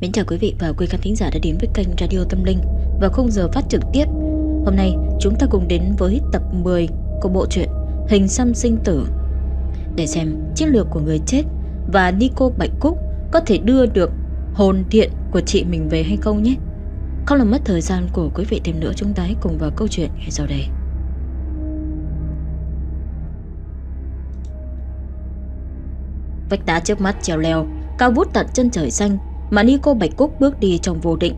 Mến chào quý vị và quý khán thính giả đã đến với kênh Radio Tâm Linh và khung giờ phát trực tiếp. Hôm nay chúng ta cùng đến với tập 10 của bộ truyện Hình xăm sinh tử để xem chiến lược của người chết và Nico Bạch Cúc có thể đưa được hồn thiện của chị mình về hay không nhé. Không làm mất thời gian của quý vị thêm nữa chúng ta hãy cùng vào câu chuyện ngay sau đây. Vách đá trước mắt trèo leo, cao vút tận chân trời xanh mà Nico Bạch Cúc bước đi trong vô định,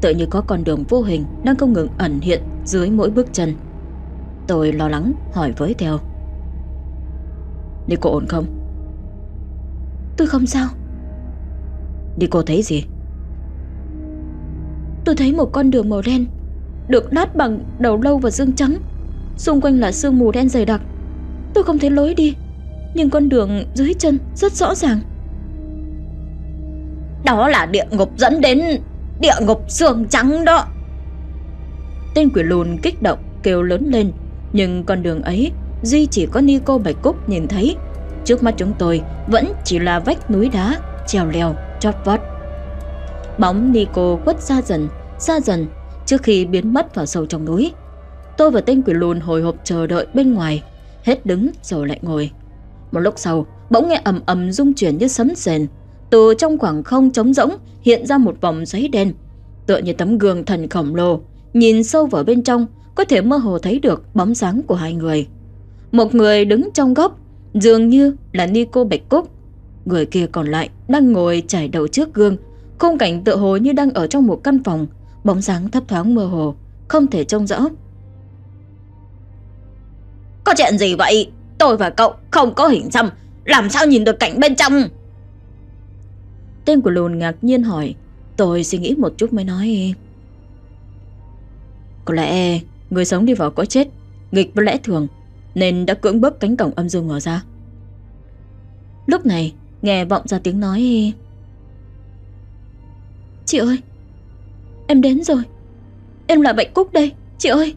tựa như có con đường vô hình đang không ngừng ẩn hiện dưới mỗi bước chân. Tôi lo lắng hỏi với theo. cô ổn không? Tôi không sao. cô thấy gì? Tôi thấy một con đường màu đen được đát bằng đầu lâu và xương trắng. Xung quanh là sương mù đen dày đặc. Tôi không thấy lối đi, nhưng con đường dưới chân rất rõ ràng. Đó là địa ngục dẫn đến địa ngục xương trắng đó. Tên quỷ lùn kích động kêu lớn lên, nhưng con đường ấy duy chỉ có Nico Bạch Cúc nhìn thấy. Trước mắt chúng tôi vẫn chỉ là vách núi đá, trèo leo, chót vót. Bóng Nico quất xa dần, xa dần trước khi biến mất vào sâu trong núi. Tôi và tên quỷ lùn hồi hộp chờ đợi bên ngoài, hết đứng rồi lại ngồi. Một lúc sau, bỗng nghe ầm ầm rung chuyển như sấm sền, từ trong khoảng không trống rỗng hiện ra một vòng giấy đen, tựa như tấm gương thần khổng lồ, nhìn sâu vào bên trong có thể mơ hồ thấy được bóng dáng của hai người. Một người đứng trong góc, dường như là Nico Bạch Cúc, người kia còn lại đang ngồi chải đầu trước gương, khung cảnh tựa hồ như đang ở trong một căn phòng, bóng dáng thấp thoáng mơ hồ, không thể trông rõ. Có chuyện gì vậy? Tôi và cậu không có hình xăm, làm sao nhìn được cảnh bên trong? Tên của lùn ngạc nhiên hỏi Tôi suy nghĩ một chút mới nói Có lẽ người sống đi vào cõi chết Nghịch với lẽ thường Nên đã cưỡng bớt cánh cổng âm dương mở ra Lúc này nghe vọng ra tiếng nói Chị ơi Em đến rồi Em là bệnh cúc đây Chị ơi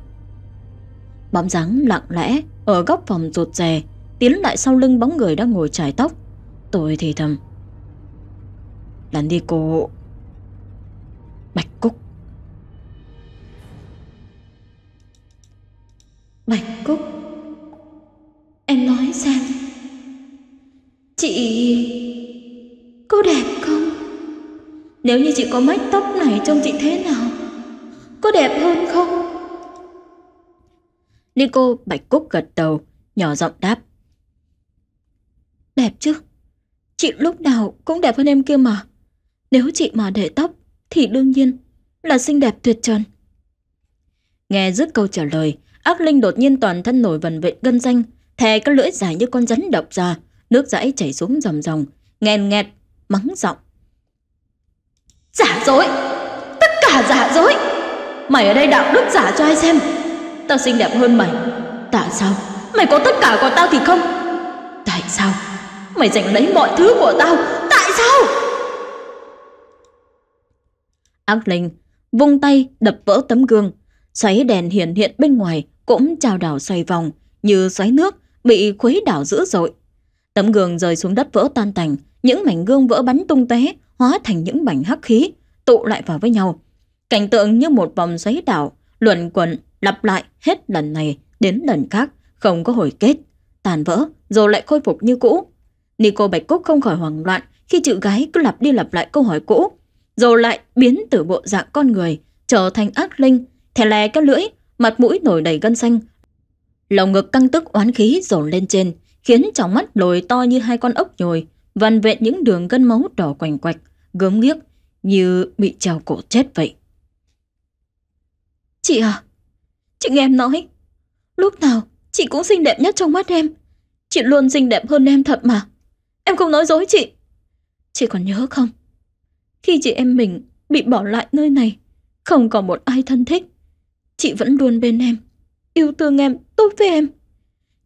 Bóng dáng lặng lẽ Ở góc phòng rụt rè Tiến lại sau lưng bóng người đang ngồi trải tóc Tôi thì thầm là ni cô Bạch Cúc Bạch Cúc Em nói xem Chị Có đẹp không Nếu như chị có mái tóc này trông chị thế nào Có đẹp hơn không Nico Bạch Cúc gật đầu Nhỏ giọng đáp Đẹp chứ Chị lúc nào cũng đẹp hơn em kia mà nếu chị mà để tóc thì đương nhiên là xinh đẹp tuyệt trần. Nghe dứt câu trả lời, ác linh đột nhiên toàn thân nổi vần vện gân xanh, thè cái lưỡi dài như con rắn độc ra, nước dãi chảy xuống dòng dòng, nghèn nghẹt, mắng giọng. Giả dối! Tất cả giả dối! Mày ở đây đạo đức giả cho ai xem? Tao xinh đẹp hơn mày. Tại sao? Mày có tất cả của tao thì không? Tại sao? Mày giành lấy mọi thứ của tao. Tại sao? Ác linh vung tay đập vỡ tấm gương, xoáy đèn hiện hiện bên ngoài cũng trao đảo xoay vòng như xoáy nước bị khuấy đảo dữ dội. Tấm gương rơi xuống đất vỡ tan tành, những mảnh gương vỡ bắn tung tóe hóa thành những mảnh hắc khí tụ lại vào với nhau. Cảnh tượng như một vòng xoáy đảo luẩn quẩn lặp lại hết lần này đến lần khác, không có hồi kết, tàn vỡ rồi lại khôi phục như cũ. Nico Bạch Cúc không khỏi hoảng loạn khi chữ gái cứ lặp đi lặp lại câu hỏi cũ rồi lại biến từ bộ dạng con người trở thành ác linh, thè lè cái lưỡi, mặt mũi nổi đầy gân xanh. Lồng ngực căng tức oán khí dồn lên trên, khiến trong mắt lồi to như hai con ốc nhồi, vằn vẹn những đường gân máu đỏ quành quạch, gớm ghiếc như bị trào cổ chết vậy. Chị à, chị nghe em nói, lúc nào chị cũng xinh đẹp nhất trong mắt em. Chị luôn xinh đẹp hơn em thật mà. Em không nói dối chị. Chị còn nhớ không? Khi chị em mình bị bỏ lại nơi này, không còn một ai thân thích, chị vẫn luôn bên em, yêu thương em, tốt với em.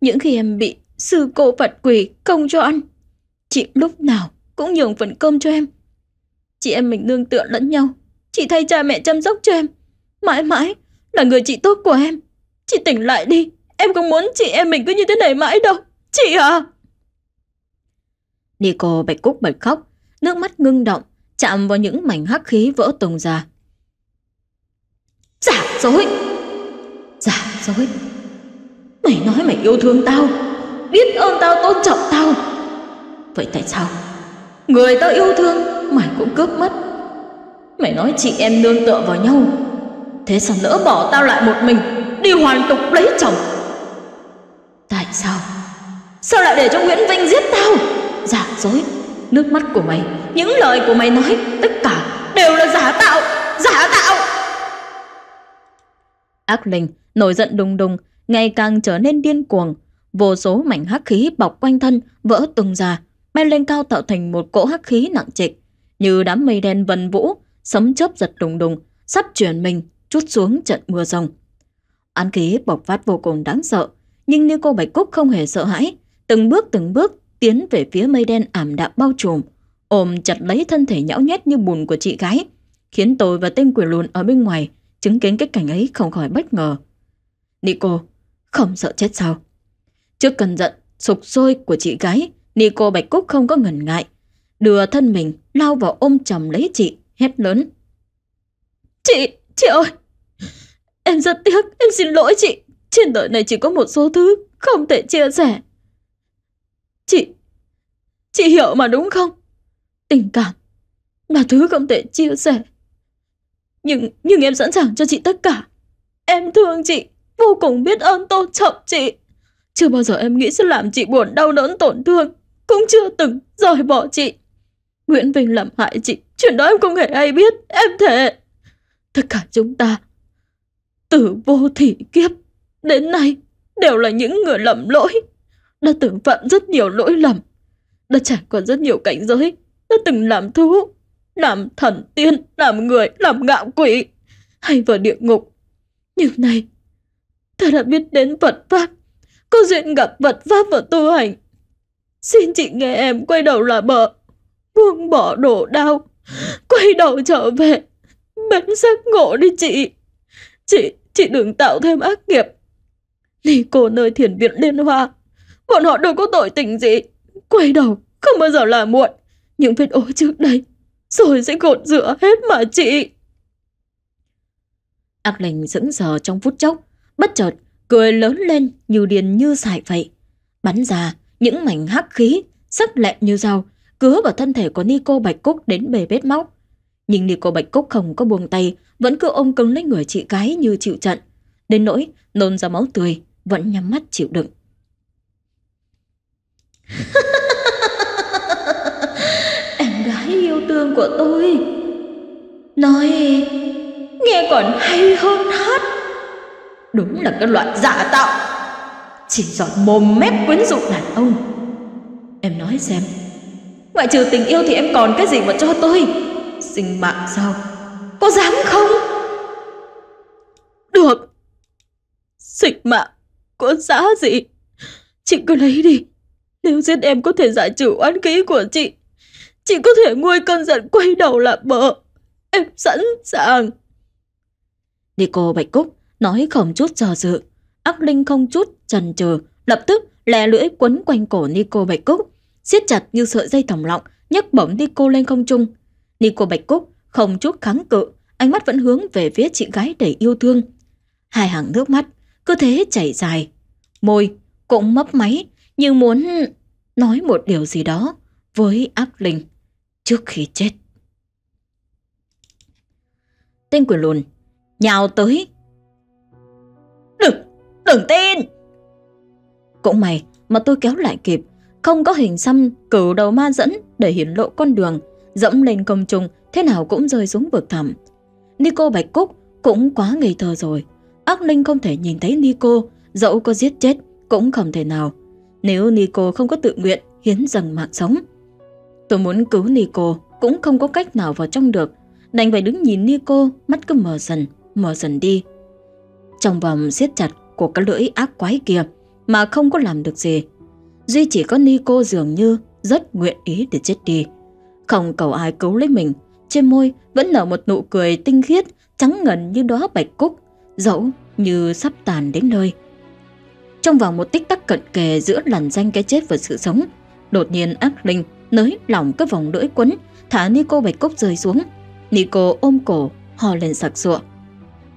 Những khi em bị sư cô phạt quỷ không cho ăn, chị lúc nào cũng nhường phần cơm cho em. Chị em mình nương tựa lẫn nhau, chị thay cha mẹ chăm sóc cho em. Mãi mãi là người chị tốt của em. Chị tỉnh lại đi, em không muốn chị em mình cứ như thế này mãi đâu. Chị à! Nico bạch cúc bật khóc, nước mắt ngưng động chạm vào những mảnh hắc khí vỡ tung ra. Giả dối! Giả dối! Mày nói mày yêu thương tao, biết ơn tao, tôn trọng tao. Vậy tại sao? Người tao yêu thương, mày cũng cướp mất. Mày nói chị em nương tựa vào nhau. Thế sao lỡ bỏ tao lại một mình, đi hoàn tục lấy chồng? Tại sao? Sao lại để cho Nguyễn Vinh giết tao? Giả dối! Nước mắt của mày Những lời của mày nói Tất cả đều là giả tạo Giả tạo Ác linh nổi giận đùng đùng Ngày càng trở nên điên cuồng Vô số mảnh hắc khí bọc quanh thân Vỡ tung ra Bay lên cao tạo thành một cỗ hắc khí nặng trịch Như đám mây đen vần vũ Sấm chớp giật đùng đùng Sắp chuyển mình chút xuống trận mưa rồng Án khí bộc phát vô cùng đáng sợ Nhưng như cô Bạch Cúc không hề sợ hãi Từng bước từng bước tiến về phía mây đen ảm đạm bao trùm, ôm chặt lấy thân thể nhão nhét như bùn của chị gái, khiến tôi và tên quỷ lùn ở bên ngoài chứng kiến cái cảnh ấy không khỏi bất ngờ. Nico, không sợ chết sao? Trước cơn giận, sục sôi của chị gái, Nico Bạch Cúc không có ngần ngại, đưa thân mình lao vào ôm chầm lấy chị, hét lớn. Chị, chị ơi! Em rất tiếc, em xin lỗi chị. Trên đời này chỉ có một số thứ không thể chia sẻ. Chị... Chị hiểu mà đúng không? Tình cảm là thứ không thể chia sẻ. Nhưng nhưng em sẵn sàng cho chị tất cả. Em thương chị, vô cùng biết ơn tôn trọng chị. Chưa bao giờ em nghĩ sẽ làm chị buồn đau đớn tổn thương, cũng chưa từng rời bỏ chị. Nguyễn Vinh làm hại chị, chuyện đó em không hề hay biết, em thề. Tất cả chúng ta, từ vô thỉ kiếp đến nay, đều là những người lầm lỗi đã từng phạm rất nhiều lỗi lầm, đã trải qua rất nhiều cảnh giới, đã từng làm thú, làm thần tiên, làm người, làm ngạo quỷ, hay vào địa ngục. Nhưng nay, ta đã biết đến Phật Pháp, có duyên gặp Phật Pháp và tu hành. Xin chị nghe em quay đầu là bờ, buông bỏ đổ đau, quay đầu trở về, bén giác ngộ đi chị. Chị, chị đừng tạo thêm ác nghiệp. Đi cô nơi thiền viện liên hoa, Bọn họ đâu có tội tình gì. Quay đầu, không bao giờ là muộn. Những vết ố trước đây, rồi sẽ gột rửa hết mà chị. Ác lành sững sờ trong phút chốc, bất chợt cười lớn lên như điền như sải vậy. Bắn ra những mảnh hắc khí, sắc lẹm như dao, cứa vào thân thể của Nico Bạch Cúc đến bề vết móc. Nhưng Nico Bạch Cúc không có buông tay, vẫn cứ ôm cứng lấy người chị gái như chịu trận. Đến nỗi, nôn ra máu tươi, vẫn nhắm mắt chịu đựng em gái yêu thương của tôi nói nghe còn hay hơn hát đúng là cái loại giả tạo chỉ giọt mồm mép quyến rũ đàn ông em nói xem ngoại trừ tình yêu thì em còn cái gì mà cho tôi sinh mạng sao có dám không được sinh mạng có giá gì chị cứ lấy đi nếu giết em có thể giải trừ oán khí của chị Chị có thể nguôi cơn giận quay đầu là bờ Em sẵn sàng Nico Bạch Cúc nói không chút do dự Ác Linh không chút chần chừ Lập tức lè lưỡi quấn quanh cổ Nico Bạch Cúc siết chặt như sợi dây thòng lọng nhấc bổng Nico lên không trung Nico Bạch Cúc không chút kháng cự ánh mắt vẫn hướng về phía chị gái đầy yêu thương hai hàng nước mắt cứ thế chảy dài môi cũng mấp máy như muốn nói một điều gì đó với ác linh trước khi chết. Tên quỷ lùn nhào tới. Đừng, đừng tin! Cũng mày mà tôi kéo lại kịp, không có hình xăm cửu đầu ma dẫn để hiển lộ con đường, dẫm lên công trùng thế nào cũng rơi xuống vực thẳm. Nico Bạch Cúc cũng quá ngây thơ rồi. Ác Linh không thể nhìn thấy Nico, dẫu có giết chết cũng không thể nào nếu Nico không có tự nguyện hiến dâng mạng sống. Tôi muốn cứu Nico cũng không có cách nào vào trong được, đành phải đứng nhìn Nico mắt cứ mở dần, mở dần đi. Trong vòng siết chặt của cái lưỡi ác quái kia mà không có làm được gì. Duy chỉ có Nico dường như rất nguyện ý để chết đi. Không cầu ai cứu lấy mình, trên môi vẫn nở một nụ cười tinh khiết, trắng ngần như đóa bạch cúc, dẫu như sắp tàn đến nơi. Trong vòng một tích tắc cận kề giữa lằn danh cái chết và sự sống, đột nhiên ác linh nới lỏng các vòng lưỡi quấn, thả Nico bạch cốc rơi xuống. Nico ôm cổ, hò lên sặc sụa.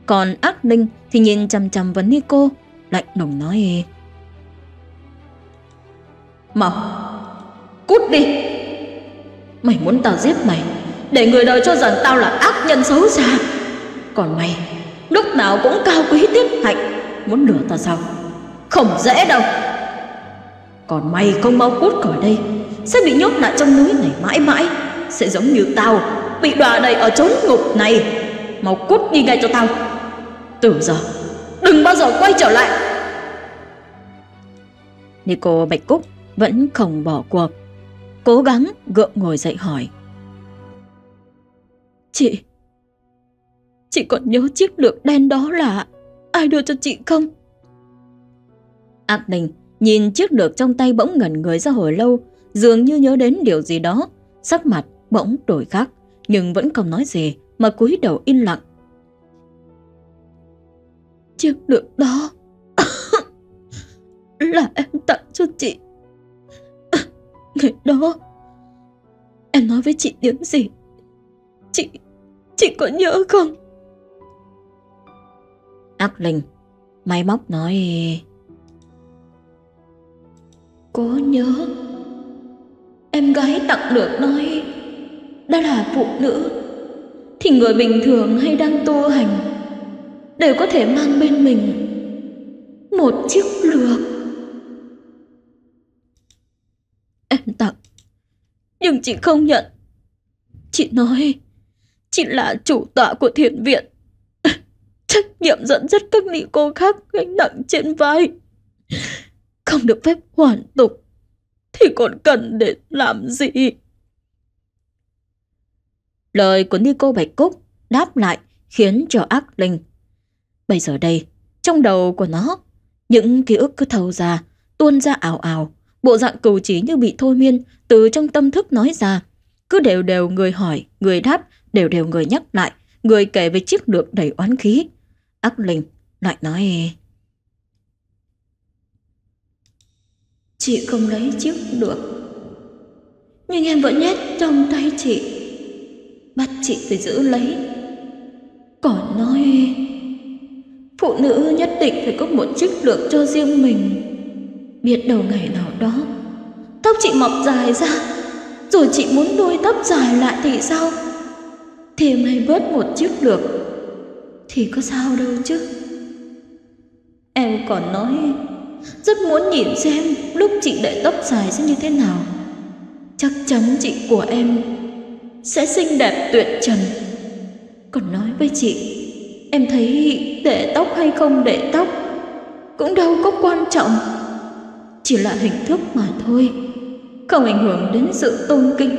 Còn ác linh thì nhìn chằm chằm vào Nico, lạnh lùng nói Mau, cút đi! Mày muốn tao giết mày, để người đời cho rằng tao là ác nhân xấu xa. Còn mày, lúc nào cũng cao quý tiết hạnh, muốn lừa tao sao? Không dễ đâu Còn mày không mau cút khỏi đây Sẽ bị nhốt lại trong núi này mãi mãi Sẽ giống như tao Bị đọa đầy ở chốn ngục này Mau cút đi ngay cho tao Từ giờ Đừng bao giờ quay trở lại Nico Bạch Cúc vẫn không bỏ cuộc Cố gắng gượng ngồi dậy hỏi Chị Chị còn nhớ chiếc lược đen đó là Ai đưa cho chị không? An Đình nhìn chiếc lược trong tay bỗng ngẩn người ra hồi lâu, dường như nhớ đến điều gì đó, sắc mặt bỗng đổi khác, nhưng vẫn không nói gì mà cúi đầu im lặng. Chiếc lược đó là em tặng cho chị. Ngày đó, em nói với chị tiếng gì? Chị, chị có nhớ không? Ác Linh, máy móc nói có nhớ Em gái tặng được nói Đã là phụ nữ Thì người bình thường hay đang tu hành Đều có thể mang bên mình Một chiếc lược Em tặng Nhưng chị không nhận Chị nói Chị là chủ tọa của thiền viện Trách nhiệm dẫn dắt các ni cô khác gánh nặng trên vai không được phép hoàn tục thì còn cần để làm gì? Lời của Nico Bạch Cúc đáp lại khiến cho ác linh. Bây giờ đây, trong đầu của nó, những ký ức cứ thâu ra, tuôn ra ảo ảo, bộ dạng cầu chỉ như bị thôi miên từ trong tâm thức nói ra. Cứ đều đều người hỏi, người đáp, đều đều người nhắc lại, người kể về chiếc lược đầy oán khí. Ác linh lại nói... Chị không lấy chiếc được Nhưng em vẫn nhét trong tay chị Bắt chị phải giữ lấy Còn nói Phụ nữ nhất định phải có một chiếc lược cho riêng mình Biết đầu ngày nào đó Tóc chị mọc dài ra Rồi chị muốn đuôi tóc dài lại thì sao Thêm hay bớt một chiếc lược Thì có sao đâu chứ Em còn nói rất muốn nhìn xem lúc chị để tóc dài sẽ như thế nào. Chắc chắn chị của em sẽ xinh đẹp tuyệt trần. Còn nói với chị, em thấy để tóc hay không để tóc cũng đâu có quan trọng. Chỉ là hình thức mà thôi, không ảnh hưởng đến sự tôn kính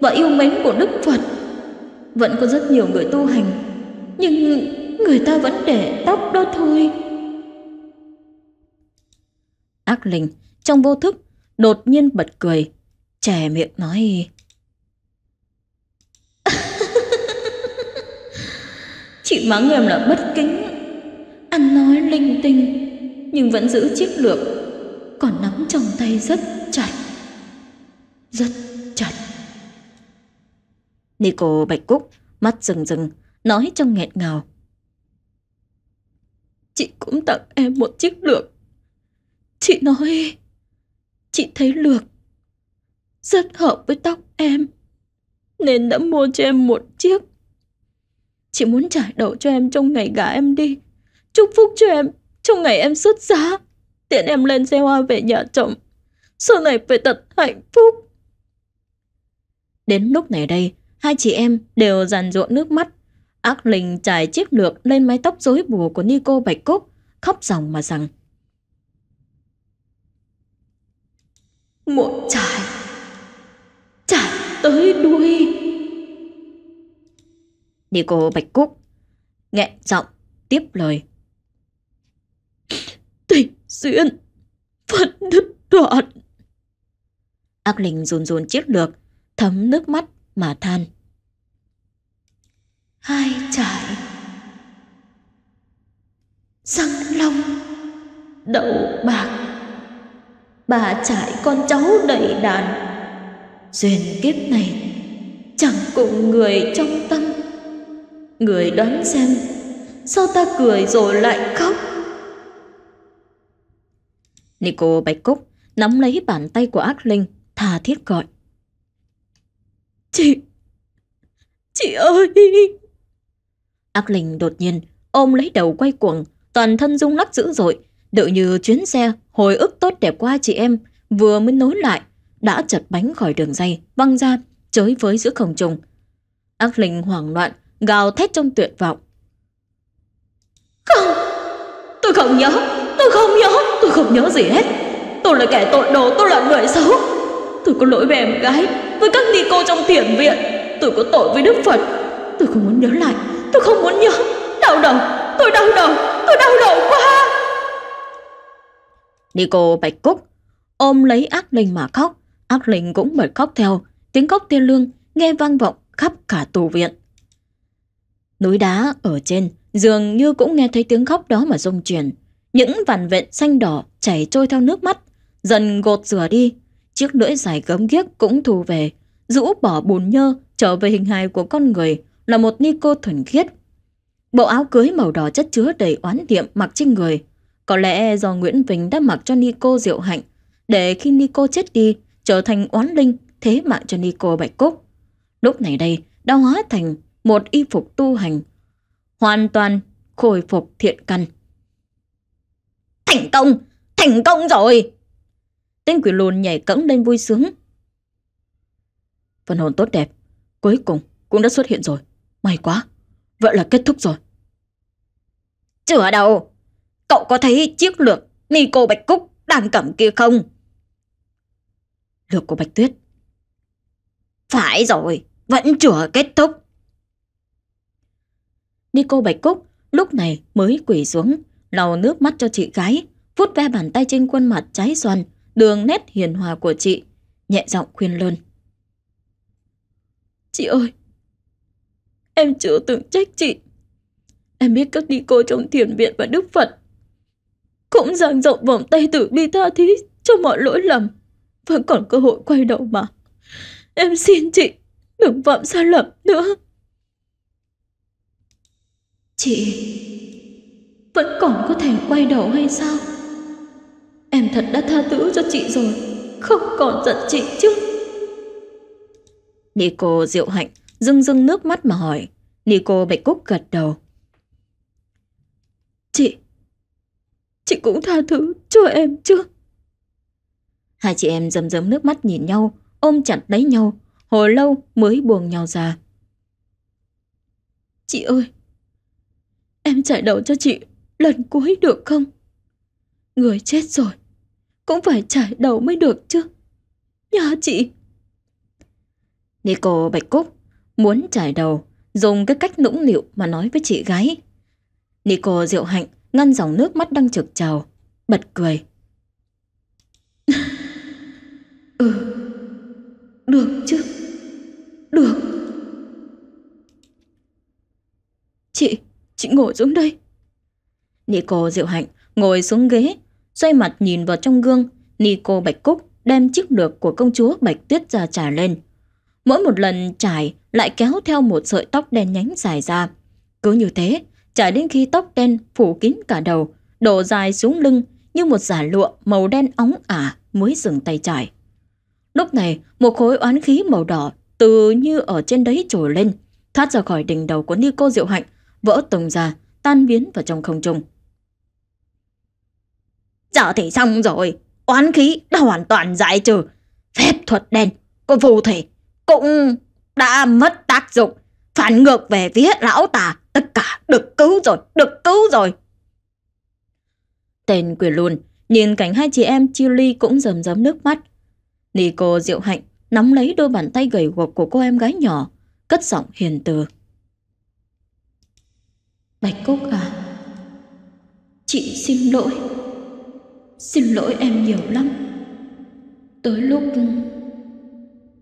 và yêu mến của Đức Phật. Vẫn có rất nhiều người tu hành, nhưng người ta vẫn để tóc đó thôi ác linh trong vô thức đột nhiên bật cười, trẻ miệng nói. Chị mắng em là bất kính, ăn nói linh tinh, nhưng vẫn giữ chiếc lược, còn nắm trong tay rất chặt. Rất chặt. Nico Bạch Cúc mắt rừng rừng, nói trong nghẹn ngào. Chị cũng tặng em một chiếc lược Chị nói, chị thấy lược rất hợp với tóc em, nên đã mua cho em một chiếc. Chị muốn trải đầu cho em trong ngày gả em đi, chúc phúc cho em trong ngày em xuất giá, tiện em lên xe hoa về nhà chồng, sau này phải thật hạnh phúc. Đến lúc này đây, hai chị em đều dàn ruộng nước mắt. Ác Linh trải chiếc lược lên mái tóc rối bù của Nico Bạch Cúc, khóc ròng mà rằng một trải trải tới đuôi đi cô bạch cúc nghẹn giọng tiếp lời tình duyên vẫn đứt đoạn ác linh run run chiếc lược thấm nước mắt mà than hai trải răng long đậu bạc bà trải con cháu đầy đàn duyên kiếp này chẳng cùng người trong tâm người đoán xem sao ta cười rồi lại khóc nico bạch cúc nắm lấy bàn tay của ác linh thà thiết gọi chị chị ơi ác linh đột nhiên ôm lấy đầu quay cuồng toàn thân rung lắc dữ dội Tự như chuyến xe hồi ức tốt đẹp qua chị em vừa mới nối lại đã chật bánh khỏi đường dây, văng ra, chới với giữa không trung. Ác linh hoảng loạn, gào thét trong tuyệt vọng. Không, tôi không nhớ, tôi không nhớ, tôi không nhớ gì hết. Tôi là kẻ tội đồ, tôi là người xấu. Tôi có lỗi với em gái, với các ni cô trong thiền viện. Tôi có tội với Đức Phật. Tôi không muốn nhớ lại, tôi không muốn nhớ. Đau đầu, tôi đau đầu, tôi đau đầu quá. Đi cô Bạch Cúc, ôm lấy ác linh mà khóc, ác linh cũng bật khóc theo, tiếng khóc tiên lương nghe vang vọng khắp cả tù viện. Núi đá ở trên dường như cũng nghe thấy tiếng khóc đó mà rung chuyển. Những vằn vện xanh đỏ chảy trôi theo nước mắt, dần gột rửa đi. Chiếc lưỡi dài gấm ghiếc cũng thu về, rũ bỏ bùn nhơ trở về hình hài của con người là một ni cô thuần khiết. Bộ áo cưới màu đỏ chất chứa đầy oán tiệm mặc trên người, có lẽ do Nguyễn Vinh đã mặc cho Nico diệu hạnh, để khi Nico chết đi, trở thành oán linh thế mạng cho Nico Bạch Cúc. Lúc này đây, đã hóa thành một y phục tu hành, hoàn toàn khôi phục thiện căn. Thành công! Thành công rồi! Tên quỷ lùn nhảy cẫng lên vui sướng. Phần hồn tốt đẹp, cuối cùng cũng đã xuất hiện rồi. May quá, vậy là kết thúc rồi. Chửa đầu, Cậu có thấy chiếc lược Nico Bạch Cúc đang cầm kia không? Lược của Bạch Tuyết Phải rồi, vẫn chưa kết thúc Nico Bạch Cúc lúc này mới quỳ xuống lau nước mắt cho chị gái vuốt ve bàn tay trên khuôn mặt trái xoan, đường nét hiền hòa của chị nhẹ giọng khuyên luôn. Chị ơi, em chưa từng trách chị. Em biết các đi cô trong thiền viện và Đức Phật cũng dang rộng vòng tay từ bi tha thứ cho mọi lỗi lầm. Vẫn còn cơ hội quay đầu mà. Em xin chị, đừng phạm sai lầm nữa. Chị vẫn còn có thể quay đầu hay sao? Em thật đã tha thứ cho chị rồi, không còn giận chị chứ. Nico Diệu Hạnh rưng rưng nước mắt mà hỏi. Nico Bạch Cúc gật đầu, Chị cũng tha thứ cho em chứ Hai chị em rầm rấm nước mắt nhìn nhau Ôm chặt lấy nhau Hồi lâu mới buồn nhau ra Chị ơi Em chạy đầu cho chị Lần cuối được không Người chết rồi Cũng phải trải đầu mới được chứ Nhà chị Nico Bạch Cúc muốn trải đầu dùng cái cách nũng nịu mà nói với chị gái. Nico Diệu Hạnh ngăn dòng nước mắt đang trực trào, bật cười. ừ, được chứ, được. Chị, chị ngồi xuống đây. Nico Diệu Hạnh ngồi xuống ghế, xoay mặt nhìn vào trong gương. Nico Bạch Cúc đem chiếc lược của công chúa Bạch Tuyết ra trải lên. Mỗi một lần trải lại kéo theo một sợi tóc đen nhánh dài ra. Cứ như thế, chạy đến khi tóc đen phủ kín cả đầu, đổ dài xuống lưng như một giả lụa màu đen óng ả mới dừng tay chạy Lúc này, một khối oán khí màu đỏ từ như ở trên đấy trồi lên, thoát ra khỏi đỉnh đầu của ni cô Diệu Hạnh, vỡ tùng ra, tan biến vào trong không trung. Giờ thì xong rồi, oán khí đã hoàn toàn giải trừ, phép thuật đen của phù thể cũng đã mất tác dụng phản ngược về phía lão tà, tất cả được cứu rồi, được cứu rồi. Tên quỷ lùn nhìn cảnh hai chị em chia ly cũng rầm rấm nước mắt. Nico diệu hạnh nắm lấy đôi bàn tay gầy guộc của cô em gái nhỏ, cất giọng hiền từ. Bạch Cúc à, chị xin lỗi. Xin lỗi em nhiều lắm. Tới lúc...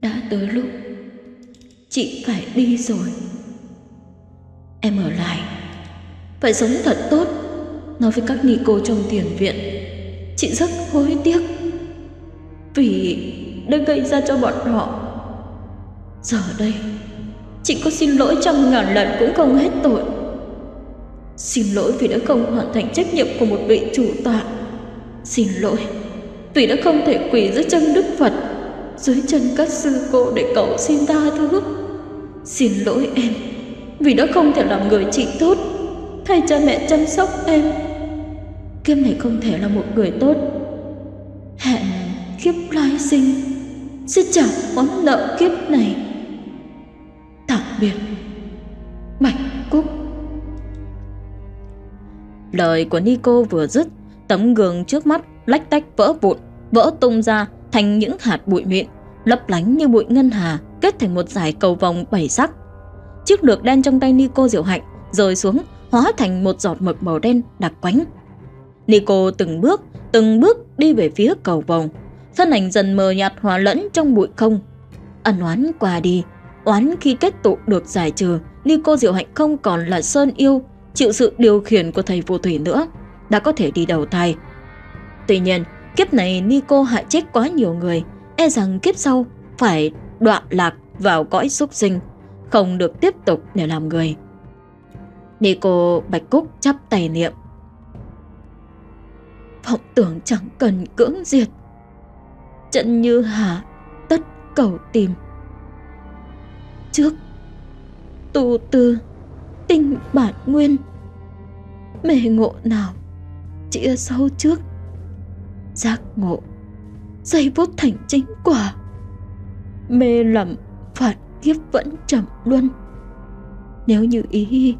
đã tới lúc Chị phải đi rồi Em ở lại Phải sống thật tốt Nói với các ni cô trong tiền viện Chị rất hối tiếc Vì đã gây ra cho bọn họ Giờ đây Chị có xin lỗi trăm ngàn lần cũng không hết tội Xin lỗi vì đã không hoàn thành trách nhiệm của một vị chủ tọa Xin lỗi vì đã không thể quỳ dưới chân Đức Phật dưới chân các sư cô để cậu xin tha thứ. Xin lỗi em, vì đã không thể làm người chị tốt, thay cha mẹ chăm sóc em. Kiếp này không thể là một người tốt. Hẹn kiếp lai sinh sẽ trả món nợ kiếp này. Tạm biệt, Bạch Cúc. Lời của Nico vừa dứt, tấm gương trước mắt lách tách vỡ vụn, vỡ tung ra thành những hạt bụi mịn, lấp lánh như bụi ngân hà, kết thành một dải cầu vòng bảy sắc. Chiếc lược đen trong tay Nico Diệu Hạnh rơi xuống, hóa thành một giọt mực màu đen đặc quánh. Nico từng bước, từng bước đi về phía cầu vòng, thân ảnh dần mờ nhạt hòa lẫn trong bụi không. Ẩn oán qua đi, oán khi kết tụ được giải trừ, Nico Diệu Hạnh không còn là Sơn Yêu, chịu sự điều khiển của thầy phù thủy nữa, đã có thể đi đầu thai. Tuy nhiên, Kiếp này Nico hại chết quá nhiều người, e rằng kiếp sau phải đoạn lạc vào cõi súc sinh, không được tiếp tục để làm người. Nico Bạch Cúc chắp tay niệm. Vọng tưởng chẳng cần cưỡng diệt, trận như hạ tất cầu tìm. Trước tu tư tinh bản nguyên mê ngộ nào chia sâu trước giác ngộ dây phút thành chính quả Mê lầm phạt kiếp vẫn chậm luân Nếu như ý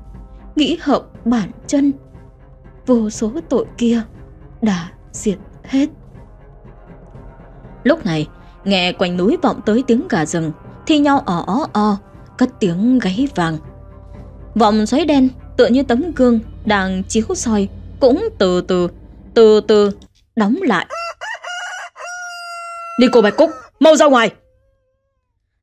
Nghĩ hợp bản chân Vô số tội kia Đã diệt hết Lúc này Nghe quanh núi vọng tới tiếng gà rừng Thi nhau ỏ ó o Cất tiếng gáy vàng Vòng xoáy đen tựa như tấm gương Đang chiếu soi Cũng từ từ Từ từ đóng lại. Nico Bạch Cúc, mau ra ngoài!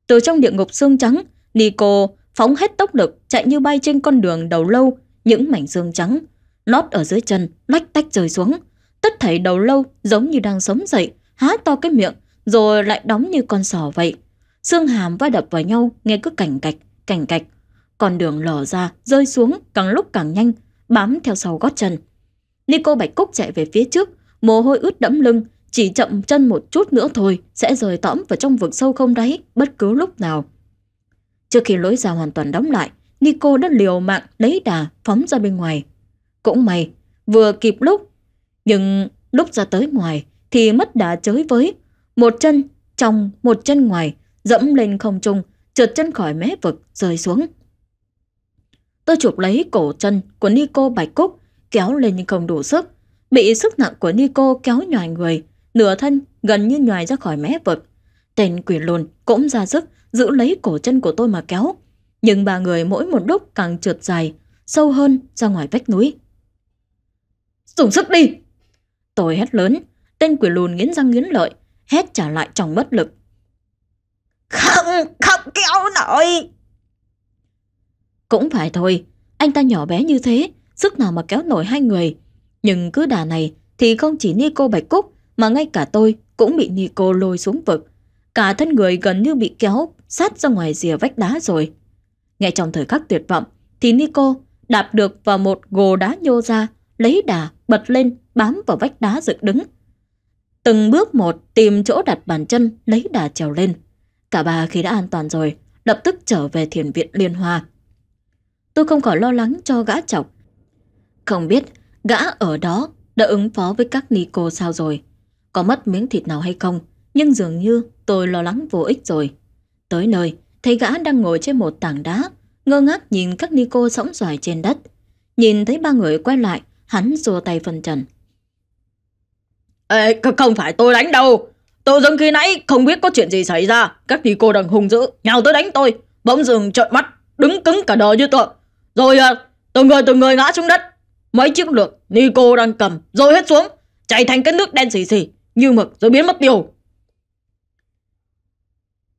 Từ trong địa ngục xương trắng, Nico phóng hết tốc lực chạy như bay trên con đường đầu lâu, những mảnh xương trắng, lót ở dưới chân, lách tách rơi xuống. Tất thảy đầu lâu giống như đang sống dậy, há to cái miệng, rồi lại đóng như con sò vậy. Xương hàm va đập vào nhau, nghe cứ cảnh cạch, cảnh cạch. Con đường lở ra, rơi xuống càng lúc càng nhanh, bám theo sau gót chân. Nico Bạch Cúc chạy về phía trước, mồ hôi ướt đẫm lưng, chỉ chậm chân một chút nữa thôi sẽ rời tõm vào trong vực sâu không đáy bất cứ lúc nào. Trước khi lối ra hoàn toàn đóng lại, Nico đã liều mạng lấy đà phóng ra bên ngoài. Cũng may, vừa kịp lúc, nhưng lúc ra tới ngoài thì mất đà chới với, một chân trong, một chân ngoài, dẫm lên không trung, trượt chân khỏi mé vực rơi xuống. Tôi chụp lấy cổ chân của Nico Bạch Cúc, kéo lên nhưng không đủ sức, bị sức nặng của Nico kéo nhòi người, nửa thân gần như nhòi ra khỏi mé vực. Tên quỷ lùn cũng ra sức giữ lấy cổ chân của tôi mà kéo, nhưng ba người mỗi một lúc càng trượt dài, sâu hơn ra ngoài vách núi. Dùng sức đi! Tôi hét lớn, tên quỷ lùn nghiến răng nghiến lợi, hét trả lại trong bất lực. Không, không kéo nổi! Cũng phải thôi, anh ta nhỏ bé như thế, sức nào mà kéo nổi hai người, nhưng cứ đà này thì không chỉ Nico Bạch Cúc mà ngay cả tôi cũng bị Nico lôi xuống vực. Cả thân người gần như bị kéo sát ra ngoài rìa vách đá rồi. Ngay trong thời khắc tuyệt vọng thì Nico đạp được vào một gồ đá nhô ra, lấy đà bật lên bám vào vách đá dựng đứng. Từng bước một tìm chỗ đặt bàn chân lấy đà trèo lên. Cả bà khi đã an toàn rồi, lập tức trở về thiền viện Liên Hoa. Tôi không khỏi lo lắng cho gã chọc. Không biết Gã ở đó đã ứng phó với các Nico sao rồi? Có mất miếng thịt nào hay không? Nhưng dường như tôi lo lắng vô ích rồi. Tới nơi, thấy gã đang ngồi trên một tảng đá, ngơ ngác nhìn các Nico cô sõng xoài trên đất. Nhìn thấy ba người quay lại, hắn xua tay phân trần. Ê, không phải tôi đánh đâu. Tôi dừng khi nãy không biết có chuyện gì xảy ra. Các Nico đang hung dữ, nhào tới đánh tôi. Bỗng dừng trợn mắt, đứng cứng cả đờ như tượng. Rồi à, từng người từng người ngã xuống đất. Mấy chiếc lược Nico đang cầm Rồi hết xuống Chảy thành cái nước đen xì xì Như mực rồi biến mất tiêu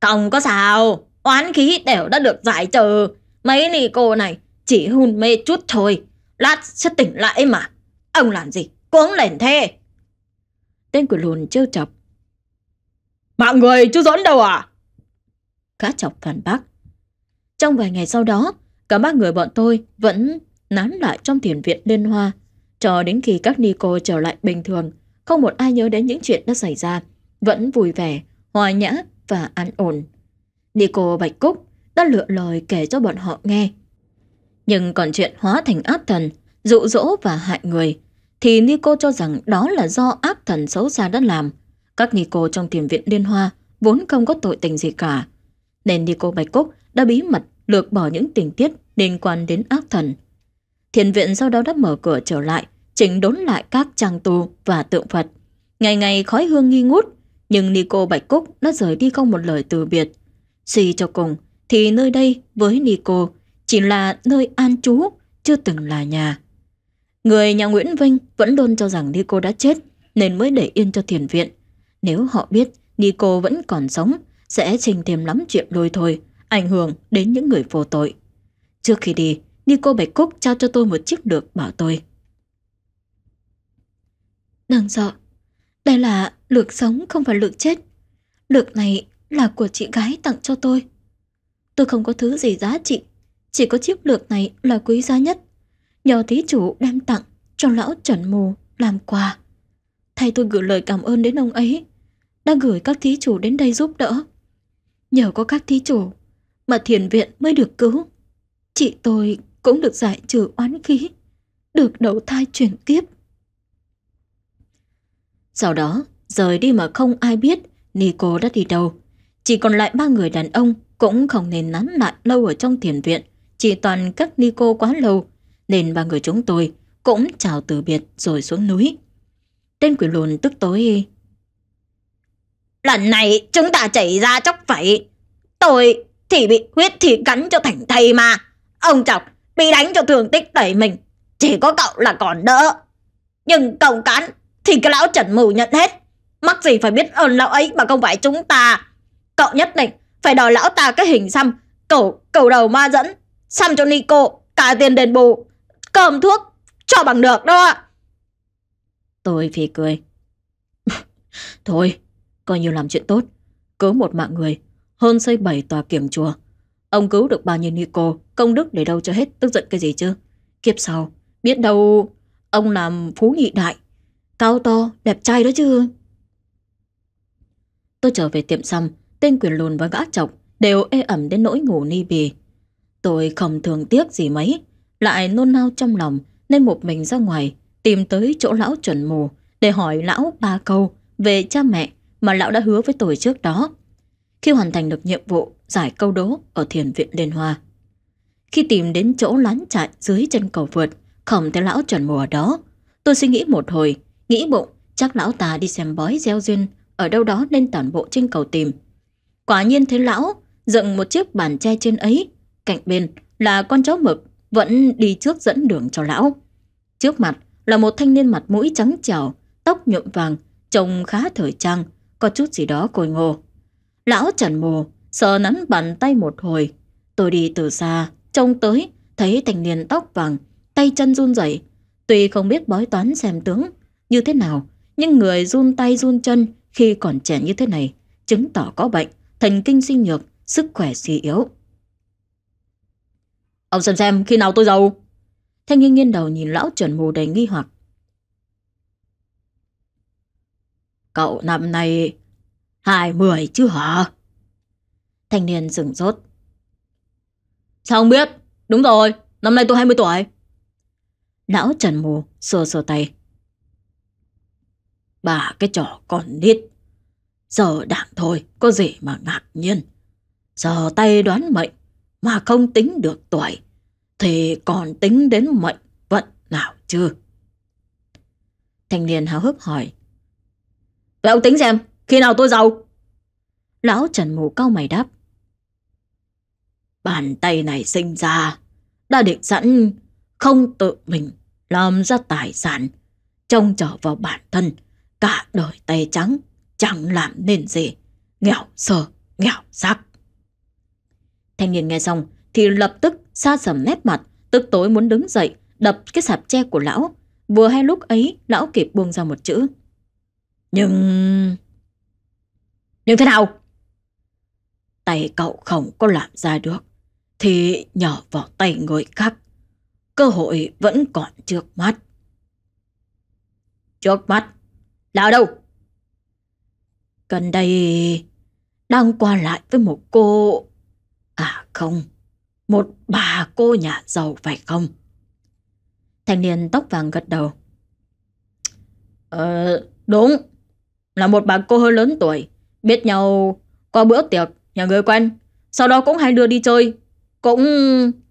Không có sao Oán khí đều đã được giải trừ Mấy Nico này chỉ hôn mê chút thôi Lát sẽ tỉnh lại mà Ông làm gì cuống lên thế Tên của lùn trêu chọc Mạng người chưa dẫn đâu à cá chọc phản bác Trong vài ngày sau đó Cả ba người bọn tôi vẫn nán lại trong thiền viện Liên Hoa, cho đến khi các ni cô trở lại bình thường, không một ai nhớ đến những chuyện đã xảy ra, vẫn vui vẻ, hòa nhã và an ổn. Nico Bạch Cúc đã lựa lời kể cho bọn họ nghe. Nhưng còn chuyện hóa thành ác thần, dụ dỗ và hại người, thì Nico cho rằng đó là do ác thần xấu xa đã làm. Các Nico trong thiền viện Liên Hoa vốn không có tội tình gì cả. Nên Nico Bạch Cúc đã bí mật lược bỏ những tình tiết liên quan đến ác thần thiền viện sau đó đã mở cửa trở lại, chỉnh đốn lại các trang tu và tượng Phật. Ngày ngày khói hương nghi ngút, nhưng Nico Bạch Cúc đã rời đi không một lời từ biệt. Suy cho cùng, thì nơi đây với Nico chỉ là nơi an trú, chưa từng là nhà. Người nhà Nguyễn Vinh vẫn luôn cho rằng Nico đã chết nên mới để yên cho thiền viện. Nếu họ biết Nico vẫn còn sống, sẽ trình thêm lắm chuyện lôi thôi, ảnh hưởng đến những người vô tội. Trước khi đi, nhưng cô Bạch Cúc trao cho tôi một chiếc lược bảo tôi. Đừng sợ, đây là lược sống không phải lược chết. Lược này là của chị gái tặng cho tôi. Tôi không có thứ gì giá trị, chỉ có chiếc lược này là quý giá nhất. Nhờ thí chủ đem tặng cho lão Trần Mù làm quà. Thay tôi gửi lời cảm ơn đến ông ấy, đã gửi các thí chủ đến đây giúp đỡ. Nhờ có các thí chủ mà thiền viện mới được cứu. Chị tôi cũng được giải trừ oán khí, được đầu thai chuyển kiếp. Sau đó, rời đi mà không ai biết Nico đã đi đâu. Chỉ còn lại ba người đàn ông cũng không nên nán lại lâu ở trong thiền viện. Chỉ toàn các Nico quá lâu, nên ba người chúng tôi cũng chào từ biệt rồi xuống núi. Tên quỷ lùn tức tối. Lần này chúng ta chảy ra chóc vậy. Tôi thì bị huyết thì cắn cho thành thầy mà. Ông chọc bị đánh cho thường tích tẩy mình chỉ có cậu là còn đỡ nhưng cậu cắn thì cái lão trần mù nhận hết mắc gì phải biết ơn lão ấy mà không phải chúng ta cậu nhất định phải đòi lão ta cái hình xăm cầu cầu đầu ma dẫn xăm cho nico cả tiền đền bù cơm thuốc cho bằng được đó tôi phi cười. thôi coi như làm chuyện tốt cứu một mạng người hơn xây bảy tòa kiểm chùa ông cứu được bao nhiêu nico Công đức để đâu cho hết Tức giận cái gì chứ Kiếp sau Biết đâu Ông làm phú nhị đại Cao to Đẹp trai đó chứ Tôi trở về tiệm xăm Tên quyền lùn và gã chọc Đều ê ẩm đến nỗi ngủ ni bì Tôi không thường tiếc gì mấy Lại nôn nao trong lòng Nên một mình ra ngoài Tìm tới chỗ lão chuẩn mù Để hỏi lão ba câu Về cha mẹ Mà lão đã hứa với tôi trước đó Khi hoàn thành được nhiệm vụ Giải câu đố Ở thiền viện Liên Hoa khi tìm đến chỗ lán trại dưới chân cầu vượt, không thấy lão trần mùa đó. Tôi suy nghĩ một hồi, nghĩ bụng chắc lão ta đi xem bói gieo duyên ở đâu đó nên toàn bộ trên cầu tìm. Quả nhiên thấy lão dựng một chiếc bàn tre trên ấy, cạnh bên là con chó mực vẫn đi trước dẫn đường cho lão. Trước mặt là một thanh niên mặt mũi trắng trẻo, tóc nhuộm vàng, trông khá thời trang, có chút gì đó côi ngô. Lão trần mồ sờ nắn bàn tay một hồi, tôi đi từ xa Trông tới, thấy thành niên tóc vàng, tay chân run rẩy. Tuy không biết bói toán xem tướng như thế nào, nhưng người run tay run chân khi còn trẻ như thế này, chứng tỏ có bệnh, thần kinh suy nhược, sức khỏe suy yếu. Ông xem xem khi nào tôi giàu Thanh niên nghiêng đầu nhìn lão chuẩn mù đầy nghi hoặc Cậu năm nay hai mươi chứ hả Thanh niên dừng rốt Sao không biết? Đúng rồi, năm nay tôi 20 tuổi. Lão Trần Mù sờ sờ tay. Bà cái trò còn nít. Giờ đảm thôi, có gì mà ngạc nhiên. Giờ tay đoán mệnh mà không tính được tuổi thì còn tính đến mệnh vận nào chưa? Thanh niên háo hức hỏi. Vậy ông tính xem, khi nào tôi giàu? Lão Trần Mù cau mày đáp bàn tay này sinh ra, đã định sẵn không tự mình làm ra tài sản, trông chờ vào bản thân, cả đời tay trắng, chẳng làm nên gì, nghèo sờ, nghèo sắc. Thanh niên nghe xong thì lập tức xa sầm nét mặt, tức tối muốn đứng dậy, đập cái sạp tre của lão. Vừa hay lúc ấy, lão kịp buông ra một chữ. Nhưng... Nhưng thế nào? Tay cậu không có làm ra được thì nhỏ vào tay người khác. Cơ hội vẫn còn trước mắt. Trước mắt? Là đâu? Gần đây đang qua lại với một cô... À không, một bà cô nhà giàu phải không? Thanh niên tóc vàng gật đầu. Ờ, đúng. Là một bà cô hơi lớn tuổi. Biết nhau qua bữa tiệc nhà người quen. Sau đó cũng hay đưa đi chơi cũng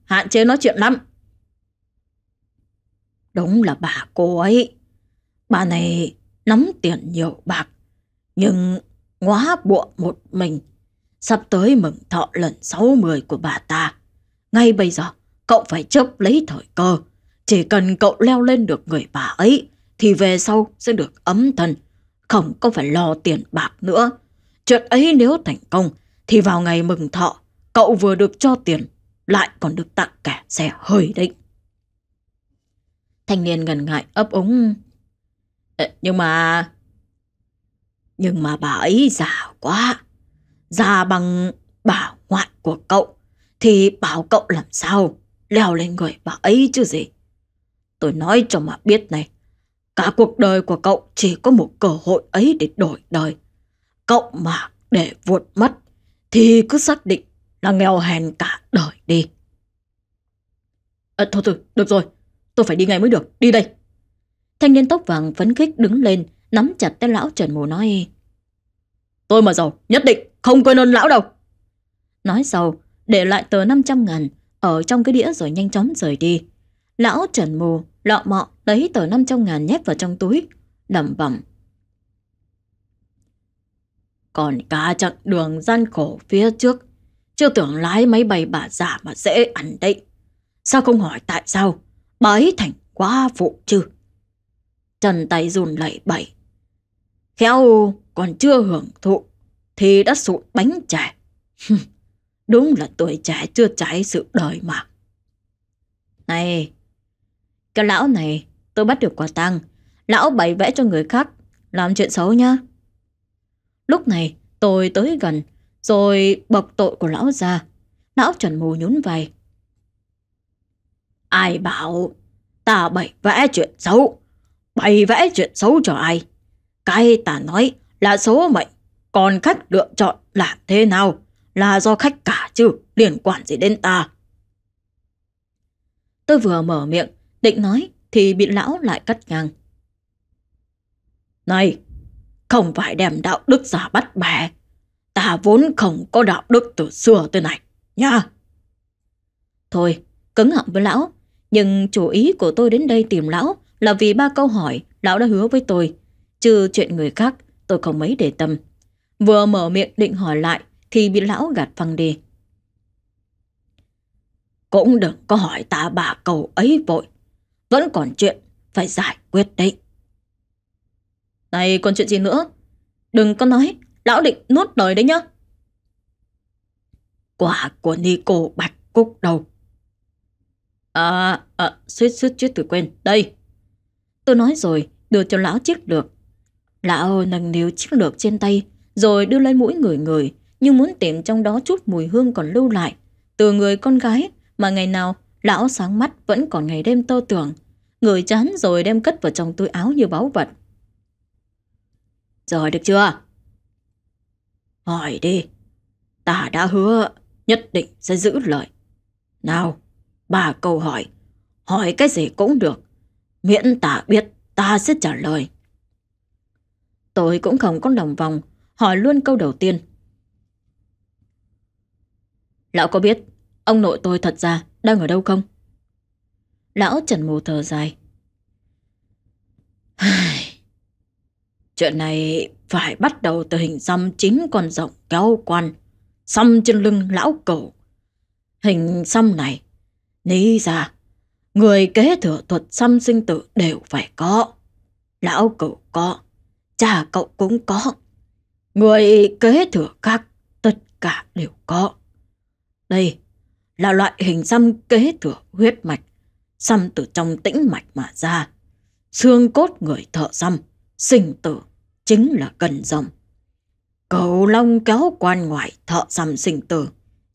hạn chế nói chuyện lắm. Đúng là bà cô ấy. Bà này nắm tiền nhiều bạc, nhưng quá buộn một mình. Sắp tới mừng thọ lần sáu mươi của bà ta. Ngay bây giờ, cậu phải chớp lấy thời cơ. Chỉ cần cậu leo lên được người bà ấy, thì về sau sẽ được ấm thân. Không có phải lo tiền bạc nữa. Chuyện ấy nếu thành công, thì vào ngày mừng thọ, cậu vừa được cho tiền, lại còn được tặng cả xe hơi đấy. Thanh niên ngần ngại ấp úng. Nhưng mà... Nhưng mà bà ấy già quá. Già bằng bà ngoại của cậu. Thì bảo cậu làm sao leo lên người bà ấy chứ gì. Tôi nói cho mà biết này. Cả cuộc đời của cậu chỉ có một cơ hội ấy để đổi đời. Cậu mà để vụt mất thì cứ xác định nó nghèo hèn cả đời đi. À, thôi thôi, được rồi. Tôi phải đi ngay mới được. Đi đây. Thanh niên tóc vàng phấn khích đứng lên, nắm chặt tay lão Trần Mù nói. Tôi mà giàu, nhất định không quên ơn lão đâu. Nói giàu, để lại tờ 500 ngàn ở trong cái đĩa rồi nhanh chóng rời đi. Lão Trần Mù lọ mọ lấy tờ 500 ngàn nhét vào trong túi, đầm bẩm. Còn cả chặng đường gian khổ phía trước, chưa tưởng lái máy bay bà già mà dễ ăn đấy. Sao không hỏi tại sao? Bà ấy thành quá phụ chứ. Trần tay run lẩy bẩy. Khéo còn chưa hưởng thụ thì đã sụn bánh trẻ. Đúng là tuổi trẻ chưa trải sự đời mà. Này, cái lão này tôi bắt được quả tăng. Lão bày vẽ cho người khác, làm chuyện xấu nhá. Lúc này tôi tới gần rồi bộc tội của lão già. Lão trần mù nhún vai. Ai bảo ta bày vẽ chuyện xấu, bày vẽ chuyện xấu cho ai? Cái ta nói là số mệnh, còn khách lựa chọn là thế nào là do khách cả chứ, liên quan gì đến ta? Tôi vừa mở miệng, định nói thì bị lão lại cắt ngang. Này, không phải đem đạo đức giả bắt bè. Ta vốn không có đạo đức từ xưa tới nay, nha. Thôi, cứng họng với lão, nhưng chủ ý của tôi đến đây tìm lão là vì ba câu hỏi lão đã hứa với tôi, chứ chuyện người khác tôi không mấy để tâm. Vừa mở miệng định hỏi lại thì bị lão gạt phăng đi. Cũng đừng có hỏi ta bà cầu ấy vội, vẫn còn chuyện phải giải quyết đấy. Này còn chuyện gì nữa? Đừng có nói lão định nuốt lời đấy nhá. Quả của Nico bạch cúc đầu. À, à, suýt suýt suýt tôi quên, đây. Tôi nói rồi, đưa cho lão chiếc lược. Lão nâng niu chiếc lược trên tay, rồi đưa lên mũi người người, nhưng muốn tìm trong đó chút mùi hương còn lưu lại. Từ người con gái mà ngày nào lão sáng mắt vẫn còn ngày đêm tơ tưởng. Người chán rồi đem cất vào trong túi áo như báu vật. Rồi được chưa? Hỏi đi, ta đã hứa nhất định sẽ giữ lời. Nào, ba câu hỏi, hỏi cái gì cũng được, miễn ta biết ta sẽ trả lời. Tôi cũng không có lòng vòng, hỏi luôn câu đầu tiên. Lão có biết ông nội tôi thật ra đang ở đâu không? Lão Trần Mù thở dài. Chuyện này phải bắt đầu từ hình xăm chín con rồng kéo quan, xăm trên lưng lão cổ. Hình xăm này, ní ra, người kế thừa thuật xăm sinh tử đều phải có. Lão cậu có, cha cậu cũng có. Người kế thừa khác tất cả đều có. Đây là loại hình xăm kế thừa huyết mạch, xăm từ trong tĩnh mạch mà ra. Xương cốt người thợ xăm, sinh tử chính là cần rồng. Cầu long kéo quan ngoại thợ xăm sinh tử,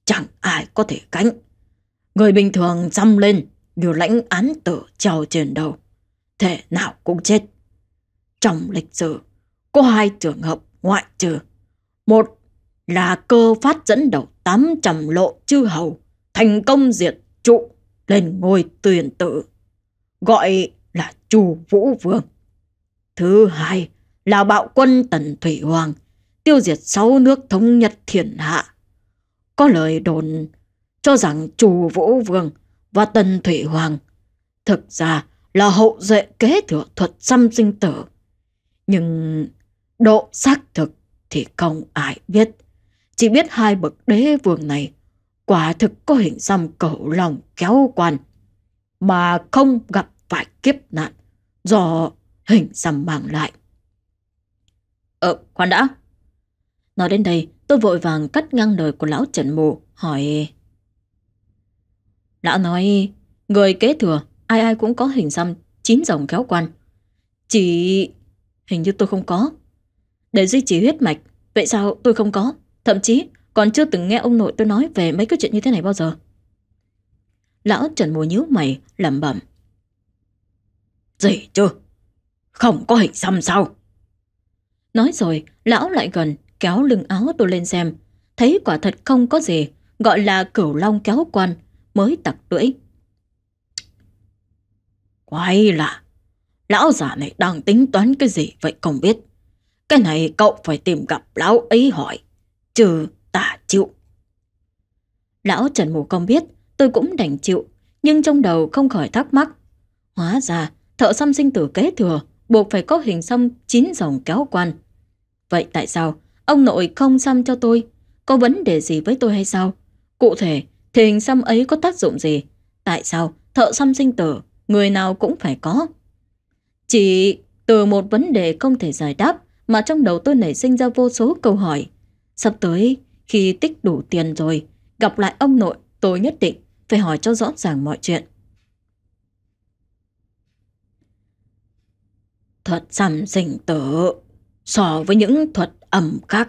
chẳng ai có thể cánh. Người bình thường xăm lên như lãnh án tử treo trên đầu, thể nào cũng chết. Trong lịch sử, có hai trường hợp ngoại trừ. Một là cơ phát dẫn đầu tám trầm lộ chư hầu thành công diệt trụ lên ngôi tuyển tử, gọi là chu vũ vương. Thứ hai là bạo quân Tần Thủy Hoàng, tiêu diệt sáu nước thống nhất thiên hạ. Có lời đồn cho rằng Trù Vũ Vương và Tần Thủy Hoàng thực ra là hậu duệ kế thừa thuật xăm sinh tử. Nhưng độ xác thực thì không ai biết. Chỉ biết hai bậc đế vương này quả thực có hình xăm cẩu lòng kéo quan mà không gặp phải kiếp nạn do hình xăm mang lại. Ờ, khoan đã. Nói đến đây, tôi vội vàng cắt ngang lời của lão Trần Mộ, hỏi... Lão nói, người kế thừa, ai ai cũng có hình xăm, chín dòng kéo quan. Chỉ... hình như tôi không có. Để duy trì huyết mạch, vậy sao tôi không có? Thậm chí, còn chưa từng nghe ông nội tôi nói về mấy cái chuyện như thế này bao giờ. Lão Trần Mộ nhíu mày, lẩm bẩm. Gì chứ? Không có hình xăm sao? Nói rồi, lão lại gần, kéo lưng áo tôi lên xem. Thấy quả thật không có gì, gọi là cửu long kéo quan, mới tặc lưỡi. Quay là, lão giả này đang tính toán cái gì vậy không biết. Cái này cậu phải tìm gặp lão ấy hỏi, trừ tả chịu. Lão Trần Mù không biết, tôi cũng đành chịu, nhưng trong đầu không khỏi thắc mắc. Hóa ra, thợ xăm sinh tử kế thừa buộc phải có hình xăm chín dòng kéo quan. Vậy tại sao ông nội không xăm cho tôi? Có vấn đề gì với tôi hay sao? Cụ thể thì hình xăm ấy có tác dụng gì? Tại sao thợ xăm sinh tử, người nào cũng phải có? Chỉ từ một vấn đề không thể giải đáp mà trong đầu tôi nảy sinh ra vô số câu hỏi. Sắp tới, khi tích đủ tiền rồi, gặp lại ông nội, tôi nhất định phải hỏi cho rõ ràng mọi chuyện. thuật xăm sinh tử so với những thuật ẩm khác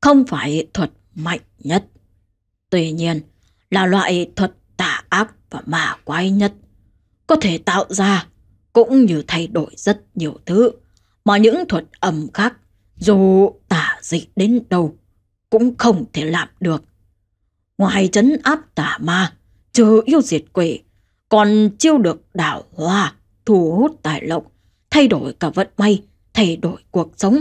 không phải thuật mạnh nhất. Tuy nhiên là loại thuật tà ác và ma quái nhất có thể tạo ra cũng như thay đổi rất nhiều thứ mà những thuật ẩm khác dù tả dị đến đâu cũng không thể làm được. Ngoài chấn áp tà ma, trừ yêu diệt quỷ, còn chiêu được đảo hoa, thu hút tài lộc, thay đổi cả vận may, thay đổi cuộc sống,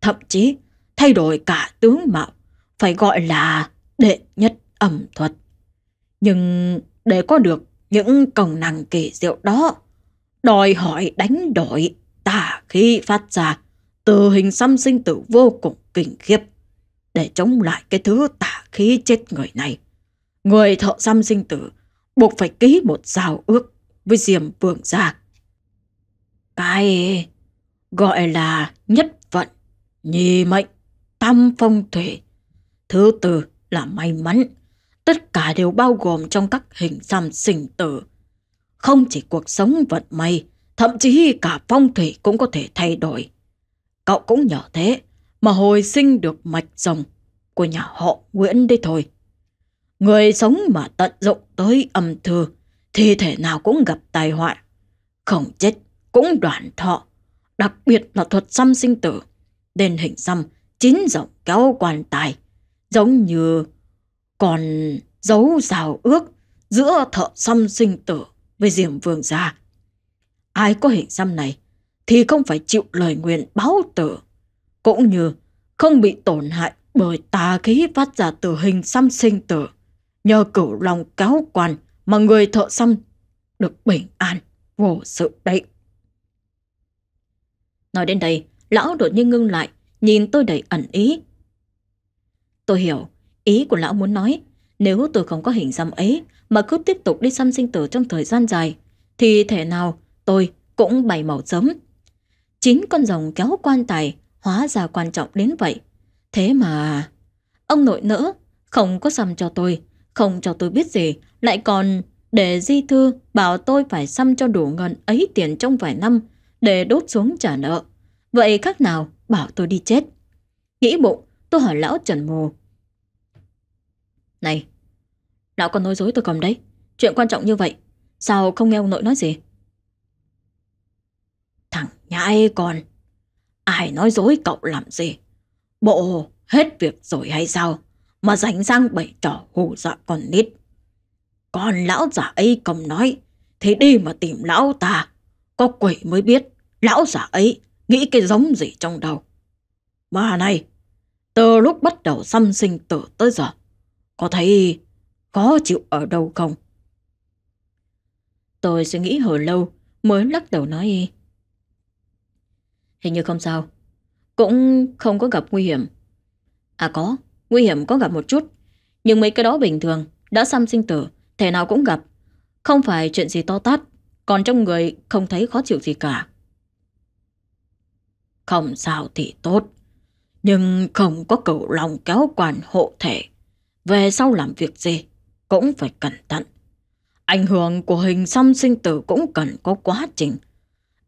thậm chí thay đổi cả tướng mạo, phải gọi là đệ nhất ẩm thuật. Nhưng để có được những công năng kỳ diệu đó, đòi hỏi đánh đổi tà khí phát ra từ hình xăm sinh tử vô cùng kinh khiếp để chống lại cái thứ tà khí chết người này. Người thợ xăm sinh tử buộc phải ký một giao ước với diềm Vương gia cái gọi là nhất vận, nhì mệnh, tam phong thủy. Thứ tư là may mắn. Tất cả đều bao gồm trong các hình xăm sinh tử. Không chỉ cuộc sống vận may, thậm chí cả phong thủy cũng có thể thay đổi. Cậu cũng nhờ thế mà hồi sinh được mạch rồng của nhà họ Nguyễn đây thôi. Người sống mà tận dụng tới âm thư thì thể nào cũng gặp tai họa. Không chết cũng đoạn thọ, đặc biệt là thuật xăm sinh tử. Đền hình xăm, chín rộng kéo quan tài, giống như còn dấu rào ước giữa thợ xăm sinh tử với diệm vương gia. Ai có hình xăm này thì không phải chịu lời nguyện báo tử, cũng như không bị tổn hại bởi tà khí phát ra từ hình xăm sinh tử. Nhờ cửu lòng cáo quan mà người thợ xăm được bình an, vô sự đấy. Nói đến đây, lão đột nhiên ngưng lại, nhìn tôi đầy ẩn ý. Tôi hiểu, ý của lão muốn nói, nếu tôi không có hình xăm ấy mà cứ tiếp tục đi xăm sinh tử trong thời gian dài, thì thể nào tôi cũng bày màu sớm. Chín con rồng kéo quan tài hóa ra quan trọng đến vậy. Thế mà... Ông nội nỡ, không có xăm cho tôi, không cho tôi biết gì, lại còn để di thư bảo tôi phải xăm cho đủ ngân ấy tiền trong vài năm để đốt xuống trả nợ. Vậy khác nào bảo tôi đi chết. Nghĩ bụng, tôi hỏi lão Trần Mù. Này, lão còn nói dối tôi cầm đấy. Chuyện quan trọng như vậy, sao không nghe ông nội nói gì? Thằng nhãi con, ai nói dối cậu làm gì? Bộ hết việc rồi hay sao? Mà rảnh sang bày trò hù dọa con nít. Còn lão giả ấy cầm nói, thì đi mà tìm lão ta, có quỷ mới biết lão giả ấy nghĩ cái giống gì trong đầu. Mà này, từ lúc bắt đầu xăm sinh tử tới giờ, có thấy có chịu ở đâu không? Tôi suy nghĩ hồi lâu mới lắc đầu nói Hình như không sao, cũng không có gặp nguy hiểm. À có, nguy hiểm có gặp một chút, nhưng mấy cái đó bình thường, đã xăm sinh tử, thể nào cũng gặp. Không phải chuyện gì to tát, còn trong người không thấy khó chịu gì cả. Không sao thì tốt, nhưng không có cậu lòng kéo quản hộ thể. Về sau làm việc gì, cũng phải cẩn thận. Ảnh hưởng của hình xăm sinh tử cũng cần có quá trình,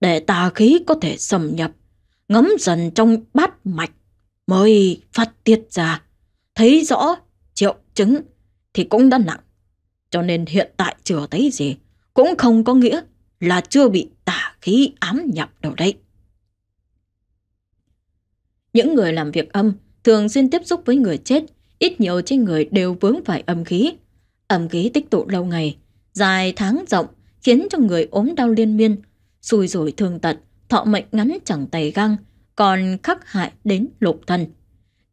để tà khí có thể xâm nhập, ngấm dần trong bát mạch mới phát tiết ra. Thấy rõ triệu chứng thì cũng đã nặng, cho nên hiện tại chưa thấy gì cũng không có nghĩa là chưa bị tả khí ám nhập đâu đấy. Những người làm việc âm thường xuyên tiếp xúc với người chết, ít nhiều trên người đều vướng phải âm khí. Âm khí tích tụ lâu ngày, dài tháng rộng khiến cho người ốm đau liên miên, xui rồi thương tật, thọ mệnh ngắn chẳng tay găng, còn khắc hại đến lục thân.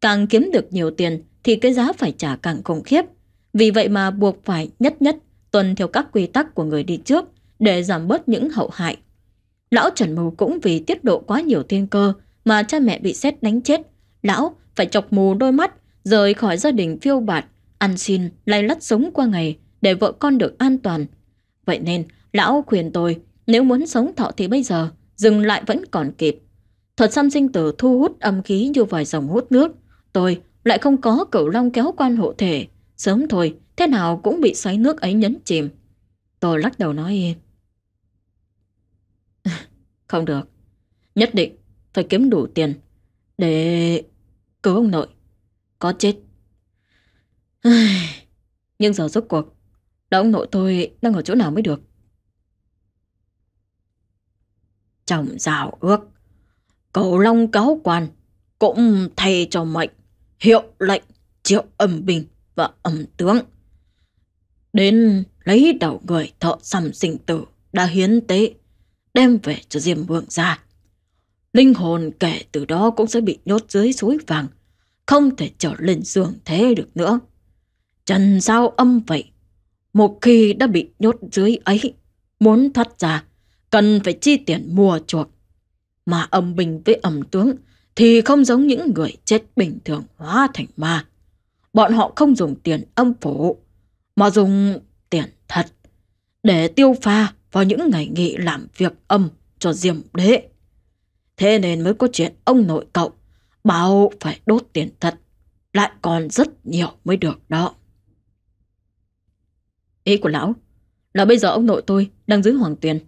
Càng kiếm được nhiều tiền thì cái giá phải trả càng khủng khiếp. Vì vậy mà buộc phải nhất nhất tuân theo các quy tắc của người đi trước, để giảm bớt những hậu hại. Lão Trần Mù cũng vì tiết độ quá nhiều thiên cơ mà cha mẹ bị xét đánh chết. Lão phải chọc mù đôi mắt, rời khỏi gia đình phiêu bạt, ăn xin, lay lắt sống qua ngày để vợ con được an toàn. Vậy nên, lão khuyên tôi, nếu muốn sống thọ thì bây giờ, dừng lại vẫn còn kịp. Thuật xăm sinh tử thu hút âm khí như vòi rồng hút nước. Tôi lại không có cửu long kéo quan hộ thể. Sớm thôi, thế nào cũng bị xoáy nước ấy nhấn chìm. Tôi lắc đầu nói không được. Nhất định phải kiếm đủ tiền để cứu ông nội. Có chết. Nhưng giờ rốt cuộc là ông nội tôi đang ở chỗ nào mới được. Chồng rào ước. Cầu long cáo quan cũng thay cho mệnh hiệu lệnh triệu âm bình và âm tướng. Đến lấy đầu người thợ xăm sinh tử đã hiến tế đem về cho Diêm Vương ra. Linh hồn kể từ đó cũng sẽ bị nhốt dưới suối vàng, không thể trở lên giường thế được nữa. Trần sao âm vậy, một khi đã bị nhốt dưới ấy, muốn thoát ra, cần phải chi tiền mua chuộc. Mà âm bình với âm tướng thì không giống những người chết bình thường hóa thành ma. Bọn họ không dùng tiền âm phủ, mà dùng tiền thật để tiêu pha vào những ngày nghỉ làm việc âm cho Diêm Đế. Thế nên mới có chuyện ông nội cậu bảo phải đốt tiền thật, lại còn rất nhiều mới được đó. Ý của lão là bây giờ ông nội tôi đang giữ hoàng tuyền.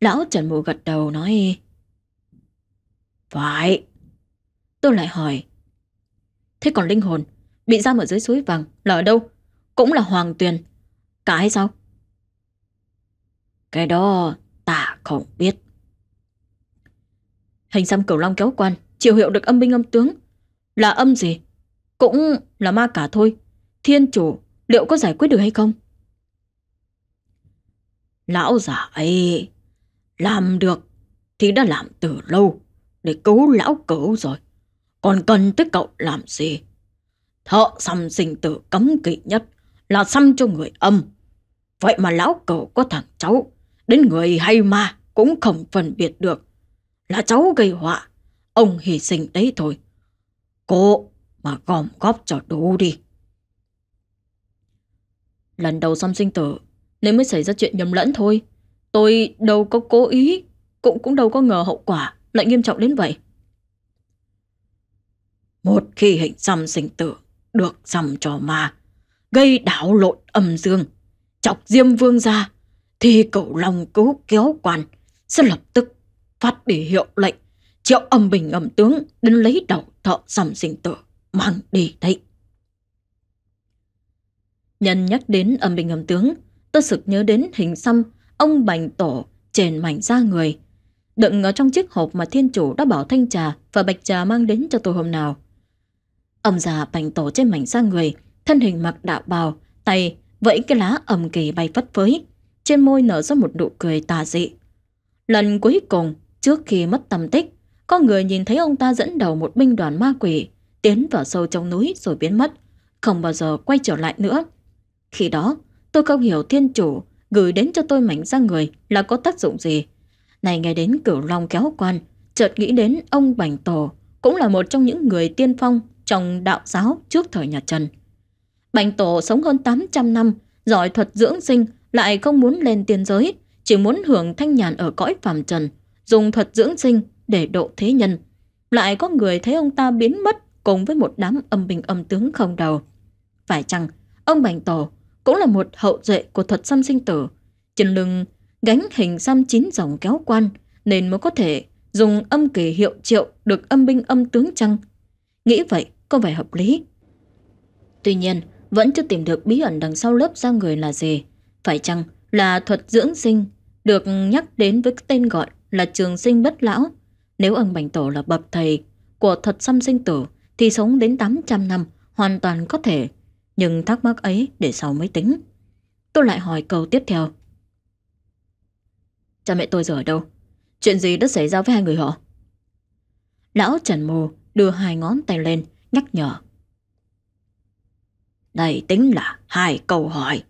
Lão Trần Mù gật đầu nói Phải. Tôi lại hỏi Thế còn linh hồn bị giam ở dưới suối vàng là ở đâu? Cũng là hoàng tuyền. cả hay sao? Cái đó ta không biết. Hình xăm cửu long kéo quan, triệu hiệu được âm binh âm tướng. Là âm gì? Cũng là ma cả thôi. Thiên chủ liệu có giải quyết được hay không? Lão giả ấy làm được thì đã làm từ lâu để cứu lão cửu rồi. Còn cần tới cậu làm gì? Thợ xăm sinh tử cấm kỵ nhất là xăm cho người âm. Vậy mà lão cửu có thằng cháu đến người hay ma cũng không phân biệt được. Là cháu gây họa, ông hy sinh đấy thôi. Cô mà gom góp cho đủ đi. Lần đầu xong sinh tử, nên mới xảy ra chuyện nhầm lẫn thôi. Tôi đâu có cố ý, cũng cũng đâu có ngờ hậu quả lại nghiêm trọng đến vậy. Một khi hình xăm sinh tử được xăm cho ma, gây đảo lộn âm dương, chọc diêm vương ra thì cửu long cứu kéo quan sẽ lập tức phát đi hiệu lệnh triệu âm bình âm tướng đến lấy đầu thợ dòng sinh tử mang đi đấy nhân nhắc đến âm bình âm tướng tôi sực nhớ đến hình xăm ông bành tổ trên mảnh da người đựng ở trong chiếc hộp mà thiên chủ đã bảo thanh trà và bạch trà mang đến cho tôi hôm nào ông già bành tổ trên mảnh da người thân hình mặc đạo bào tay vẫy cái lá ầm kỳ bay phất phới trên môi nở ra một nụ cười tà dị. Lần cuối cùng, trước khi mất tầm tích, có người nhìn thấy ông ta dẫn đầu một binh đoàn ma quỷ, tiến vào sâu trong núi rồi biến mất, không bao giờ quay trở lại nữa. Khi đó, tôi không hiểu thiên chủ gửi đến cho tôi mảnh ra người là có tác dụng gì. Này nghe đến cửu long kéo quan, chợt nghĩ đến ông Bành Tổ, cũng là một trong những người tiên phong trong đạo giáo trước thời nhà Trần. Bành Tổ sống hơn 800 năm, giỏi thuật dưỡng sinh, lại không muốn lên tiên giới, chỉ muốn hưởng thanh nhàn ở cõi phàm trần, dùng thuật dưỡng sinh để độ thế nhân. Lại có người thấy ông ta biến mất cùng với một đám âm binh âm tướng không đầu. Phải chăng, ông Bành Tổ cũng là một hậu duệ của thuật xăm sinh tử, trên lưng gánh hình xăm chín dòng kéo quan nên mới có thể dùng âm kỳ hiệu triệu được âm binh âm tướng chăng? Nghĩ vậy có vẻ hợp lý. Tuy nhiên, vẫn chưa tìm được bí ẩn đằng sau lớp da người là gì. Phải chăng là thuật dưỡng sinh được nhắc đến với tên gọi là trường sinh bất lão? Nếu ông Bành Tổ là bậc thầy của thuật xăm sinh tử thì sống đến 800 năm hoàn toàn có thể. Nhưng thắc mắc ấy để sau mới tính. Tôi lại hỏi câu tiếp theo. Cha mẹ tôi giờ ở đâu? Chuyện gì đã xảy ra với hai người họ? Lão Trần Mô đưa hai ngón tay lên, nhắc nhở. Đây tính là hai câu hỏi.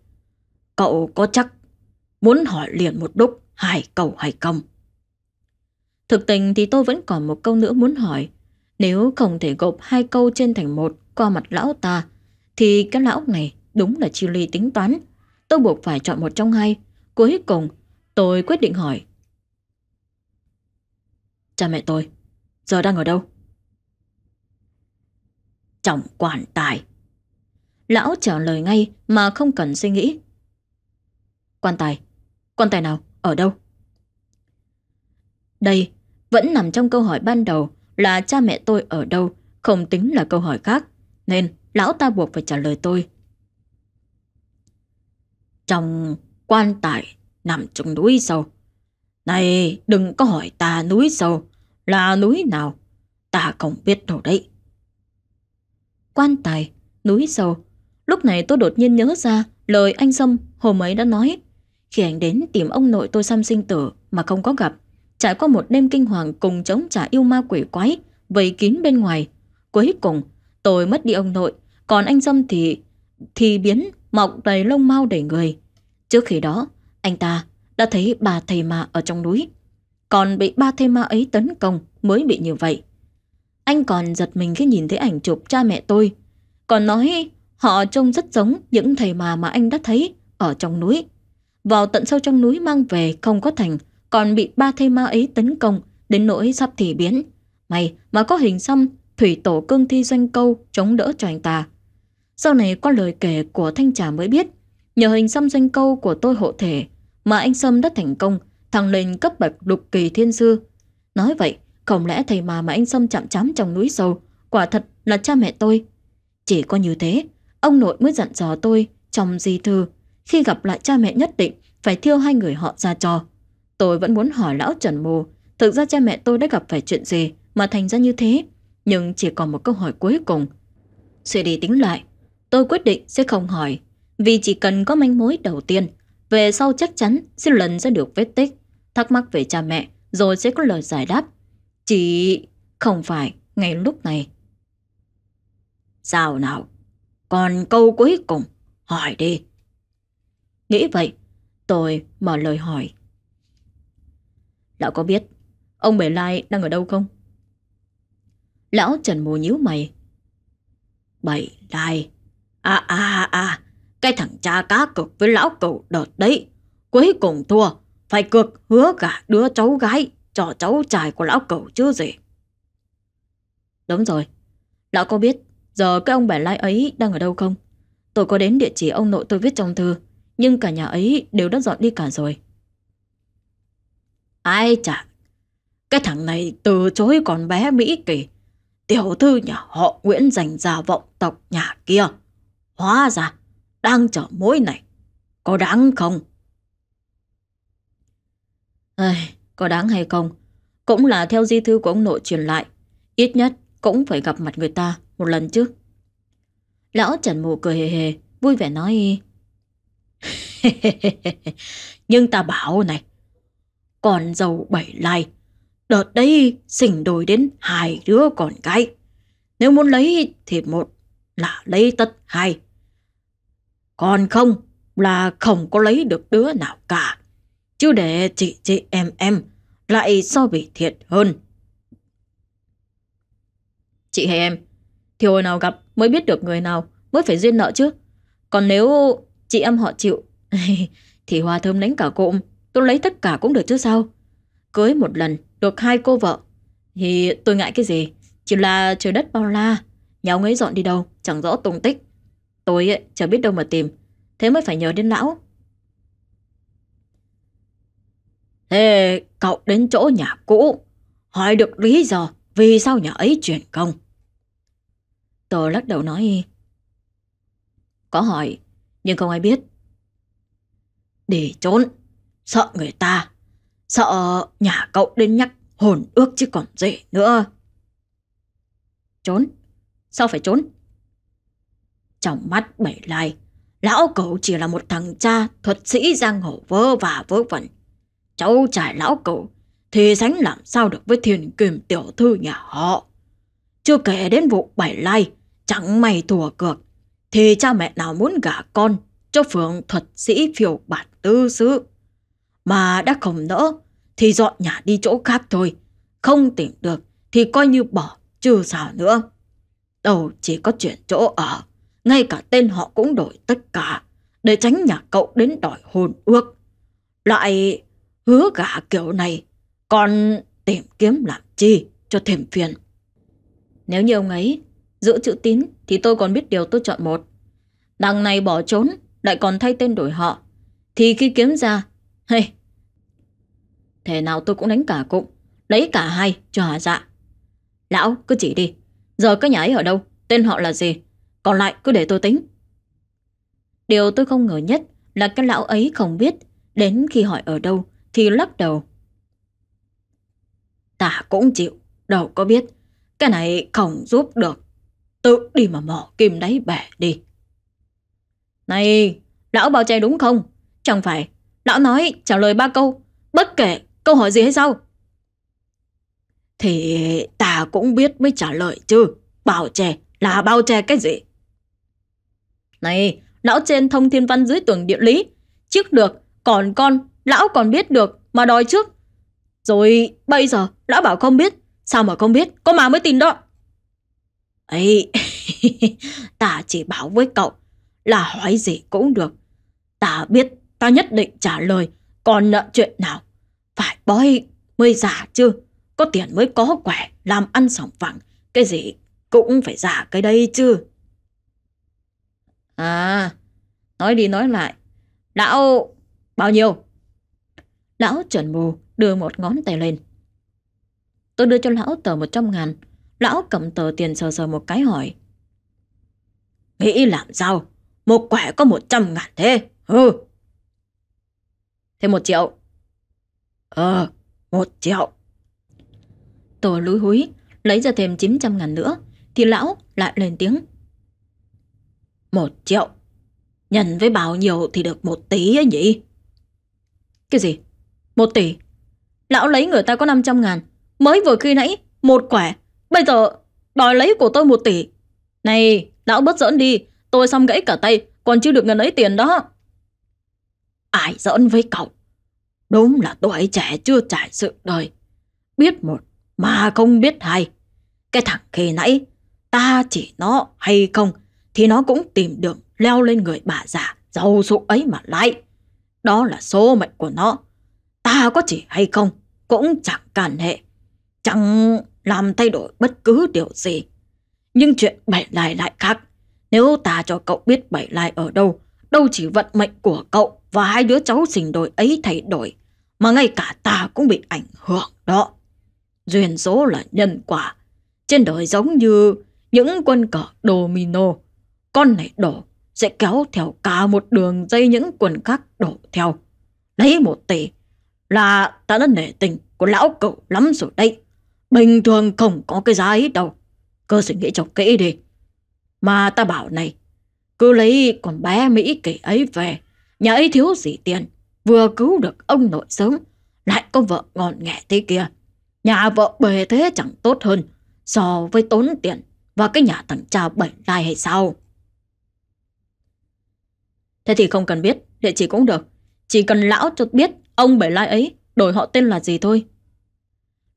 Cậu có chắc muốn hỏi liền một đúc hai câu hay không? Thực tình thì tôi vẫn còn một câu nữa muốn hỏi. Nếu không thể gộp hai câu trên thành một qua mặt lão ta, thì cái lão này đúng là chi ly tính toán. Tôi buộc phải chọn một trong hai. Cuối cùng, tôi quyết định hỏi. Cha mẹ tôi, giờ đang ở đâu? Trọng quản tài. Lão trả lời ngay mà không cần suy nghĩ. Quan tài? Quan tài nào? Ở đâu? Đây vẫn nằm trong câu hỏi ban đầu là cha mẹ tôi ở đâu, không tính là câu hỏi khác, nên lão ta buộc phải trả lời tôi. Trong quan tài nằm trong núi sâu. Này, đừng có hỏi ta núi sâu là núi nào, ta không biết đâu đấy. Quan tài, núi sâu. Lúc này tôi đột nhiên nhớ ra lời anh Sâm hôm ấy đã nói. Khi anh đến tìm ông nội tôi xăm sinh tử mà không có gặp, trải qua một đêm kinh hoàng cùng chống trả yêu ma quỷ quái, vây kín bên ngoài. Cuối cùng, tôi mất đi ông nội, còn anh dâm thì... thì biến, mọc đầy lông mau đầy người. Trước khi đó, anh ta đã thấy bà thầy ma ở trong núi. Còn bị ba thầy ma ấy tấn công mới bị như vậy. Anh còn giật mình khi nhìn thấy ảnh chụp cha mẹ tôi. Còn nói họ trông rất giống những thầy ma mà anh đã thấy ở trong núi vào tận sâu trong núi mang về không có thành, còn bị ba thây ma ấy tấn công, đến nỗi sắp thì biến. May mà có hình xăm, thủy tổ cương thi doanh câu chống đỡ cho anh ta. Sau này qua lời kể của Thanh Trà mới biết, nhờ hình xăm doanh câu của tôi hộ thể mà anh Sâm đã thành công, thăng lên cấp bậc đục kỳ thiên sư. Nói vậy, không lẽ thầy mà mà anh Sâm chạm chám trong núi sâu, quả thật là cha mẹ tôi. Chỉ có như thế, ông nội mới dặn dò tôi trong di thư khi gặp lại cha mẹ nhất định phải thiêu hai người họ ra cho. Tôi vẫn muốn hỏi lão Trần Mù, thực ra cha mẹ tôi đã gặp phải chuyện gì mà thành ra như thế, nhưng chỉ còn một câu hỏi cuối cùng. Suy đi tính lại, tôi quyết định sẽ không hỏi, vì chỉ cần có manh mối đầu tiên, về sau chắc chắn sẽ lần ra được vết tích, thắc mắc về cha mẹ rồi sẽ có lời giải đáp. Chỉ không phải ngay lúc này. Sao nào? Còn câu cuối cùng, hỏi đi. Nghĩ vậy, tôi mở lời hỏi. Lão có biết ông Bể Lai đang ở đâu không? Lão Trần Mù nhíu mày. Bảy Lai, à à à, cái thằng cha cá cực với lão cậu đợt đấy. Cuối cùng thua, phải cược hứa cả đứa cháu gái cho cháu trai của lão cậu chứ gì. Đúng rồi, lão có biết giờ cái ông Bể Lai ấy đang ở đâu không? Tôi có đến địa chỉ ông nội tôi viết trong thư. Nhưng cả nhà ấy đều đã dọn đi cả rồi Ai chả Cái thằng này từ chối còn bé Mỹ kỳ Tiểu thư nhà họ Nguyễn dành ra vọng tộc nhà kia Hóa ra Đang chở mối này Có đáng không Ây, Có đáng hay không Cũng là theo di thư của ông nội truyền lại Ít nhất cũng phải gặp mặt người ta Một lần chứ Lão Trần Mù cười hề hề Vui vẻ nói Nhưng ta bảo này, còn dâu bảy lai, đợt đấy sinh đôi đến hai đứa con gái. Nếu muốn lấy thì một là lấy tất hai. Còn không là không có lấy được đứa nào cả. Chứ để chị chị em em lại so bị thiệt hơn. Chị hay em, thì hồi nào gặp mới biết được người nào mới phải duyên nợ chứ. Còn nếu Chị em họ chịu Thì hoa thơm đánh cả cụm Tôi lấy tất cả cũng được chứ sao Cưới một lần được hai cô vợ Thì tôi ngại cái gì Chỉ là trời đất bao la Nhà ông ấy dọn đi đâu chẳng rõ tung tích Tôi ấy, chả biết đâu mà tìm Thế mới phải nhờ đến lão Thế cậu đến chỗ nhà cũ Hỏi được lý do Vì sao nhà ấy chuyển công Tôi lắc đầu nói Có hỏi nhưng không ai biết. Để trốn, sợ người ta, sợ nhà cậu đến nhắc hồn ước chứ còn dễ nữa. Trốn? Sao phải trốn? Trong mắt bảy lai, lão cậu chỉ là một thằng cha thuật sĩ giang hồ vơ và vớ vẩn. Cháu trai lão cậu thì sánh làm sao được với thiền kiềm tiểu thư nhà họ. Chưa kể đến vụ bảy lai, chẳng may thua cược thì cha mẹ nào muốn gả con cho phượng thuật sĩ phiểu bản tư xứ. Mà đã không đỡ thì dọn nhà đi chỗ khác thôi. Không tìm được thì coi như bỏ chưa sao nữa. Đầu chỉ có chuyện chỗ ở, ngay cả tên họ cũng đổi tất cả để tránh nhà cậu đến đòi hồn ước. Lại hứa gả kiểu này còn tìm kiếm làm chi cho thêm phiền. Nếu như ông ấy Giữ chữ tín thì tôi còn biết điều tôi chọn một. Đằng này bỏ trốn, lại còn thay tên đổi họ. Thì khi kiếm ra, hey, thế nào tôi cũng đánh cả cụm, lấy cả hai cho hà dạ. Lão, cứ chỉ đi, giờ cái nhà ấy ở đâu, tên họ là gì, còn lại cứ để tôi tính. Điều tôi không ngờ nhất là cái lão ấy không biết, đến khi hỏi ở đâu thì lắc đầu. Tả cũng chịu, đâu có biết, cái này không giúp được. Tự đi mà mò kim đáy bể đi. Này, lão bao che đúng không? Chẳng phải, lão nói trả lời ba câu, bất kể câu hỏi gì hay sao? Thì ta cũng biết mới trả lời chứ, bao che là bao che cái gì? Này, lão trên thông thiên văn dưới tưởng địa lý, trước được, còn con, lão còn biết được mà đòi trước. Rồi bây giờ lão bảo không biết, sao mà không biết, có mà mới tin đó ấy ta chỉ bảo với cậu là hỏi gì cũng được. Ta biết ta nhất định trả lời, còn nợ chuyện nào. Phải bói mới giả chứ, có tiền mới có quẻ, làm ăn sòng phẳng, cái gì cũng phải giả cái đây chứ. À, nói đi nói lại, lão bao nhiêu? Lão trần mù đưa một ngón tay lên. Tôi đưa cho lão tờ một trăm ngàn, Lão cầm tờ tiền sờ sờ một cái hỏi. Nghĩ làm sao? Một quẻ có một trăm ngàn thế. Ừ. Thêm một triệu. Ờ, một triệu. Tổ lúi húi, lấy ra thêm chín trăm ngàn nữa, thì lão lại lên tiếng. Một triệu. Nhân với bao nhiêu thì được một tỷ ấy nhỉ? Cái gì? Một tỷ? Lão lấy người ta có năm trăm ngàn. Mới vừa khi nãy, một quẻ Bây giờ đòi lấy của tôi một tỷ. Này, lão bớt giỡn đi, tôi xong gãy cả tay, còn chưa được ngần ấy tiền đó. Ai giỡn với cậu? Đúng là tuổi trẻ chưa trải sự đời. Biết một mà không biết hai. Cái thằng khi nãy, ta chỉ nó hay không, thì nó cũng tìm đường leo lên người bà già giàu sụ ấy mà lại. Đó là số mệnh của nó. Ta có chỉ hay không, cũng chẳng cản hệ. Chẳng làm thay đổi bất cứ điều gì. Nhưng chuyện bảy lai lại khác. Nếu ta cho cậu biết bảy lai ở đâu, đâu chỉ vận mệnh của cậu và hai đứa cháu sinh đôi ấy thay đổi, mà ngay cả ta cũng bị ảnh hưởng đó. Duyên số là nhân quả. Trên đời giống như những quân cờ domino. Con này đổ sẽ kéo theo cả một đường dây những quần khác đổ theo. Lấy một tỷ là ta đã nể tình của lão cậu lắm rồi đây. Bình thường không có cái giá ấy đâu. Cơ suy nghĩ cho kỹ đi. Mà ta bảo này, cứ lấy con bé Mỹ kể ấy về. Nhà ấy thiếu gì tiền, vừa cứu được ông nội sớm, lại có vợ ngọn nghẻ thế kia. Nhà vợ bề thế chẳng tốt hơn so với tốn tiền và cái nhà thằng cha bảy lai hay sao? Thế thì không cần biết, địa chỉ cũng được. Chỉ cần lão cho biết ông bảy lai ấy đổi họ tên là gì thôi.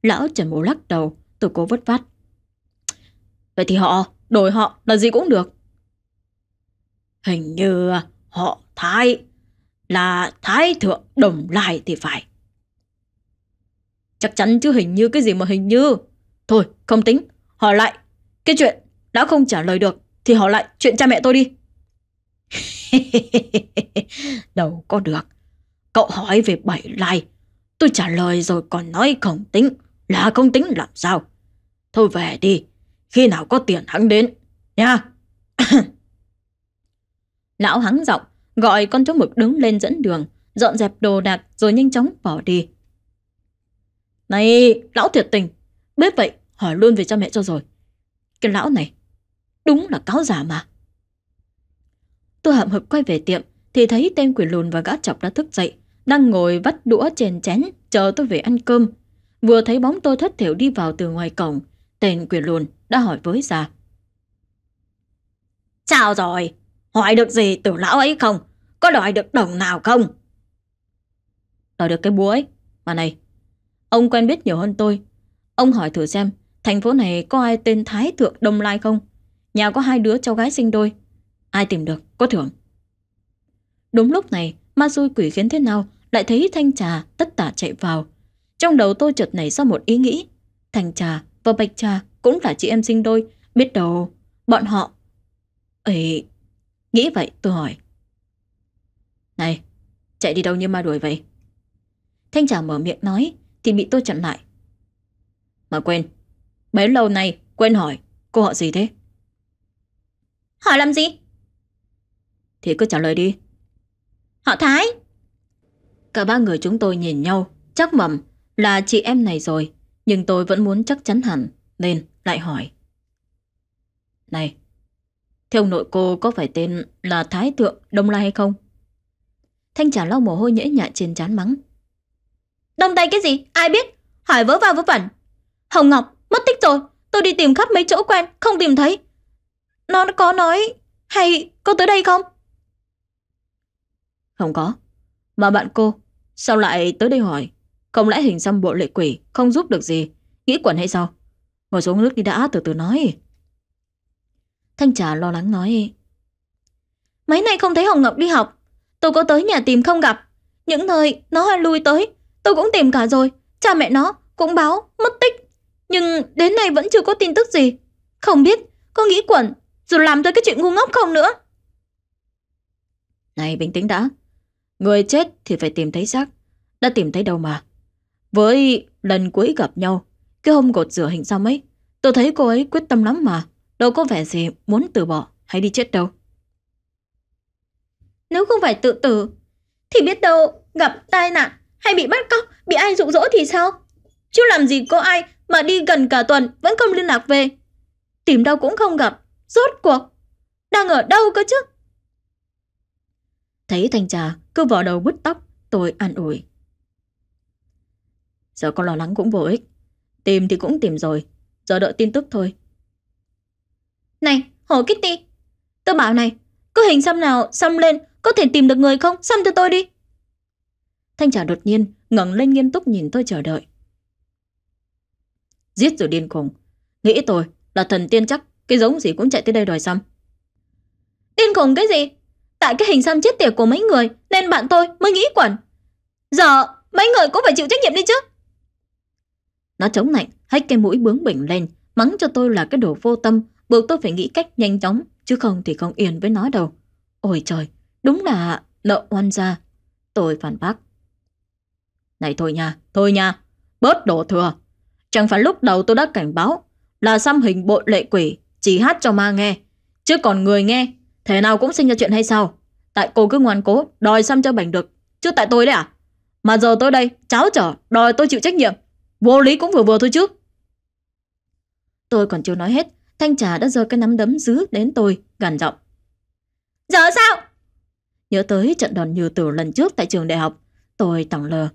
Lão Trần Mũ lắc đầu, tôi cố vất vát Vậy thì họ, đổi họ là gì cũng được. Hình như họ Thái là Thái Thượng Đồng Lai thì phải. Chắc chắn chứ hình như cái gì mà hình như. Thôi, không tính, họ lại. Cái chuyện đã không trả lời được thì họ lại chuyện cha mẹ tôi đi. Đâu có được. Cậu hỏi về bảy lai. Tôi trả lời rồi còn nói không tính. Là không tính làm sao Thôi về đi Khi nào có tiền hắn đến Nha Lão hắn giọng Gọi con chó mực đứng lên dẫn đường Dọn dẹp đồ đạc rồi nhanh chóng bỏ đi Này lão thiệt tình Biết vậy hỏi luôn về cha mẹ cho rồi Cái lão này Đúng là cáo giả mà Tôi hậm hực quay về tiệm Thì thấy tên quỷ lùn và gã chọc đã thức dậy Đang ngồi vắt đũa chèn chén Chờ tôi về ăn cơm Vừa thấy bóng tôi thất thiểu đi vào từ ngoài cổng, tên quỷ luôn đã hỏi với già. Chào rồi, hỏi được gì tiểu lão ấy không? Có đòi được đồng nào không? Đòi được cái búa ấy. Mà này, ông quen biết nhiều hơn tôi. Ông hỏi thử xem, thành phố này có ai tên Thái Thượng Đông Lai không? Nhà có hai đứa cháu gái sinh đôi. Ai tìm được, có thưởng. Đúng lúc này, ma xui quỷ khiến thế nào lại thấy thanh trà tất tả chạy vào trong đầu tôi chợt nảy ra một ý nghĩ. Thành Trà và Bạch Trà cũng là chị em sinh đôi, biết đâu bọn họ... ấy Nghĩ vậy tôi hỏi. Này, chạy đi đâu như ma đuổi vậy? Thanh Trà mở miệng nói thì bị tôi chặn lại. Mà quên, bấy lâu nay quên hỏi cô họ gì thế? Hỏi làm gì? Thì cứ trả lời đi. Họ Thái. Cả ba người chúng tôi nhìn nhau, chắc mầm là chị em này rồi, nhưng tôi vẫn muốn chắc chắn hẳn, nên lại hỏi. Này, theo nội cô có phải tên là Thái Thượng Đông Lai hay không? Thanh trả lau mồ hôi nhễ nhại trên chán mắng. Đông tay cái gì? Ai biết? Hỏi vớ va vớ vẩn. Hồng Ngọc, mất tích rồi. Tôi đi tìm khắp mấy chỗ quen, không tìm thấy. Nó có nói hay có tới đây không? Không có. Mà bạn cô, sao lại tới đây hỏi? Không lẽ hình xăm bộ lệ quỷ Không giúp được gì Nghĩ quẩn hay sao Ngồi xuống nước đi đã từ từ nói Thanh trà lo lắng nói Mấy nay không thấy Hồng Ngọc đi học Tôi có tới nhà tìm không gặp Những nơi nó hay lui tới Tôi cũng tìm cả rồi Cha mẹ nó cũng báo mất tích Nhưng đến nay vẫn chưa có tin tức gì Không biết có nghĩ quẩn Dù làm tôi cái chuyện ngu ngốc không nữa Này bình tĩnh đã Người chết thì phải tìm thấy xác Đã tìm thấy đâu mà với lần cuối gặp nhau, cái hôm cột rửa hình xăm ấy, tôi thấy cô ấy quyết tâm lắm mà, đâu có vẻ gì muốn từ bỏ hay đi chết đâu. Nếu không phải tự tử, thì biết đâu gặp tai nạn hay bị bắt cóc, bị ai dụ dỗ thì sao? Chứ làm gì có ai mà đi gần cả tuần vẫn không liên lạc về. Tìm đâu cũng không gặp, rốt cuộc. Đang ở đâu cơ chứ? Thấy thanh trà cứ vào đầu bứt tóc, tôi an ủi. Giờ con lo lắng cũng vô ích. Tìm thì cũng tìm rồi, giờ đợi tin tức thôi. Này, Hồ Kitty, tôi bảo này, có hình xăm nào xăm lên có thể tìm được người không? Xăm cho tôi đi. Thanh Trà đột nhiên ngẩng lên nghiêm túc nhìn tôi chờ đợi. Giết rồi điên khùng. Nghĩ tôi là thần tiên chắc cái giống gì cũng chạy tới đây đòi xăm. Điên khùng cái gì? Tại cái hình xăm chết tiệt của mấy người nên bạn tôi mới nghĩ quẩn. Giờ mấy người cũng phải chịu trách nhiệm đi chứ. Nó chống lạnh, hết cái mũi bướng bỉnh lên, mắng cho tôi là cái đồ vô tâm, buộc tôi phải nghĩ cách nhanh chóng, chứ không thì không yên với nó đâu. Ôi trời, đúng là nợ oan gia. Tôi phản bác. Này thôi nha, thôi nha, bớt đổ thừa. Chẳng phải lúc đầu tôi đã cảnh báo là xăm hình bộ lệ quỷ, chỉ hát cho ma nghe. Chứ còn người nghe, thế nào cũng sinh ra chuyện hay sao? Tại cô cứ ngoan cố, đòi xăm cho bảnh được, chứ tại tôi đấy à? Mà giờ tôi đây, cháu trở, đòi tôi chịu trách nhiệm. Vô lý cũng vừa vừa thôi chứ. Tôi còn chưa nói hết, Thanh Trà đã giơ cái nắm đấm dứ đến tôi, gằn giọng. Giờ sao? Nhớ tới trận đòn như tử lần trước tại trường đại học, tôi tỏng lờ.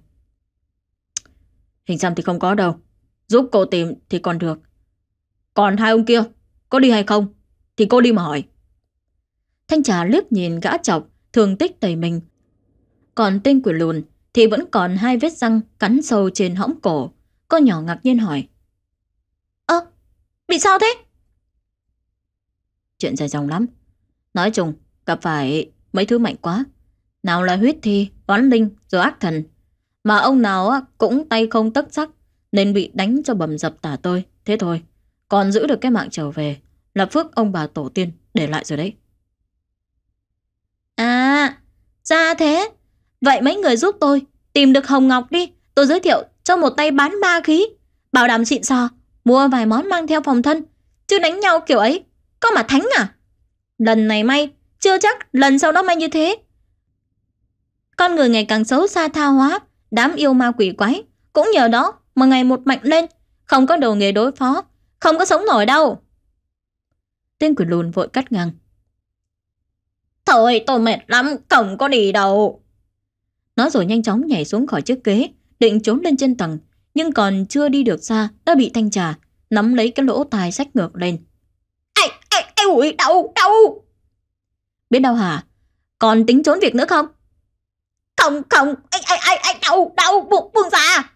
Hình xăm thì không có đâu, giúp cô tìm thì còn được. Còn hai ông kia, có đi hay không? Thì cô đi mà hỏi. Thanh Trà liếc nhìn gã chọc, thương tích đầy mình. Còn tên quỷ lùn thì vẫn còn hai vết răng cắn sâu trên hõm cổ con nhỏ ngạc nhiên hỏi. Ơ, bị sao thế? Chuyện dài dòng lắm. Nói chung, gặp phải mấy thứ mạnh quá. Nào là huyết thi, oán linh, rồi ác thần. Mà ông nào cũng tay không tất sắc, nên bị đánh cho bầm dập tả tôi. Thế thôi, còn giữ được cái mạng trở về là phước ông bà tổ tiên để lại rồi đấy. À, ra thế. Vậy mấy người giúp tôi tìm được Hồng Ngọc đi. Tôi giới thiệu cho một tay bán ma khí, bảo đảm xịn sò, mua vài món mang theo phòng thân, chứ đánh nhau kiểu ấy, có mà thánh à? Lần này may, chưa chắc lần sau đó may như thế. Con người ngày càng xấu xa tha hóa, đám yêu ma quỷ quái, cũng nhờ đó mà ngày một mạnh lên, không có đồ nghề đối phó, không có sống nổi đâu. Tên quỷ lùn vội cắt ngang. Thôi tôi mệt lắm, cổng có đi đâu. Nó rồi nhanh chóng nhảy xuống khỏi chiếc ghế, định trốn lên trên tầng, nhưng còn chưa đi được xa đã bị thanh trà nắm lấy cái lỗ tai sách ngược lên. Ai, ai, ai ui, đau, đau. Biết đau hả? Còn tính trốn việc nữa không? Không, không, ai, ai, ai, ai, đau, đau, buông, buông ra.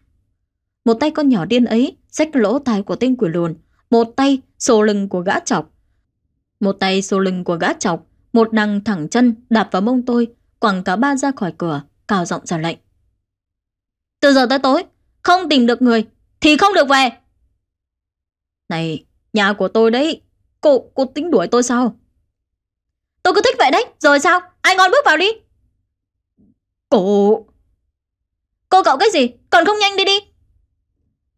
Một tay con nhỏ điên ấy xách lỗ tai của tên quỷ lùn, một tay sồ lưng của gã chọc. Một tay sồ lưng của gã chọc, một đằng thẳng chân đạp vào mông tôi, quẳng cả ba ra khỏi cửa, cào giọng ra lệnh. Từ giờ tới tối, không tìm được người thì không được về. Này, nhà của tôi đấy, cô cô tính đuổi tôi sao? Tôi cứ thích vậy đấy, rồi sao? Ai ngon bước vào đi. Cô Cô cậu cái gì? Còn không nhanh đi đi.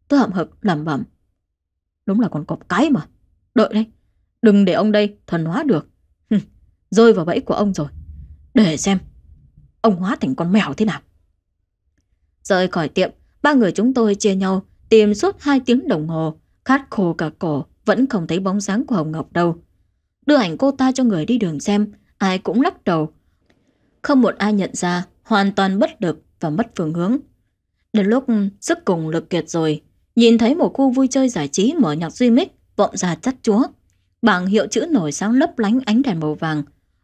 Tôi hậm hực lẩm bẩm. Đúng là còn cọp cái mà. Đợi đây, đừng để ông đây thần hóa được. Rơi vào bẫy của ông rồi. Để xem ông hóa thành con mèo thế nào. Rời khỏi tiệm, ba người chúng tôi chia nhau tìm suốt 2 tiếng đồng hồ, khát khô cả cổ, vẫn không thấy bóng dáng của Hồng Ngọc đâu. Đưa ảnh cô ta cho người đi đường xem, ai cũng lắc đầu. Không một ai nhận ra, hoàn toàn bất lực và mất phương hướng. Đến lúc sức cùng lực kiệt rồi, nhìn thấy một khu vui chơi giải trí mở nhạc duy mic vọng ra chắt chúa. Bảng hiệu chữ nổi sáng lấp lánh ánh đèn màu vàng,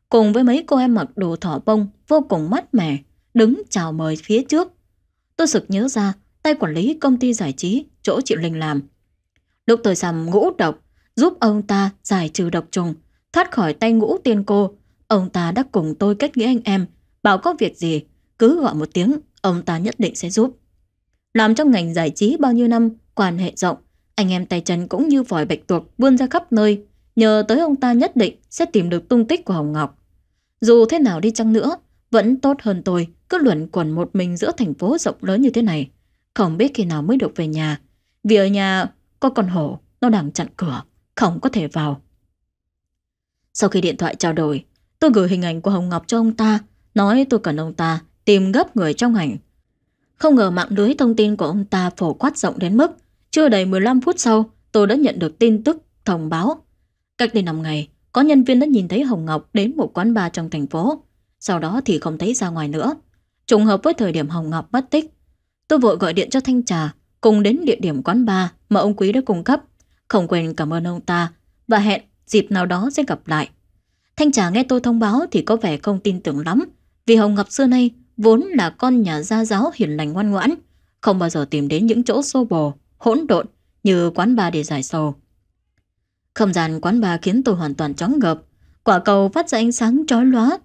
cùng với mấy cô em mặc đồ thỏ bông vô cùng mát mẻ, đứng chào mời phía trước. Tôi sực nhớ ra tay quản lý công ty giải trí chỗ chị Linh làm. Lúc tôi sầm ngũ độc, giúp ông ta giải trừ độc trùng, thoát khỏi tay ngũ tiên cô, ông ta đã cùng tôi kết nghĩa anh em, bảo có việc gì, cứ gọi một tiếng, ông ta nhất định sẽ giúp. Làm trong ngành giải trí bao nhiêu năm, quan hệ rộng, anh em tay chân cũng như vòi bạch tuộc vươn ra khắp nơi, nhờ tới ông ta nhất định sẽ tìm được tung tích của Hồng Ngọc. Dù thế nào đi chăng nữa, vẫn tốt hơn tôi cứ luận quẩn một mình giữa thành phố rộng lớn như thế này. Không biết khi nào mới được về nhà. Vì ở nhà có con hổ, nó đang chặn cửa, không có thể vào. Sau khi điện thoại trao đổi, tôi gửi hình ảnh của Hồng Ngọc cho ông ta, nói tôi cần ông ta tìm gấp người trong ảnh. Không ngờ mạng lưới thông tin của ông ta phổ quát rộng đến mức chưa đầy 15 phút sau tôi đã nhận được tin tức thông báo. Cách đây 5 ngày, có nhân viên đã nhìn thấy Hồng Ngọc đến một quán bar trong thành phố. Sau đó thì không thấy ra ngoài nữa Trùng hợp với thời điểm Hồng Ngọc mất tích Tôi vội gọi điện cho Thanh Trà Cùng đến địa điểm quán bar mà ông Quý đã cung cấp Không quên cảm ơn ông ta Và hẹn dịp nào đó sẽ gặp lại Thanh Trà nghe tôi thông báo Thì có vẻ không tin tưởng lắm Vì Hồng Ngọc xưa nay vốn là con nhà gia giáo hiền lành ngoan ngoãn Không bao giờ tìm đến những chỗ xô bồ Hỗn độn như quán bar để giải sầu Không gian quán bar khiến tôi hoàn toàn chóng ngợp Quả cầu phát ra ánh sáng chói lóa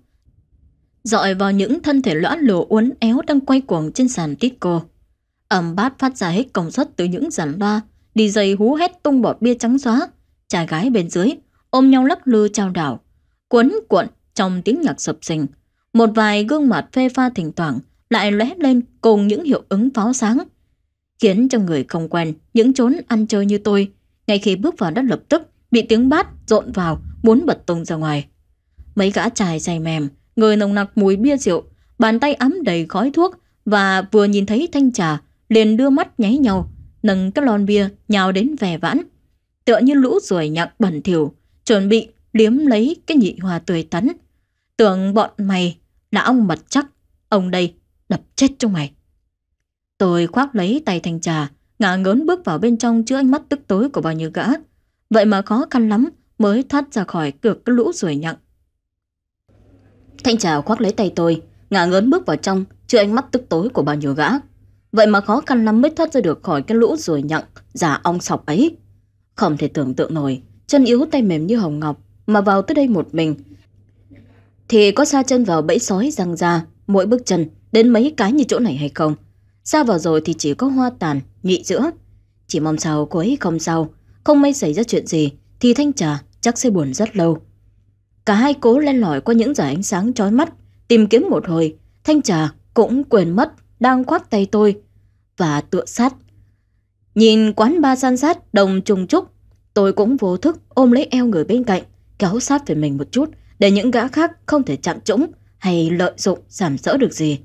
dọi vào những thân thể lõa lồ uốn éo đang quay cuồng trên sàn disco. Âm bát phát ra hết công suất từ những dàn loa, dây hú hét tung bọt bia trắng xóa, trai gái bên dưới ôm nhau lắc lư trao đảo, cuốn cuộn trong tiếng nhạc sập sình. Một vài gương mặt phê pha thỉnh thoảng lại lóe lên cùng những hiệu ứng pháo sáng, khiến cho người không quen những chốn ăn chơi như tôi, ngay khi bước vào đất lập tức bị tiếng bát rộn vào muốn bật tung ra ngoài. Mấy gã trai say mềm người nồng nặc mùi bia rượu, bàn tay ấm đầy khói thuốc và vừa nhìn thấy thanh trà, liền đưa mắt nháy nhau, nâng cái lon bia nhào đến vẻ vãn. Tựa như lũ ruồi nhặng bẩn thỉu, chuẩn bị liếm lấy cái nhị hòa tươi tắn. Tưởng bọn mày là ông mặt chắc, ông đây đập chết cho mày. Tôi khoác lấy tay thanh trà, ngả ngớn bước vào bên trong chứa ánh mắt tức tối của bao nhiêu gã. Vậy mà khó khăn lắm mới thoát ra khỏi được cái lũ ruồi nhặng Thanh trà khoác lấy tay tôi, ngả ngớn bước vào trong, chưa ánh mắt tức tối của bao nhiêu gã. Vậy mà khó khăn lắm mới thoát ra được khỏi cái lũ rồi nhặng, giả ong sọc ấy. Không thể tưởng tượng nổi, chân yếu tay mềm như hồng ngọc, mà vào tới đây một mình. Thì có xa chân vào bẫy sói răng ra, mỗi bước chân, đến mấy cái như chỗ này hay không? Xa vào rồi thì chỉ có hoa tàn, nhị giữa. Chỉ mong sao cô ấy không sao, không may xảy ra chuyện gì, thì thanh trà chắc sẽ buồn rất lâu. Cả hai cố len lỏi qua những dải ánh sáng chói mắt, tìm kiếm một hồi, thanh trà cũng quên mất đang khoác tay tôi và tựa sát. Nhìn quán ba san sát đồng trùng trúc, tôi cũng vô thức ôm lấy eo người bên cạnh, kéo sát về mình một chút để những gã khác không thể chạm trũng hay lợi dụng giảm sỡ được gì.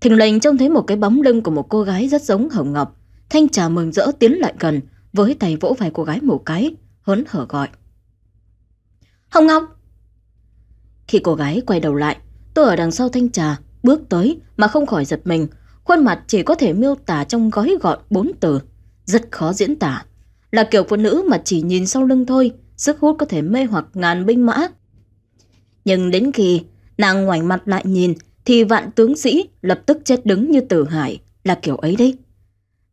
Thình lình trông thấy một cái bóng lưng của một cô gái rất giống Hồng Ngọc, thanh trà mừng rỡ tiến lại gần với tay vỗ vai cô gái một cái, hớn hở gọi. Hồng Ngọc, khi cô gái quay đầu lại, tôi ở đằng sau thanh trà, bước tới mà không khỏi giật mình. Khuôn mặt chỉ có thể miêu tả trong gói gọn bốn từ. Rất khó diễn tả. Là kiểu phụ nữ mà chỉ nhìn sau lưng thôi, sức hút có thể mê hoặc ngàn binh mã. Nhưng đến khi nàng ngoảnh mặt lại nhìn thì vạn tướng sĩ lập tức chết đứng như tử hải, là kiểu ấy đấy.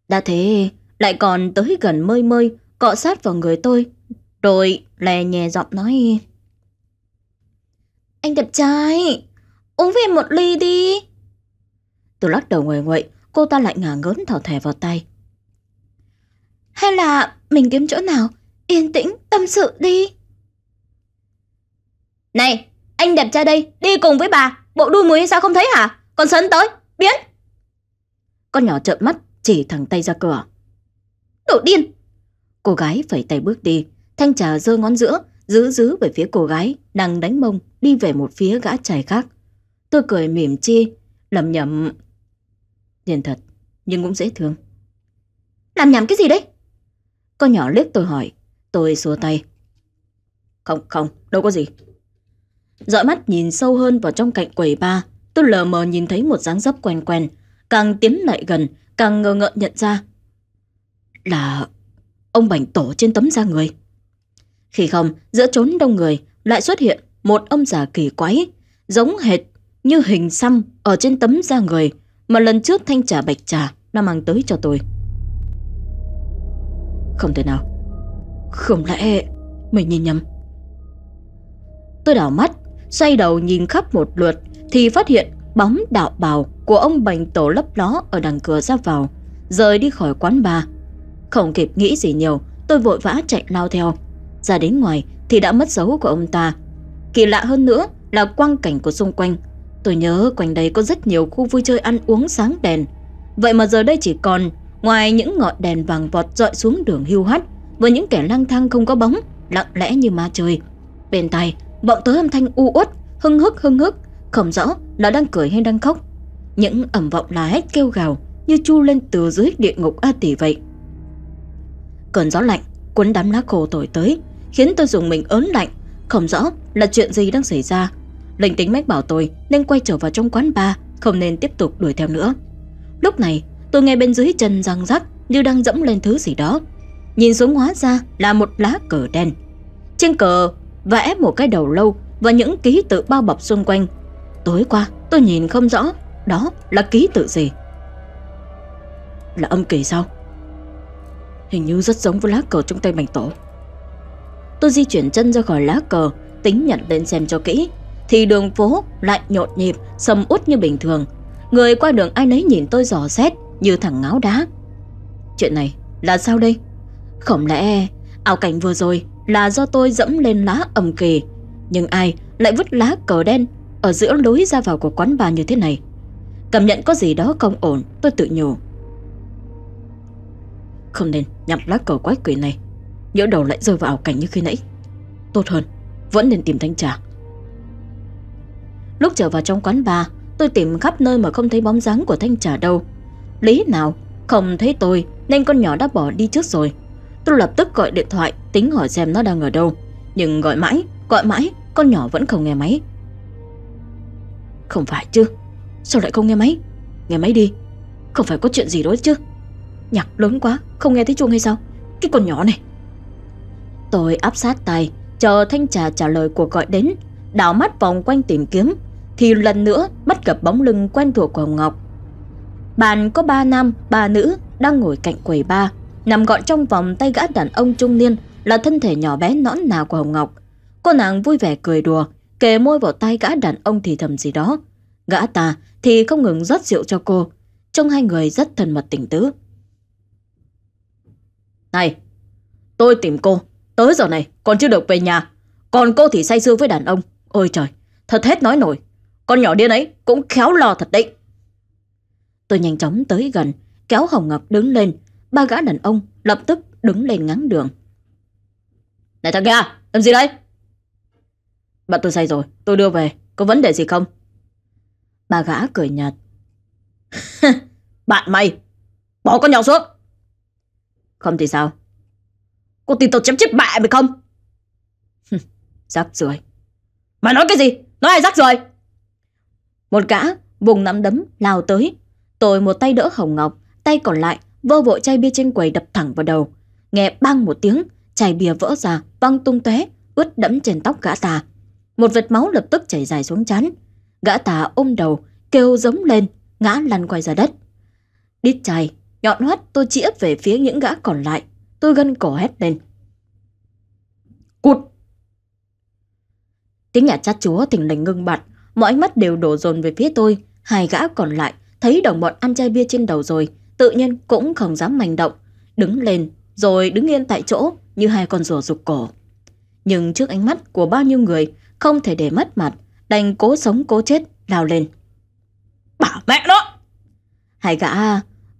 Đã thế, lại còn tới gần mơi mơi, cọ sát vào người tôi, rồi lè nhẹ giọng nói... Anh đẹp trai, uống với em một ly đi. Tôi lắc đầu ngoài nguậy, cô ta lại ngả ngớn thỏ thẻ vào tay. Hay là mình kiếm chỗ nào, yên tĩnh, tâm sự đi. Này, anh đẹp trai đây, đi cùng với bà, bộ đuôi mùi sao không thấy hả? Còn sấn tới, biến. Con nhỏ trợn mắt, chỉ thẳng tay ra cửa. Đồ điên! Cô gái phẩy tay bước đi, thanh trà giơ ngón giữa, giữ giữ về phía cô gái đang đánh mông đi về một phía gã trai khác. Tôi cười mỉm chi, lầm nhầm. Tiền thật, nhưng cũng dễ thương. Làm nhầm cái gì đấy? Con nhỏ liếc tôi hỏi, tôi xua tay. Không, không, đâu có gì. Dõi mắt nhìn sâu hơn vào trong cạnh quầy ba, tôi lờ mờ nhìn thấy một dáng dấp quen quen, càng tiến lại gần, càng ngờ ngợ nhận ra. Là ông bảnh tổ trên tấm da người. Khi không, giữa trốn đông người lại xuất hiện một ông già kỳ quái, giống hệt như hình xăm ở trên tấm da người mà lần trước thanh trà bạch trà đã mang tới cho tôi. Không thể nào. Không lẽ mình nhìn nhầm. Tôi đảo mắt, xoay đầu nhìn khắp một lượt thì phát hiện bóng đạo bào của ông bành tổ lấp ló ở đằng cửa ra vào, rời đi khỏi quán bar. Không kịp nghĩ gì nhiều, tôi vội vã chạy lao theo ra đến ngoài thì đã mất dấu của ông ta. Kỳ lạ hơn nữa là quang cảnh của xung quanh. Tôi nhớ quanh đây có rất nhiều khu vui chơi ăn uống sáng đèn. Vậy mà giờ đây chỉ còn ngoài những ngọn đèn vàng vọt dọi xuống đường hưu hắt với những kẻ lang thang không có bóng, lặng lẽ như ma trời. Bên tai vọng tới âm thanh u uất, hưng hức hưng hức, không rõ là đang cười hay đang khóc. Những ẩm vọng là hét kêu gào như chu lên từ dưới địa ngục A tỷ vậy. Cơn gió lạnh cuốn đám lá khô thổi tới, khiến tôi dùng mình ớn lạnh, không rõ là chuyện gì đang xảy ra. Linh tính mách bảo tôi nên quay trở vào trong quán bar, không nên tiếp tục đuổi theo nữa. Lúc này, tôi nghe bên dưới chân răng rắc như đang dẫm lên thứ gì đó. Nhìn xuống hóa ra là một lá cờ đen. Trên cờ vẽ một cái đầu lâu và những ký tự bao bọc xung quanh. Tối qua tôi nhìn không rõ đó là ký tự gì. Là âm kỳ sao? Hình như rất giống với lá cờ trong tay bành tổ. Tôi di chuyển chân ra khỏi lá cờ, tính nhặt lên xem cho kỹ. Thì đường phố lại nhộn nhịp, sầm út như bình thường. Người qua đường ai nấy nhìn tôi dò xét như thằng ngáo đá. Chuyện này là sao đây? Không lẽ ảo cảnh vừa rồi là do tôi dẫm lên lá ầm kề. Nhưng ai lại vứt lá cờ đen ở giữa lối ra vào của quán bà như thế này? Cảm nhận có gì đó không ổn, tôi tự nhủ. Không nên nhặt lá cờ quái quỷ này Nhỡ đầu lại rơi vào cảnh như khi nãy Tốt hơn Vẫn nên tìm thanh trà Lúc trở vào trong quán bar Tôi tìm khắp nơi mà không thấy bóng dáng của thanh trà đâu Lý nào Không thấy tôi Nên con nhỏ đã bỏ đi trước rồi Tôi lập tức gọi điện thoại Tính hỏi xem nó đang ở đâu Nhưng gọi mãi Gọi mãi Con nhỏ vẫn không nghe máy Không phải chứ Sao lại không nghe máy Nghe máy đi Không phải có chuyện gì đó chứ Nhạc lớn quá Không nghe thấy chuông hay sao Cái con nhỏ này Tôi áp sát tay, chờ Thanh Trà trả lời cuộc gọi đến, đảo mắt vòng quanh tìm kiếm, thì lần nữa bắt gặp bóng lưng quen thuộc của Ngọc. Bàn có ba nam, ba nữ đang ngồi cạnh quầy ba, nằm gọn trong vòng tay gã đàn ông trung niên là thân thể nhỏ bé nõn nà của Hồng Ngọc. Cô nàng vui vẻ cười đùa, kề môi vào tay gã đàn ông thì thầm gì đó. Gã ta thì không ngừng rót rượu cho cô, trông hai người rất thân mật tình tứ. Này, tôi tìm cô Tới giờ này còn chưa được về nhà Còn cô thì say sưa với đàn ông Ôi trời thật hết nói nổi Con nhỏ điên ấy cũng khéo lo thật đấy Tôi nhanh chóng tới gần Kéo Hồng Ngọc đứng lên Ba gã đàn ông lập tức đứng lên ngắn đường Này thằng kia Làm gì đấy Bạn tôi say rồi tôi đưa về Có vấn đề gì không Ba gã cười nhạt Bạn mày Bỏ con nhỏ xuống Không thì sao Cô tin tao chém chết mẹ mày không rắc rưởi mà nói cái gì Nói ai rắc rưởi Một gã vùng nắm đấm lao tới Tôi một tay đỡ Hồng Ngọc Tay còn lại vơ vội chai bia trên quầy đập thẳng vào đầu Nghe bang một tiếng Chai bia vỡ ra văng tung tóe Ướt đẫm trên tóc gã tà. Một vệt máu lập tức chảy dài xuống chán Gã tà ôm đầu kêu giống lên Ngã lăn quay ra đất Đít chai nhọn hoắt tôi chĩa về phía những gã còn lại Tôi gân cổ hét lên. Cút! Tiếng nhà chát chúa thỉnh lình ngưng bặt, mọi ánh mắt đều đổ dồn về phía tôi. Hai gã còn lại thấy đồng bọn ăn chai bia trên đầu rồi, tự nhiên cũng không dám manh động. Đứng lên, rồi đứng yên tại chỗ như hai con rùa rụt cổ. Nhưng trước ánh mắt của bao nhiêu người không thể để mất mặt, đành cố sống cố chết, lao lên. Bảo mẹ nó! Hai gã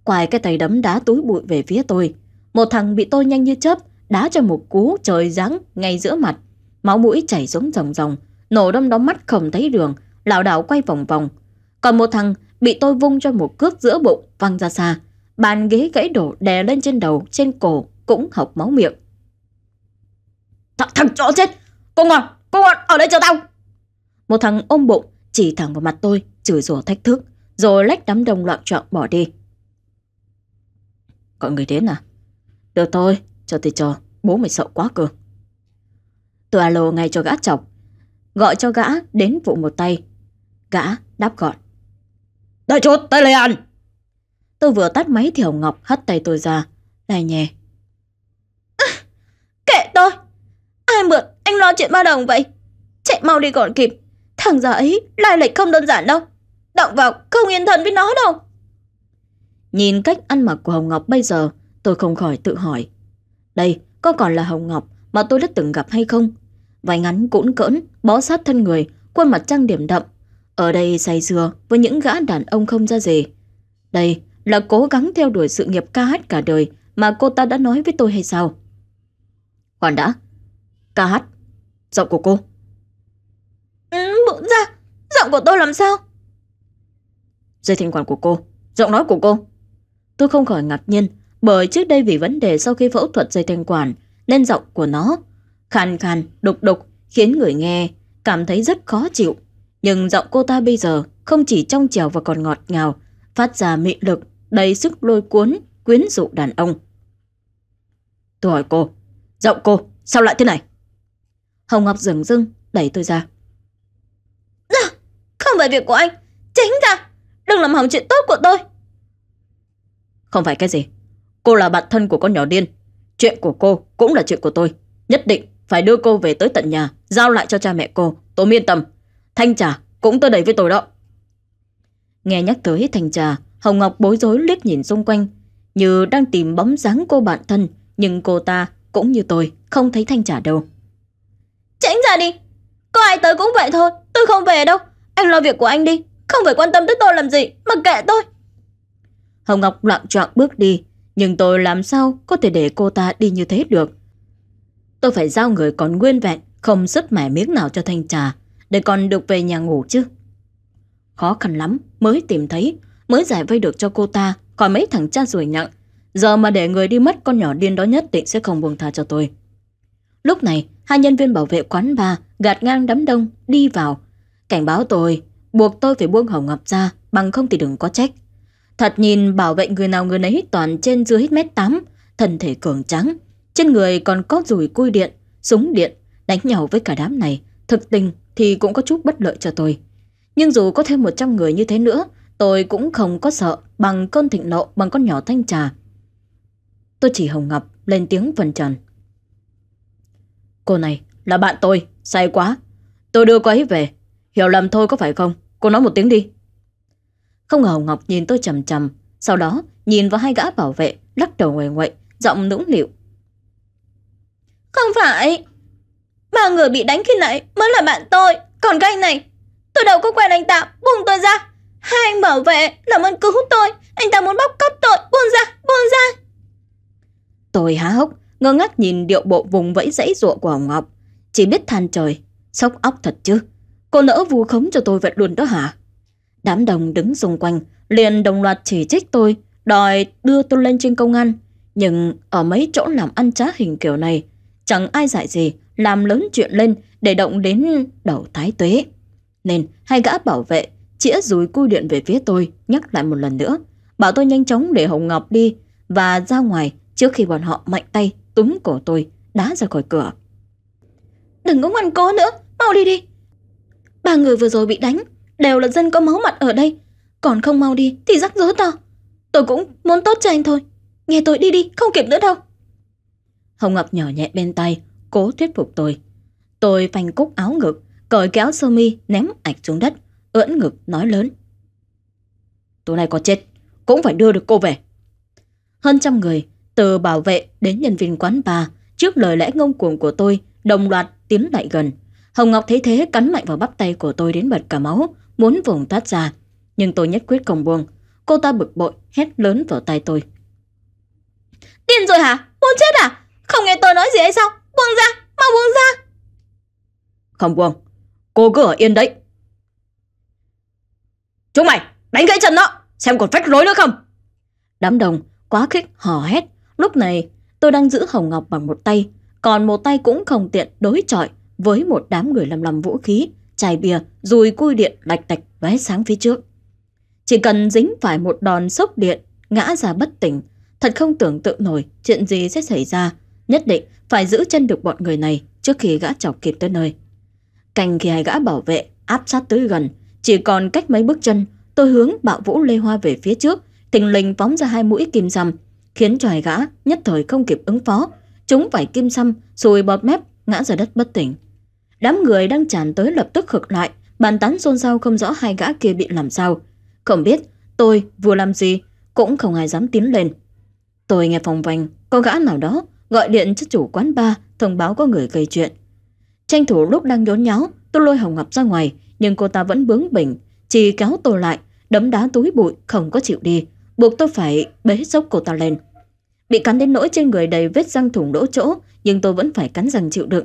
quài cái tay đấm đá túi bụi về phía tôi, một thằng bị tôi nhanh như chớp, đá cho một cú trời giáng ngay giữa mặt. Máu mũi chảy xuống dòng dòng nổ đom đóm mắt không thấy đường, lảo đảo quay vòng vòng. Còn một thằng bị tôi vung cho một cước giữa bụng văng ra xa. Bàn ghế gãy đổ đè lên trên đầu, trên cổ, cũng học máu miệng. Thằng, thằng chó chết! Cô ngọt! Cô ngọt! Ở đây chờ tao! Một thằng ôm bụng, chỉ thẳng vào mặt tôi, chửi rủa thách thức, rồi lách đám đông loạn trọng bỏ đi. Gọi người đến à? Được thôi, cho tôi cho, bố mày sợ quá cơ. Tôi alo ngay cho gã chọc, gọi cho gã đến vụ một tay. Gã đáp gọn. Đại chút tay lấy ăn! Tôi vừa tắt máy thì Hồng Ngọc hất tay tôi ra, lại nhè. À, kệ tôi, ai mượn anh lo chuyện ba đồng vậy? Chạy mau đi còn kịp, thằng già ấy lai lệch không đơn giản đâu. Động vào không yên thân với nó đâu. Nhìn cách ăn mặc của Hồng Ngọc bây giờ, Tôi không khỏi tự hỏi Đây có còn là Hồng Ngọc Mà tôi đã từng gặp hay không Váy ngắn cũn cỡn, bó sát thân người Khuôn mặt trăng điểm đậm Ở đây say dừa với những gã đàn ông không ra gì Đây là cố gắng theo đuổi sự nghiệp ca hát cả đời Mà cô ta đã nói với tôi hay sao Còn đã Ca hát Giọng của cô ừ, Bụng ra Giọng của tôi làm sao Dây thanh quản của cô Giọng nói của cô Tôi không khỏi ngạc nhiên bởi trước đây vì vấn đề sau khi phẫu thuật dây thanh quản nên giọng của nó khàn khàn, đục đục khiến người nghe cảm thấy rất khó chịu. Nhưng giọng cô ta bây giờ không chỉ trong trèo và còn ngọt ngào, phát ra mị lực, đầy sức lôi cuốn, quyến dụ đàn ông. Tôi hỏi cô, giọng cô sao lại thế này? Hồng Ngọc dừng dưng đẩy tôi ra. không phải việc của anh, tránh ra, đừng làm hỏng chuyện tốt của tôi. Không phải cái gì, Cô là bạn thân của con nhỏ điên. Chuyện của cô cũng là chuyện của tôi. Nhất định phải đưa cô về tới tận nhà, giao lại cho cha mẹ cô. Tôi yên tâm. Thanh trà cũng tới đây với tôi đó. Nghe nhắc tới Thanh trà, Hồng Ngọc bối rối liếc nhìn xung quanh. Như đang tìm bóng dáng cô bạn thân, nhưng cô ta cũng như tôi, không thấy Thanh trà đâu. Tránh ra đi! Có ai tới cũng vậy thôi, tôi không về đâu. Anh lo việc của anh đi, không phải quan tâm tới tôi làm gì, mà kệ tôi. Hồng Ngọc loạn trọng bước đi, nhưng tôi làm sao có thể để cô ta đi như thế được Tôi phải giao người còn nguyên vẹn Không dứt mẻ miếng nào cho thanh trà Để còn được về nhà ngủ chứ Khó khăn lắm mới tìm thấy Mới giải vây được cho cô ta Còn mấy thằng cha rủi nhặng. Giờ mà để người đi mất con nhỏ điên đó nhất định sẽ không buông tha cho tôi Lúc này Hai nhân viên bảo vệ quán bar Gạt ngang đám đông đi vào Cảnh báo tôi Buộc tôi phải buông hồng ngọc ra Bằng không thì đừng có trách Thật nhìn bảo vệ người nào người nấy toàn trên dưới hít mét 8, thân thể cường trắng. Trên người còn có rùi cui điện, súng điện, đánh nhau với cả đám này. Thực tình thì cũng có chút bất lợi cho tôi. Nhưng dù có thêm 100 người như thế nữa, tôi cũng không có sợ bằng cơn thịnh nộ bằng con nhỏ thanh trà. Tôi chỉ Hồng ngập lên tiếng vần trần. Cô này là bạn tôi, sai quá. Tôi đưa cô ấy về, hiểu lầm thôi có phải không? Cô nói một tiếng đi, không ngờ Hồng Ngọc nhìn tôi chầm chầm, sau đó nhìn vào hai gã bảo vệ, lắc đầu ngoài ngoậy, giọng nũng nịu. Không phải, ba người bị đánh khi nãy mới là bạn tôi, còn cái này, tôi đâu có quen anh ta, buông tôi ra. Hai anh bảo vệ, làm ơn cứu tôi, anh ta muốn bóc cóc tôi, buông ra, buông ra. Tôi há hốc, ngơ ngác nhìn điệu bộ vùng vẫy dãy ruộng của Hồng Ngọc, chỉ biết than trời, sốc óc thật chứ. Cô nỡ vu khống cho tôi vậy luôn đó hả? Đám đồng đứng xung quanh, liền đồng loạt chỉ trích tôi, đòi đưa tôi lên trên công an. Nhưng ở mấy chỗ làm ăn trá hình kiểu này, chẳng ai dạy gì làm lớn chuyện lên để động đến đầu thái tuế. Nên hai gã bảo vệ chĩa rúi cui điện về phía tôi, nhắc lại một lần nữa, bảo tôi nhanh chóng để Hồng Ngọc đi và ra ngoài trước khi bọn họ mạnh tay túm cổ tôi, đá ra khỏi cửa. Đừng có ngoan cố nữa, mau đi đi. Ba người vừa rồi bị đánh, đều là dân có máu mặt ở đây. Còn không mau đi thì rắc rối to. Tôi cũng muốn tốt cho anh thôi. Nghe tôi đi đi, không kịp nữa đâu. Hồng Ngọc nhỏ nhẹ bên tay, cố thuyết phục tôi. Tôi phanh cúc áo ngực, cởi kéo sơ mi ném ạch xuống đất, ưỡn ngực nói lớn. Tối nay có chết, cũng phải đưa được cô về. Hơn trăm người, từ bảo vệ đến nhân viên quán bà trước lời lẽ ngông cuồng của tôi, đồng loạt tiến lại gần. Hồng Ngọc thấy thế cắn mạnh vào bắp tay của tôi đến bật cả máu, muốn vùng thoát ra. Nhưng tôi nhất quyết không buông. Cô ta bực bội, hét lớn vào tay tôi. Điên rồi hả? Muốn chết à? Không nghe tôi nói gì hay sao? Buông ra, mau buông ra. Không buông. Cô cứ ở yên đấy. Chúng mày, đánh gãy chân nó, xem còn phách rối nữa không. Đám đồng quá khích hò hét. Lúc này tôi đang giữ Hồng Ngọc bằng một tay, còn một tay cũng không tiện đối chọi với một đám người lầm lầm vũ khí chai bia, rồi cui điện đạch tạch lóe sáng phía trước. Chỉ cần dính phải một đòn sốc điện, ngã ra bất tỉnh, thật không tưởng tượng nổi chuyện gì sẽ xảy ra. Nhất định phải giữ chân được bọn người này trước khi gã chọc kịp tới nơi. Cành khi hai gã bảo vệ áp sát tới gần, chỉ còn cách mấy bước chân, tôi hướng bạo vũ lê hoa về phía trước, thình lình phóng ra hai mũi kim rằm, khiến cho hai gã nhất thời không kịp ứng phó. Chúng phải kim xăm, rồi bọt mép, ngã ra đất bất tỉnh. Đám người đang tràn tới lập tức khực lại, bàn tán xôn xao không rõ hai gã kia bị làm sao. Không biết, tôi vừa làm gì, cũng không ai dám tiến lên. Tôi nghe phòng vành, có gã nào đó gọi điện cho chủ quán ba thông báo có người gây chuyện. Tranh thủ lúc đang nhốn nháo, tôi lôi Hồng Ngọc ra ngoài, nhưng cô ta vẫn bướng bỉnh, chỉ kéo tôi lại, đấm đá túi bụi không có chịu đi, buộc tôi phải bế dốc cô ta lên. Bị cắn đến nỗi trên người đầy vết răng thủng đỗ chỗ, nhưng tôi vẫn phải cắn răng chịu đựng.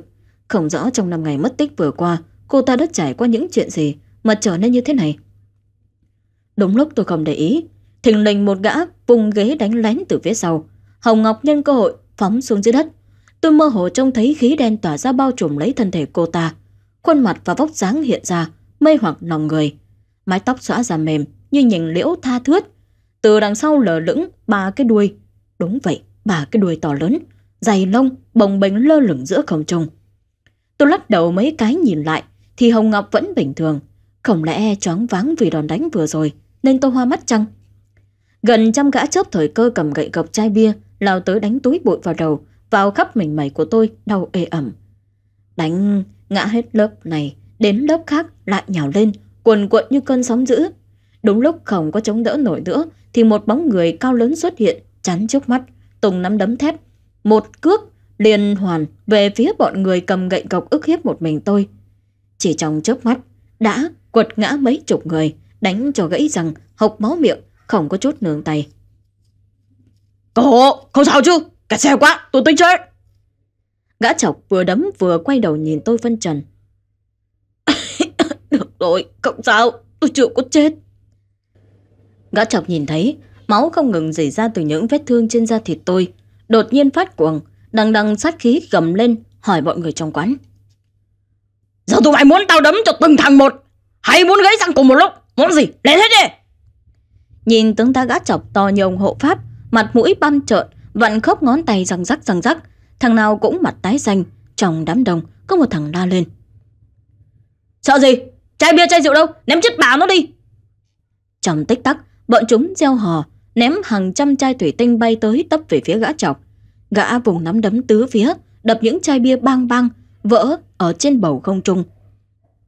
Không rõ trong năm ngày mất tích vừa qua Cô ta đã trải qua những chuyện gì Mà trở nên như thế này Đúng lúc tôi không để ý Thình lình một gã vùng ghế đánh lén từ phía sau Hồng Ngọc nhân cơ hội phóng xuống dưới đất Tôi mơ hồ trông thấy khí đen tỏa ra bao trùm lấy thân thể cô ta Khuôn mặt và vóc dáng hiện ra Mây hoặc lòng người Mái tóc xõa ra mềm như nhìn liễu tha thướt Từ đằng sau lở lững ba cái đuôi Đúng vậy, ba cái đuôi to lớn Dày lông, bồng bềnh lơ lửng giữa không trung Tôi lắc đầu mấy cái nhìn lại Thì Hồng Ngọc vẫn bình thường Không lẽ choáng váng vì đòn đánh vừa rồi Nên tôi hoa mắt chăng Gần trăm gã chớp thời cơ cầm gậy gọc chai bia Lao tới đánh túi bụi vào đầu Vào khắp mảnh mày của tôi Đau ê ẩm Đánh ngã hết lớp này Đến lớp khác lại nhào lên Cuồn cuộn như cơn sóng dữ Đúng lúc không có chống đỡ nổi nữa Thì một bóng người cao lớn xuất hiện Chắn trước mắt Tùng nắm đấm thép Một cước liên hoàn về phía bọn người cầm gậy cọc ức hiếp một mình tôi. Chỉ trong chớp mắt, đã quật ngã mấy chục người, đánh cho gãy răng, hộc máu miệng, không có chút nương tay. Cô, không sao chứ? Cả xe quá, tôi tính chết. Gã chọc vừa đấm vừa quay đầu nhìn tôi phân trần. Được rồi, cậu sao, tôi chưa có chết. Gã chọc nhìn thấy, máu không ngừng rỉ ra từ những vết thương trên da thịt tôi. Đột nhiên phát cuồng, Đằng đằng sát khí gầm lên hỏi mọi người trong quán. Giờ tụi mày muốn tao đấm cho từng thằng một Hay muốn gãy răng cùng một lúc Muốn gì lên hết đi Nhìn tướng ta gã chọc to như ông hộ pháp Mặt mũi băm trợn Vặn khớp ngón tay răng rắc răng rắc Thằng nào cũng mặt tái xanh Trong đám đông có một thằng la lên Sợ gì Chai bia chai rượu đâu ném chết bảo nó đi Trong tích tắc bọn chúng gieo hò Ném hàng trăm chai thủy tinh bay tới tấp về phía gã chọc Gã vùng nắm đấm tứ phía, đập những chai bia bang bang, vỡ ở trên bầu không trung.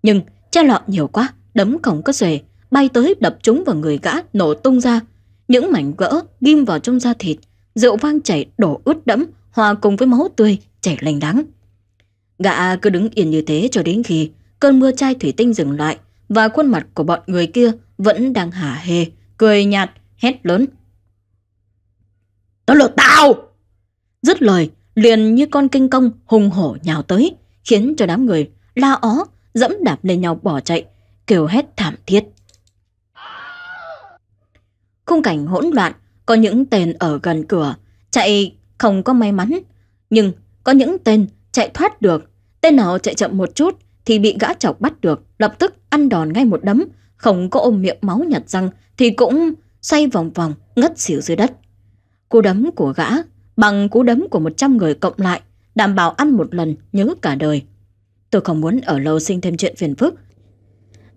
Nhưng chai lọ nhiều quá, đấm không có xuề, bay tới đập chúng vào người gã nổ tung ra. Những mảnh vỡ ghim vào trong da thịt, rượu vang chảy đổ ướt đẫm, hòa cùng với máu tươi chảy lành đắng. Gã cứ đứng yên như thế cho đến khi cơn mưa chai thủy tinh dừng lại và khuôn mặt của bọn người kia vẫn đang hả hề cười nhạt, hét lớn. Đó là tao! Dứt lời, liền như con kinh công hùng hổ nhào tới, khiến cho đám người la ó, dẫm đạp lên nhau bỏ chạy, kêu hét thảm thiết. Khung cảnh hỗn loạn, có những tên ở gần cửa, chạy không có may mắn, nhưng có những tên chạy thoát được, tên nào chạy chậm một chút thì bị gã chọc bắt được, lập tức ăn đòn ngay một đấm, không có ôm miệng máu nhặt răng thì cũng xoay vòng vòng ngất xỉu dưới đất. Cú đấm của gã bằng cú đấm của 100 người cộng lại, đảm bảo ăn một lần nhớ cả đời. Tôi không muốn ở lâu sinh thêm chuyện phiền phức.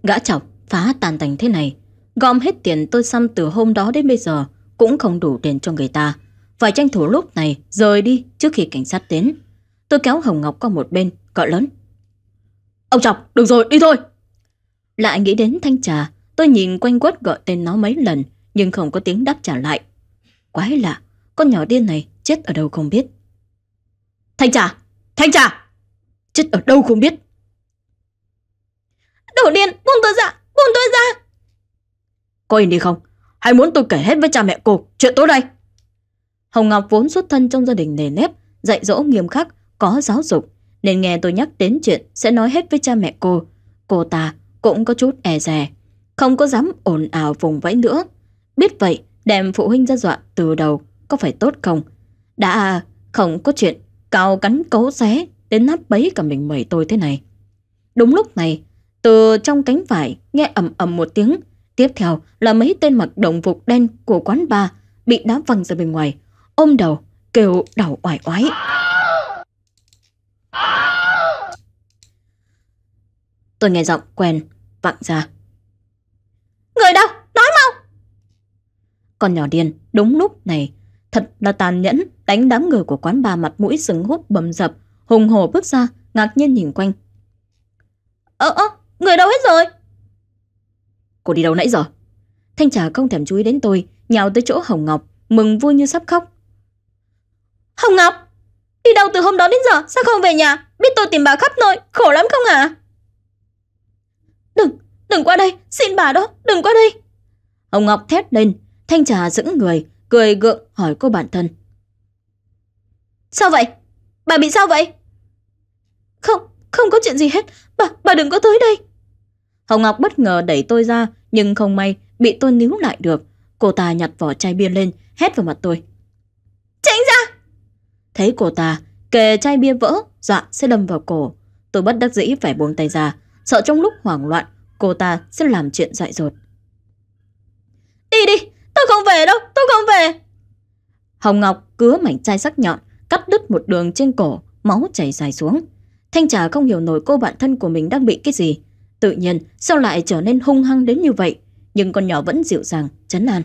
Gã chọc phá tàn tành thế này, gom hết tiền tôi xăm từ hôm đó đến bây giờ cũng không đủ tiền cho người ta. Phải tranh thủ lúc này rời đi trước khi cảnh sát đến. Tôi kéo Hồng Ngọc qua một bên, gọi lớn. Ông chọc, được rồi, đi thôi. Lại nghĩ đến thanh trà, tôi nhìn quanh quất gọi tên nó mấy lần nhưng không có tiếng đáp trả lại. Quái lạ, con nhỏ điên này chết ở đâu không biết Thanh trà Thanh trà Chết ở đâu không biết Đồ điên buông tôi ra Buông tôi ra Có yên đi không Hay muốn tôi kể hết với cha mẹ cô Chuyện tối đây Hồng Ngọc vốn xuất thân trong gia đình nề nếp Dạy dỗ nghiêm khắc Có giáo dục Nên nghe tôi nhắc đến chuyện Sẽ nói hết với cha mẹ cô Cô ta cũng có chút e dè Không có dám ồn ào vùng vẫy nữa Biết vậy đem phụ huynh ra dọa từ đầu có phải tốt không? Đã không có chuyện cào cắn cấu xé đến nát bấy cả mình mẩy tôi thế này. Đúng lúc này, từ trong cánh vải nghe ầm ầm một tiếng, tiếp theo là mấy tên mặc đồng phục đen của quán bar bị đá văng ra bên ngoài, ôm đầu, kêu đảo oải oái. Tôi nghe giọng quen, vặn ra. Người đâu? Nói mau! Con nhỏ điên, đúng lúc này, thật là tàn nhẫn, đánh đám người của quán bà mặt mũi sừng húp bầm dập, hùng hổ bước ra, ngạc nhiên nhìn quanh. Ơ ơ, người đâu hết rồi? Cô đi đâu nãy giờ? Thanh trà không thèm chú ý đến tôi, nhào tới chỗ Hồng Ngọc, mừng vui như sắp khóc. Hồng Ngọc, đi đâu từ hôm đó đến giờ, sao không về nhà? Biết tôi tìm bà khắp nơi, khổ lắm không À? Đừng, đừng qua đây, xin bà đó, đừng qua đây. Hồng Ngọc thét lên, Thanh trà dững người, cười gượng hỏi cô bản thân. Sao vậy? Bà bị sao vậy? Không, không có chuyện gì hết. Bà, bà đừng có tới đây. Hồng Ngọc bất ngờ đẩy tôi ra, nhưng không may bị tôi níu lại được. Cô ta nhặt vỏ chai bia lên, hét vào mặt tôi. Tránh ra! Thấy cô ta, kề chai bia vỡ, dọa sẽ đâm vào cổ. Tôi bất đắc dĩ phải buông tay ra, sợ trong lúc hoảng loạn, cô ta sẽ làm chuyện dại dột. Đi đi, không về đâu, tôi không về. Hồng Ngọc cứa mảnh chai sắc nhọn, cắt đứt một đường trên cổ, máu chảy dài xuống. Thanh Trà không hiểu nổi cô bạn thân của mình đang bị cái gì. Tự nhiên, sao lại trở nên hung hăng đến như vậy? Nhưng con nhỏ vẫn dịu dàng, chấn an.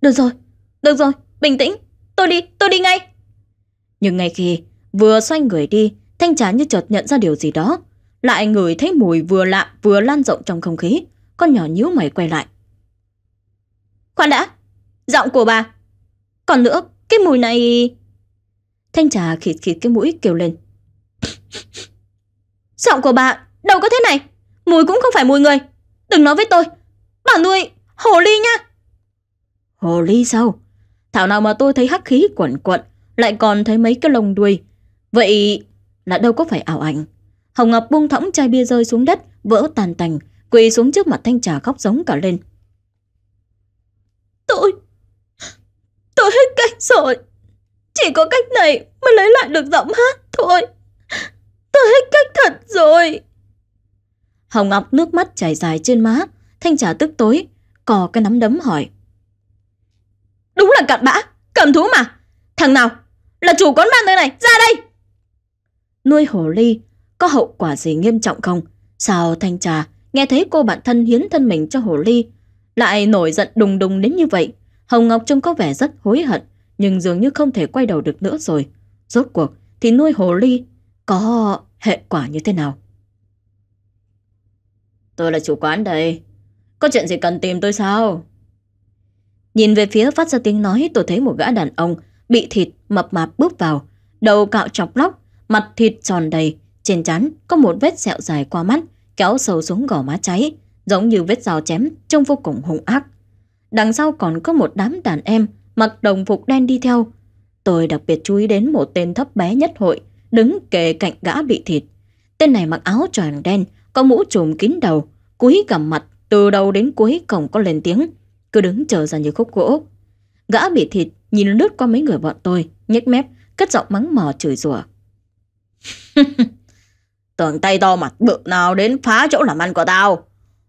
Được rồi, được rồi, bình tĩnh, tôi đi, tôi đi ngay. Nhưng ngay khi vừa xoay người đi, Thanh Trà như chợt nhận ra điều gì đó. Lại ngửi thấy mùi vừa lạ vừa lan rộng trong không khí. Con nhỏ nhíu mày quay lại, Khoan đã, giọng của bà. Còn nữa, cái mùi này... Thanh trà khịt khịt cái mũi kêu lên. giọng của bà đâu có thế này, mùi cũng không phải mùi người. Đừng nói với tôi, bà nuôi hồ ly nha. Hồ ly sao? Thảo nào mà tôi thấy hắc khí quẩn quẩn, lại còn thấy mấy cái lồng đuôi. Vậy là đâu có phải ảo ảnh. Hồng Ngọc buông thõng chai bia rơi xuống đất, vỡ tàn tành, quỳ xuống trước mặt Thanh Trà khóc giống cả lên tôi Tôi hết cách rồi Chỉ có cách này mới lấy lại được giọng hát thôi Tôi hết cách thật rồi Hồng Ngọc nước mắt chảy dài trên má Thanh trà tức tối Cò cái nắm đấm hỏi Đúng là cặn bã Cầm thú mà Thằng nào là chủ con ma nơi này Ra đây Nuôi hổ ly Có hậu quả gì nghiêm trọng không Sao Thanh trà Nghe thấy cô bạn thân hiến thân mình cho hổ ly lại nổi giận đùng đùng đến như vậy. Hồng Ngọc trông có vẻ rất hối hận, nhưng dường như không thể quay đầu được nữa rồi. Rốt cuộc thì nuôi hồ ly có hệ quả như thế nào? Tôi là chủ quán đây. Có chuyện gì cần tìm tôi sao? Nhìn về phía phát ra tiếng nói tôi thấy một gã đàn ông bị thịt mập mạp bước vào, đầu cạo chọc lóc, mặt thịt tròn đầy, trên trán có một vết sẹo dài qua mắt kéo sâu xuống gò má cháy giống như vết dao chém, trông vô cùng hung ác. Đằng sau còn có một đám đàn em mặc đồng phục đen đi theo. Tôi đặc biệt chú ý đến một tên thấp bé nhất hội, đứng kề cạnh gã bị thịt. Tên này mặc áo tròn đen, có mũ trùm kín đầu, cúi gằm mặt, từ đầu đến cuối cổng có lên tiếng, cứ đứng chờ ra như khúc gỗ. Gã bị thịt nhìn lướt qua mấy người bọn tôi, nhếch mép, cất giọng mắng mò chửi rủa. Tưởng tay to mặt bự nào đến phá chỗ làm ăn của tao.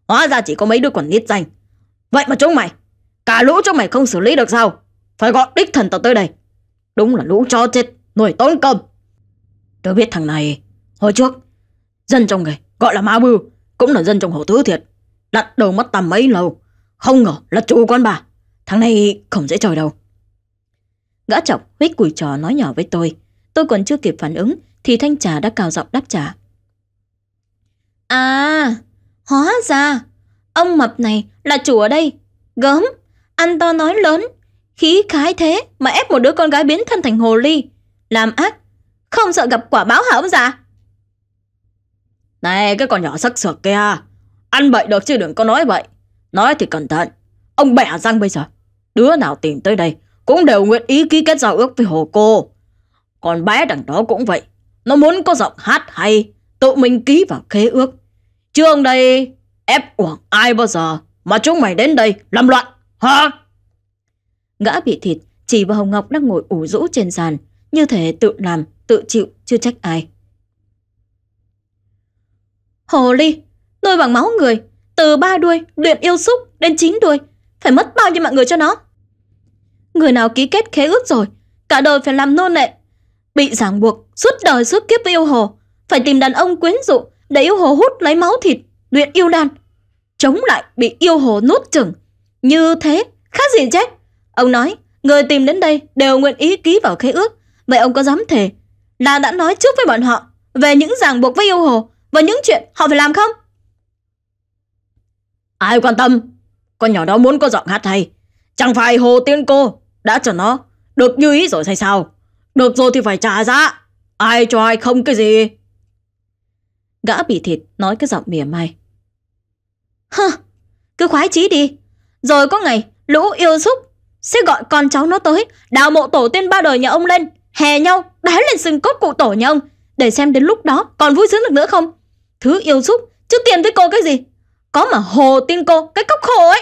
Hóa ra chỉ có mấy đứa quần nít danh Vậy mà chúng mày Cả lũ chúng mày không xử lý được sao Phải gọi đích thần tao tới đây Đúng là lũ chó chết Nổi tốn công Tớ biết thằng này Hồi trước Dân trong người Gọi là ma bưu Cũng là dân trong hồ thứ thiệt Đặt đầu mất tầm mấy lâu Không ngờ là chủ con bà Thằng này không dễ trời đâu Gã chọc huyết củi trò nói nhỏ với tôi Tôi còn chưa kịp phản ứng Thì thanh trà đã cao giọng đáp trả À Hóa ra, ông mập này là chủ ở đây. Gớm, anh to nói lớn, khí khái thế mà ép một đứa con gái biến thân thành hồ ly. Làm ác, không sợ gặp quả báo hả ông già? Này, cái con nhỏ sắc sược kia, ăn bậy được chứ đừng có nói bậy Nói thì cẩn thận, ông bẻ răng bây giờ. Đứa nào tìm tới đây cũng đều nguyện ý ký kết giao ước với hồ cô. Còn bé đằng đó cũng vậy, nó muốn có giọng hát hay, tự mình ký vào khế ước ông đây ép uổng ai bao giờ mà chúng mày đến đây làm loạn, hả? Gã bị thịt chỉ vào Hồng Ngọc đang ngồi ủ rũ trên sàn, như thể tự làm, tự chịu, chưa trách ai. Hồ ly, nuôi bằng máu người, từ ba đuôi, luyện yêu xúc đến chín đuôi, phải mất bao nhiêu mọi người cho nó. Người nào ký kết khế ước rồi, cả đời phải làm nô lệ, bị ràng buộc suốt đời suốt kiếp với yêu hồ, phải tìm đàn ông quyến rũ, để yêu hồ hút lấy máu thịt, luyện yêu đan, chống lại bị yêu hồ nuốt chửng. Như thế, khác gì chết? Ông nói, người tìm đến đây đều nguyện ý ký vào khế ước, vậy ông có dám thề là đã nói trước với bọn họ về những ràng buộc với yêu hồ và những chuyện họ phải làm không? Ai quan tâm, con nhỏ đó muốn có giọng hát hay, chẳng phải hồ tiên cô đã cho nó được như ý rồi hay sao? Được rồi thì phải trả giá, ai cho ai không cái gì. Gã bị thịt nói cái giọng mỉa mai. Hơ, cứ khoái chí đi. Rồi có ngày lũ yêu xúc sẽ gọi con cháu nó tới đào mộ tổ tiên ba đời nhà ông lên hè nhau đá lên sừng cốt cụ tổ nhà ông để xem đến lúc đó còn vui sướng được nữa không thứ yêu xúc chứ tiền với cô cái gì có mà hồ tiên cô cái cốc khổ ấy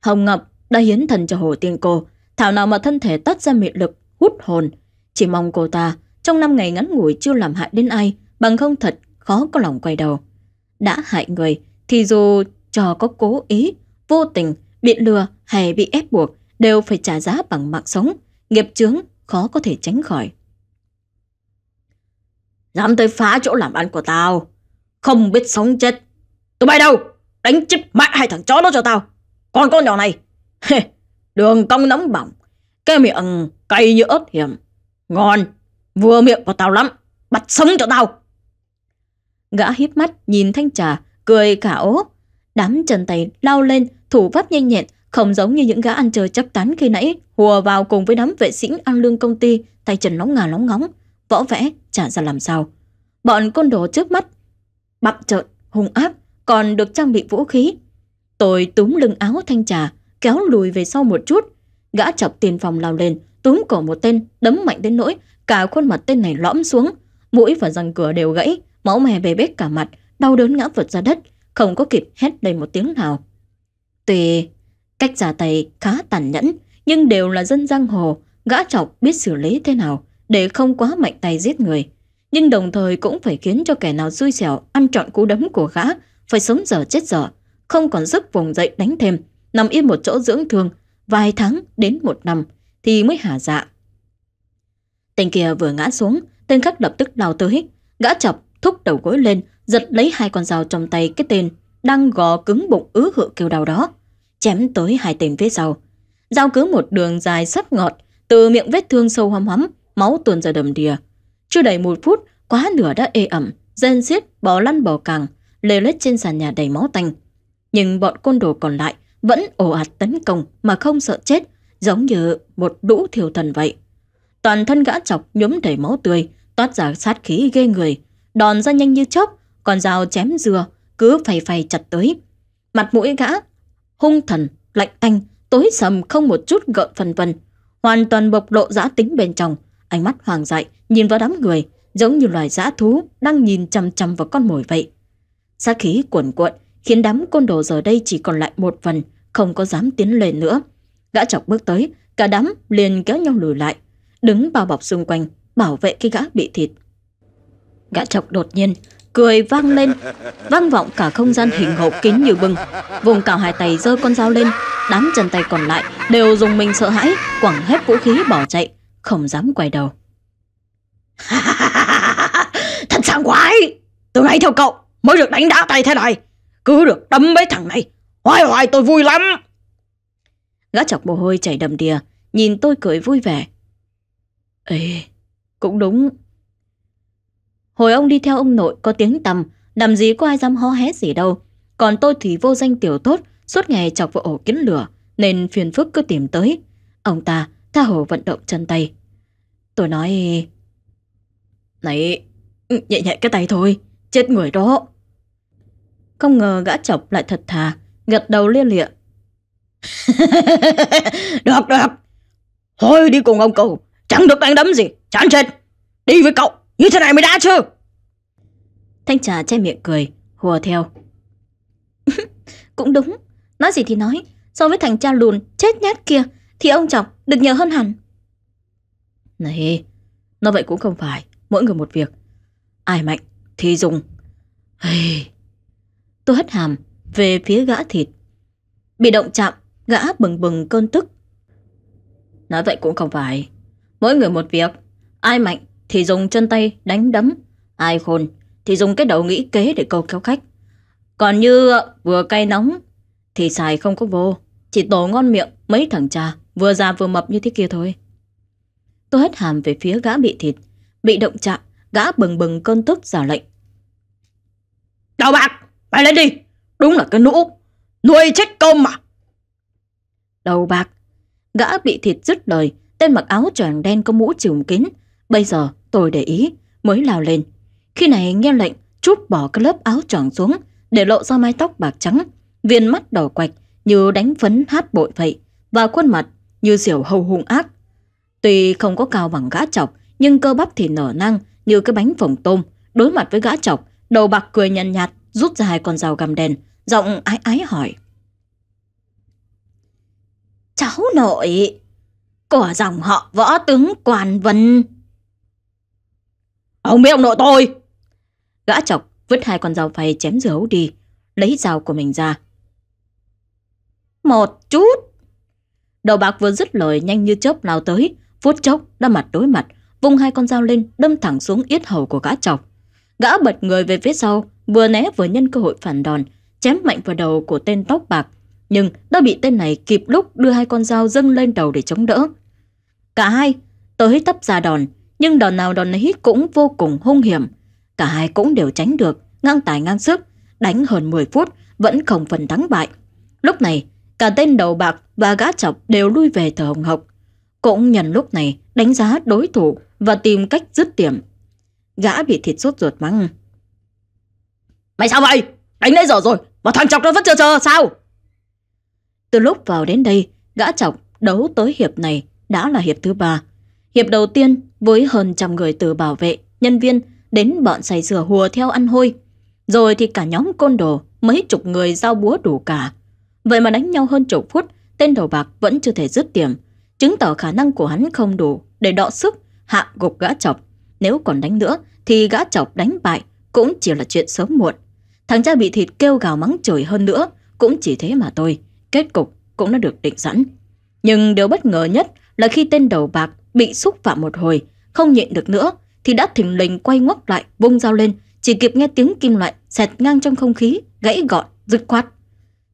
hồng ngọc đã hiến thần cho hồ tiên cô thảo nào mà thân thể tắt ra mị lực hút hồn chỉ mong cô ta trong năm ngày ngắn ngủi chưa làm hại đến ai bằng không thật khó có lòng quay đầu. Đã hại người thì dù trò có cố ý, vô tình, bị lừa hay bị ép buộc đều phải trả giá bằng mạng sống, nghiệp chướng khó có thể tránh khỏi. Dám tới phá chỗ làm ăn của tao, không biết sống chết. Tụi bay đâu? Đánh chip mãi hai thằng chó đó cho tao. Còn con nhỏ này, đường cong nóng bỏng, cái miệng cay như ớt hiểm. Ngon, vừa miệng của tao lắm, bắt sống cho tao. Gã híp mắt nhìn thanh trà, cười cả ố. Đám chân tay lao lên, thủ pháp nhanh nhẹn, không giống như những gã ăn chơi chấp tán khi nãy, hùa vào cùng với đám vệ sĩ ăn lương công ty, tay chân nóng ngà nóng ngóng, võ vẽ, chả ra làm sao. Bọn côn đồ trước mắt, bậm trợn, hung ác còn được trang bị vũ khí. Tôi túm lưng áo thanh trà, kéo lùi về sau một chút. Gã chọc tiền phòng lao lên, túm cổ một tên, đấm mạnh đến nỗi cả khuôn mặt tên này lõm xuống, mũi và răng cửa đều gãy, Mẫu mè bề bết cả mặt, đau đớn ngã vật ra đất, không có kịp hét đầy một tiếng nào. Tuy cách giả tay khá tàn nhẫn, nhưng đều là dân giang hồ, gã chọc biết xử lý thế nào để không quá mạnh tay giết người. Nhưng đồng thời cũng phải khiến cho kẻ nào xui xẻo ăn trọn cú đấm của gã, phải sống dở chết dở, không còn sức vùng dậy đánh thêm, nằm yên một chỗ dưỡng thương, vài tháng đến một năm thì mới hả dạ. Tên kia vừa ngã xuống, tên khác lập tức lao tới, gã chọc thúc đầu gối lên, giật lấy hai con dao trong tay cái tên đang gò cứng bụng ứ hự kêu đau đó, chém tới hai tên phía sau. Dao cứ một đường dài sắc ngọt, từ miệng vết thương sâu hoắm hoắm, máu tuôn ra đầm đìa. Chưa đầy một phút, quá nửa đã ê ẩm, rên xiết, bò lăn bò càng, lê lết trên sàn nhà đầy máu tanh. Nhưng bọn côn đồ còn lại vẫn ồ ạt tấn công mà không sợ chết, giống như một lũ thiểu thần vậy. Toàn thân gã chọc nhuốm đầy máu tươi, toát ra sát khí ghê người, đòn ra nhanh như chớp, còn dao chém dừa cứ phầy phầy chặt tới. Mặt mũi gã hung thần, lạnh tanh, tối sầm không một chút gợn phần vân, hoàn toàn bộc lộ dã tính bên trong, ánh mắt hoàng dại nhìn vào đám người, giống như loài dã thú đang nhìn chằm chằm vào con mồi vậy. Sát khí cuồn cuộn khiến đám côn đồ giờ đây chỉ còn lại một phần, không có dám tiến lên nữa. Gã chọc bước tới, cả đám liền kéo nhau lùi lại, đứng bao bọc xung quanh, bảo vệ cái gã bị thịt. Gã chọc đột nhiên, cười vang lên, vang vọng cả không gian hình hộp kín như bưng Vùng cào hai tay giơ con dao lên, đám chân tay còn lại đều dùng mình sợ hãi, quẳng hết vũ khí bỏ chạy, không dám quay đầu. Thật sang quái! Từ nay theo cậu mới được đánh đá tay thế này. Cứ được đấm mấy thằng này, hoài hoài tôi vui lắm. Gã chọc mồ hôi chảy đầm đìa, nhìn tôi cười vui vẻ. Ê, cũng đúng, Hồi ông đi theo ông nội có tiếng tầm, làm gì có ai dám hó hé gì đâu. Còn tôi thì vô danh tiểu tốt, suốt ngày chọc vào ổ kiến lửa, nên phiền phức cứ tìm tới. Ông ta tha hồ vận động chân tay. Tôi nói... Này, nhẹ nhẹ cái tay thôi, chết người đó. Không ngờ gã chọc lại thật thà, gật đầu lia lịa. được, được. Thôi đi cùng ông cậu, chẳng được đánh đấm gì, chán chết. Đi với cậu. Như thế này mới đã chứ Thanh trà che miệng cười Hùa theo Cũng đúng Nói gì thì nói So với thằng cha lùn chết nhát kia Thì ông chọc được nhờ hơn hẳn Này Nó vậy cũng không phải Mỗi người một việc Ai mạnh thì dùng hey. Tôi hất hàm Về phía gã thịt Bị động chạm Gã bừng bừng cơn tức Nói vậy cũng không phải Mỗi người một việc Ai mạnh thì dùng chân tay đánh đấm, ai khôn thì dùng cái đầu nghĩ kế để câu kéo khách. Còn như vừa cay nóng thì xài không có vô, chỉ tổ ngon miệng mấy thằng cha vừa già vừa mập như thế kia thôi. Tôi hết hàm về phía gã bị thịt, bị động chạm, gã bừng bừng cơn tức giả lệnh. Đào bạc, mày lên đi, đúng là cái nũ, nuôi chết cơm mà. Đầu bạc, gã bị thịt dứt lời, tên mặc áo choàng đen có mũ trùm kín, bây giờ tôi để ý, mới lao lên. Khi này nghe lệnh, chút bỏ cái lớp áo tròn xuống, để lộ ra mái tóc bạc trắng, viên mắt đỏ quạch như đánh phấn hát bội vậy, và khuôn mặt như diều hầu hung ác. Tuy không có cao bằng gã chọc, nhưng cơ bắp thì nở năng như cái bánh phồng tôm. Đối mặt với gã chọc, đầu bạc cười nhàn nhạt, nhạt, rút ra hai con dao găm đèn, giọng ái ái hỏi. Cháu nội, của dòng họ võ tướng Quan Vân... Ông biết ông nội tôi. Gã chọc vứt hai con dao phay chém dưa hấu đi, lấy dao của mình ra. Một chút. Đầu bạc vừa dứt lời nhanh như chớp lao tới, vuốt chốc đã mặt đối mặt, vung hai con dao lên đâm thẳng xuống yết hầu của gã chọc. Gã bật người về phía sau, vừa né vừa nhân cơ hội phản đòn, chém mạnh vào đầu của tên tóc bạc, nhưng đã bị tên này kịp lúc đưa hai con dao dâng lên đầu để chống đỡ. Cả hai tới tấp ra đòn, nhưng đòn nào đòn ấy cũng vô cùng hung hiểm. Cả hai cũng đều tránh được, ngang tài ngang sức, đánh hơn 10 phút vẫn không phần thắng bại. Lúc này, cả tên đầu bạc và gã chọc đều lui về thở hồng hộc. Cũng nhận lúc này đánh giá đối thủ và tìm cách dứt điểm. Gã bị thịt sốt ruột mắng. Mày sao vậy? Đánh nãy giờ rồi mà thằng chọc nó vẫn chờ chờ sao? Từ lúc vào đến đây, gã chọc đấu tới hiệp này đã là hiệp thứ ba. Hiệp đầu tiên, với hơn trăm người từ bảo vệ, nhân viên, đến bọn xài rửa hùa theo ăn hôi. Rồi thì cả nhóm côn đồ, mấy chục người giao búa đủ cả. Vậy mà đánh nhau hơn chục phút, tên đầu bạc vẫn chưa thể dứt tiềm, chứng tỏ khả năng của hắn không đủ để đọ sức hạ gục gã chọc. Nếu còn đánh nữa thì gã chọc đánh bại cũng chỉ là chuyện sớm muộn. Thằng cha bị thịt kêu gào mắng trời hơn nữa cũng chỉ thế mà thôi, kết cục cũng đã được định sẵn. Nhưng điều bất ngờ nhất là khi tên đầu bạc bị xúc phạm một hồi, không nhịn được nữa thì đã thình lình quay ngoắt lại, vung dao lên, chỉ kịp nghe tiếng kim loại xẹt ngang trong không khí, gãy gọn, dứt khoát.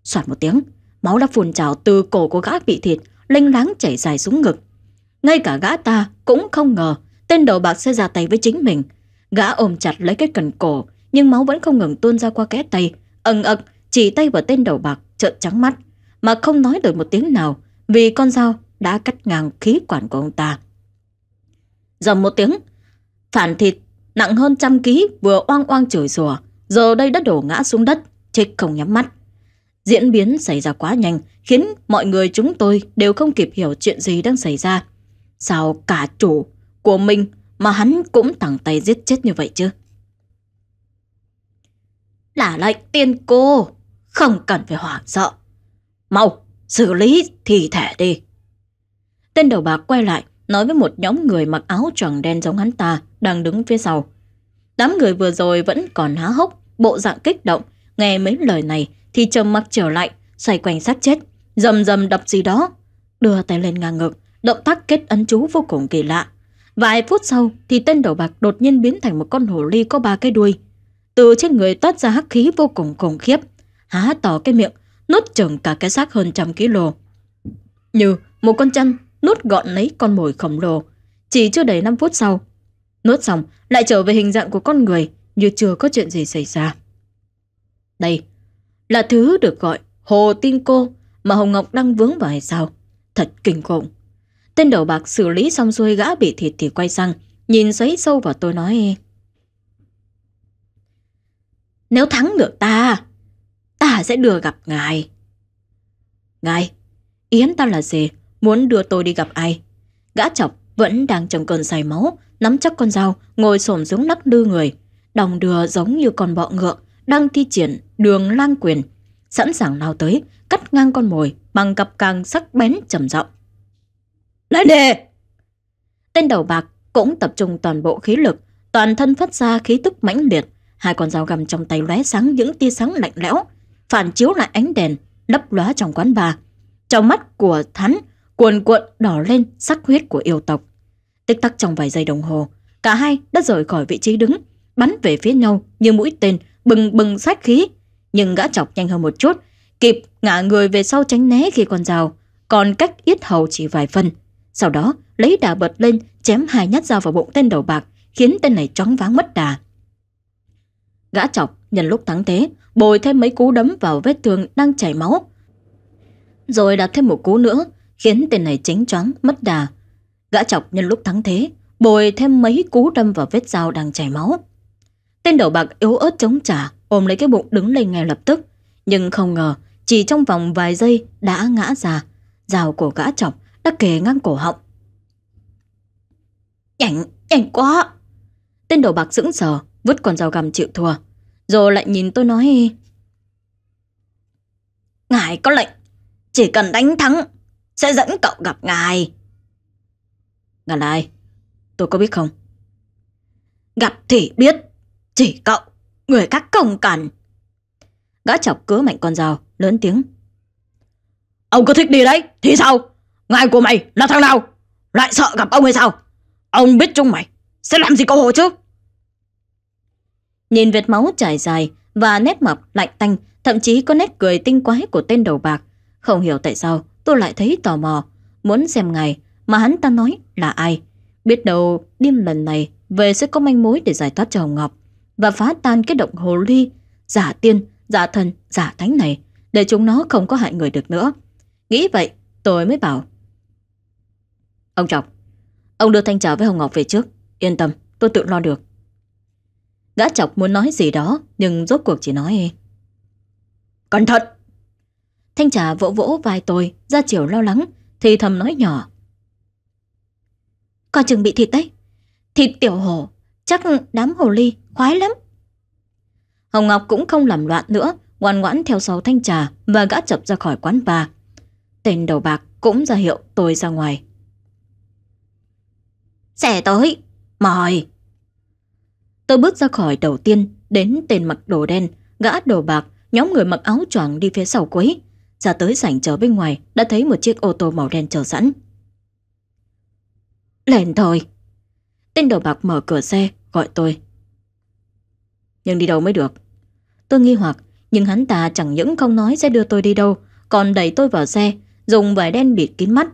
Soạt một tiếng, máu đã phun trào từ cổ của gã bị thịt, lênh láng chảy dài xuống ngực. Ngay cả gã ta cũng không ngờ tên đầu bạc sẽ ra tay với chính mình. Gã ôm chặt lấy cái cần cổ, nhưng máu vẫn không ngừng tuôn ra qua kẽ tay, ẩn ực chỉ tay vào tên đầu bạc trợn trắng mắt, mà không nói được một tiếng nào vì con dao đã cắt ngang khí quản của ông ta dầm một tiếng. Phản thịt, nặng hơn trăm ký vừa oang oang chửi rủa, giờ đây đã đổ ngã xuống đất, chết không nhắm mắt. Diễn biến xảy ra quá nhanh, khiến mọi người chúng tôi đều không kịp hiểu chuyện gì đang xảy ra. Sao cả chủ của mình mà hắn cũng thẳng tay giết chết như vậy chứ? Là lệnh tiên cô, không cần phải hoảng sợ. Mau, xử lý thi thể đi. Tên đầu bạc quay lại, nói với một nhóm người mặc áo choàng đen giống hắn ta đang đứng phía sau. Đám người vừa rồi vẫn còn há hốc, bộ dạng kích động, nghe mấy lời này thì trầm mặc trở lại, xoay quanh xác chết, rầm rầm đập gì đó, đưa tay lên ngang ngực, động tác kết ấn chú vô cùng kỳ lạ. Vài phút sau thì tên đầu bạc đột nhiên biến thành một con hồ ly có ba cái đuôi. Từ trên người toát ra hắc khí vô cùng khủng khiếp, há to cái miệng, nuốt chừng cả cái xác hơn trăm kg. Như một con chăn nuốt gọn lấy con mồi khổng lồ. Chỉ chưa đầy 5 phút sau, nuốt xong lại trở về hình dạng của con người như chưa có chuyện gì xảy ra. Đây là thứ được gọi hồ tinh cô mà Hồng Ngọc đang vướng vào hay sao? Thật kinh khủng. Tên đầu bạc xử lý xong xuôi gã bị thịt thì quay sang, nhìn xoáy sâu vào tôi nói Nếu thắng được ta, ta sẽ đưa gặp ngài. Ngài, yến ta là gì? muốn đưa tôi đi gặp ai. Gã chọc vẫn đang trong cơn say máu, nắm chắc con dao, ngồi xổm xuống nắc đư người. Đồng đưa giống như con bọ ngựa, đang thi triển đường lang quyền, sẵn sàng lao tới, cắt ngang con mồi bằng cặp càng sắc bén trầm giọng. Lên đề! Tên đầu bạc cũng tập trung toàn bộ khí lực, toàn thân phát ra khí tức mãnh liệt. Hai con dao găm trong tay lóe sáng những tia sáng lạnh lẽo, phản chiếu lại ánh đèn, lấp lóa trong quán bar. Trong mắt của thắn cuồn cuộn đỏ lên sắc huyết của yêu tộc. Tích tắc trong vài giây đồng hồ, cả hai đã rời khỏi vị trí đứng, bắn về phía nhau như mũi tên bừng bừng sát khí. Nhưng gã chọc nhanh hơn một chút, kịp ngả người về sau tránh né khi con rào, còn cách yết hầu chỉ vài phân. Sau đó, lấy đà bật lên, chém hai nhát dao vào bụng tên đầu bạc, khiến tên này chóng váng mất đà. Gã chọc, nhân lúc thắng thế, bồi thêm mấy cú đấm vào vết thương đang chảy máu. Rồi đặt thêm một cú nữa, khiến tên này chính choáng mất đà. Gã chọc nhân lúc thắng thế, bồi thêm mấy cú đâm vào vết dao đang chảy máu. Tên đầu bạc yếu ớt chống trả, ôm lấy cái bụng đứng lên ngay lập tức. Nhưng không ngờ, chỉ trong vòng vài giây đã ngã ra, dao của gã chọc đã kề ngang cổ họng. Nhanh, nhanh quá! Tên đầu bạc sững sờ, vứt con dao găm chịu thua. Rồi lại nhìn tôi nói... Ngài có lệnh, chỉ cần đánh thắng sẽ dẫn cậu gặp ngài. Ngài là Tôi có biết không? Gặp thì biết, chỉ cậu, người các công cần. Gã chọc cứa mạnh con dao, lớn tiếng. Ông cứ thích đi đấy, thì sao? Ngài của mày là thằng nào? Lại sợ gặp ông hay sao? Ông biết chung mày sẽ làm gì cậu hồ chứ? Nhìn vệt máu chảy dài và nét mập lạnh tanh, thậm chí có nét cười tinh quái của tên đầu bạc. Không hiểu tại sao tôi lại thấy tò mò, muốn xem ngài mà hắn ta nói là ai. Biết đâu đêm lần này về sẽ có manh mối để giải thoát cho Hồng Ngọc và phá tan cái động hồ ly, giả tiên, giả thần, giả thánh này để chúng nó không có hại người được nữa. Nghĩ vậy tôi mới bảo Ông Trọng, ông đưa Thanh Trà với Hồng Ngọc về trước, yên tâm, tôi tự lo được. Gã chọc muốn nói gì đó nhưng rốt cuộc chỉ nói Cẩn thận! Thanh trà vỗ vỗ vai tôi, ra chiều lo lắng, thì thầm nói nhỏ. Con chừng bị thịt đấy, thịt tiểu hổ, chắc đám hồ ly, khoái lắm. Hồng Ngọc cũng không làm loạn nữa, ngoan ngoãn theo sau thanh trà và gã chập ra khỏi quán bà. Tên đầu bạc cũng ra hiệu tôi ra ngoài. Sẽ tới, mời. Tôi bước ra khỏi đầu tiên, đến tên mặc đồ đen, gã đồ bạc, nhóm người mặc áo choàng đi phía sau quấy, ra tới sảnh chờ bên ngoài Đã thấy một chiếc ô tô màu đen chờ sẵn Lên thôi Tên đầu bạc mở cửa xe Gọi tôi Nhưng đi đâu mới được Tôi nghi hoặc Nhưng hắn ta chẳng những không nói sẽ đưa tôi đi đâu Còn đẩy tôi vào xe Dùng vải đen bịt kín mắt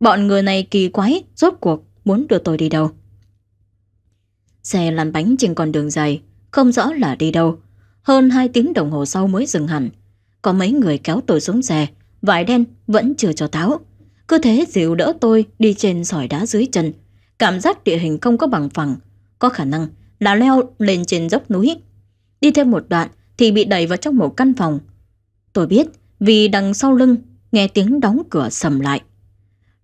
Bọn người này kỳ quái Rốt cuộc muốn đưa tôi đi đâu Xe lăn bánh trên con đường dài Không rõ là đi đâu Hơn 2 tiếng đồng hồ sau mới dừng hẳn có mấy người kéo tôi xuống xe, vải đen vẫn chưa cho tháo. Cứ thế dịu đỡ tôi đi trên sỏi đá dưới chân. Cảm giác địa hình không có bằng phẳng, có khả năng là leo lên trên dốc núi. Đi thêm một đoạn thì bị đẩy vào trong một căn phòng. Tôi biết vì đằng sau lưng nghe tiếng đóng cửa sầm lại.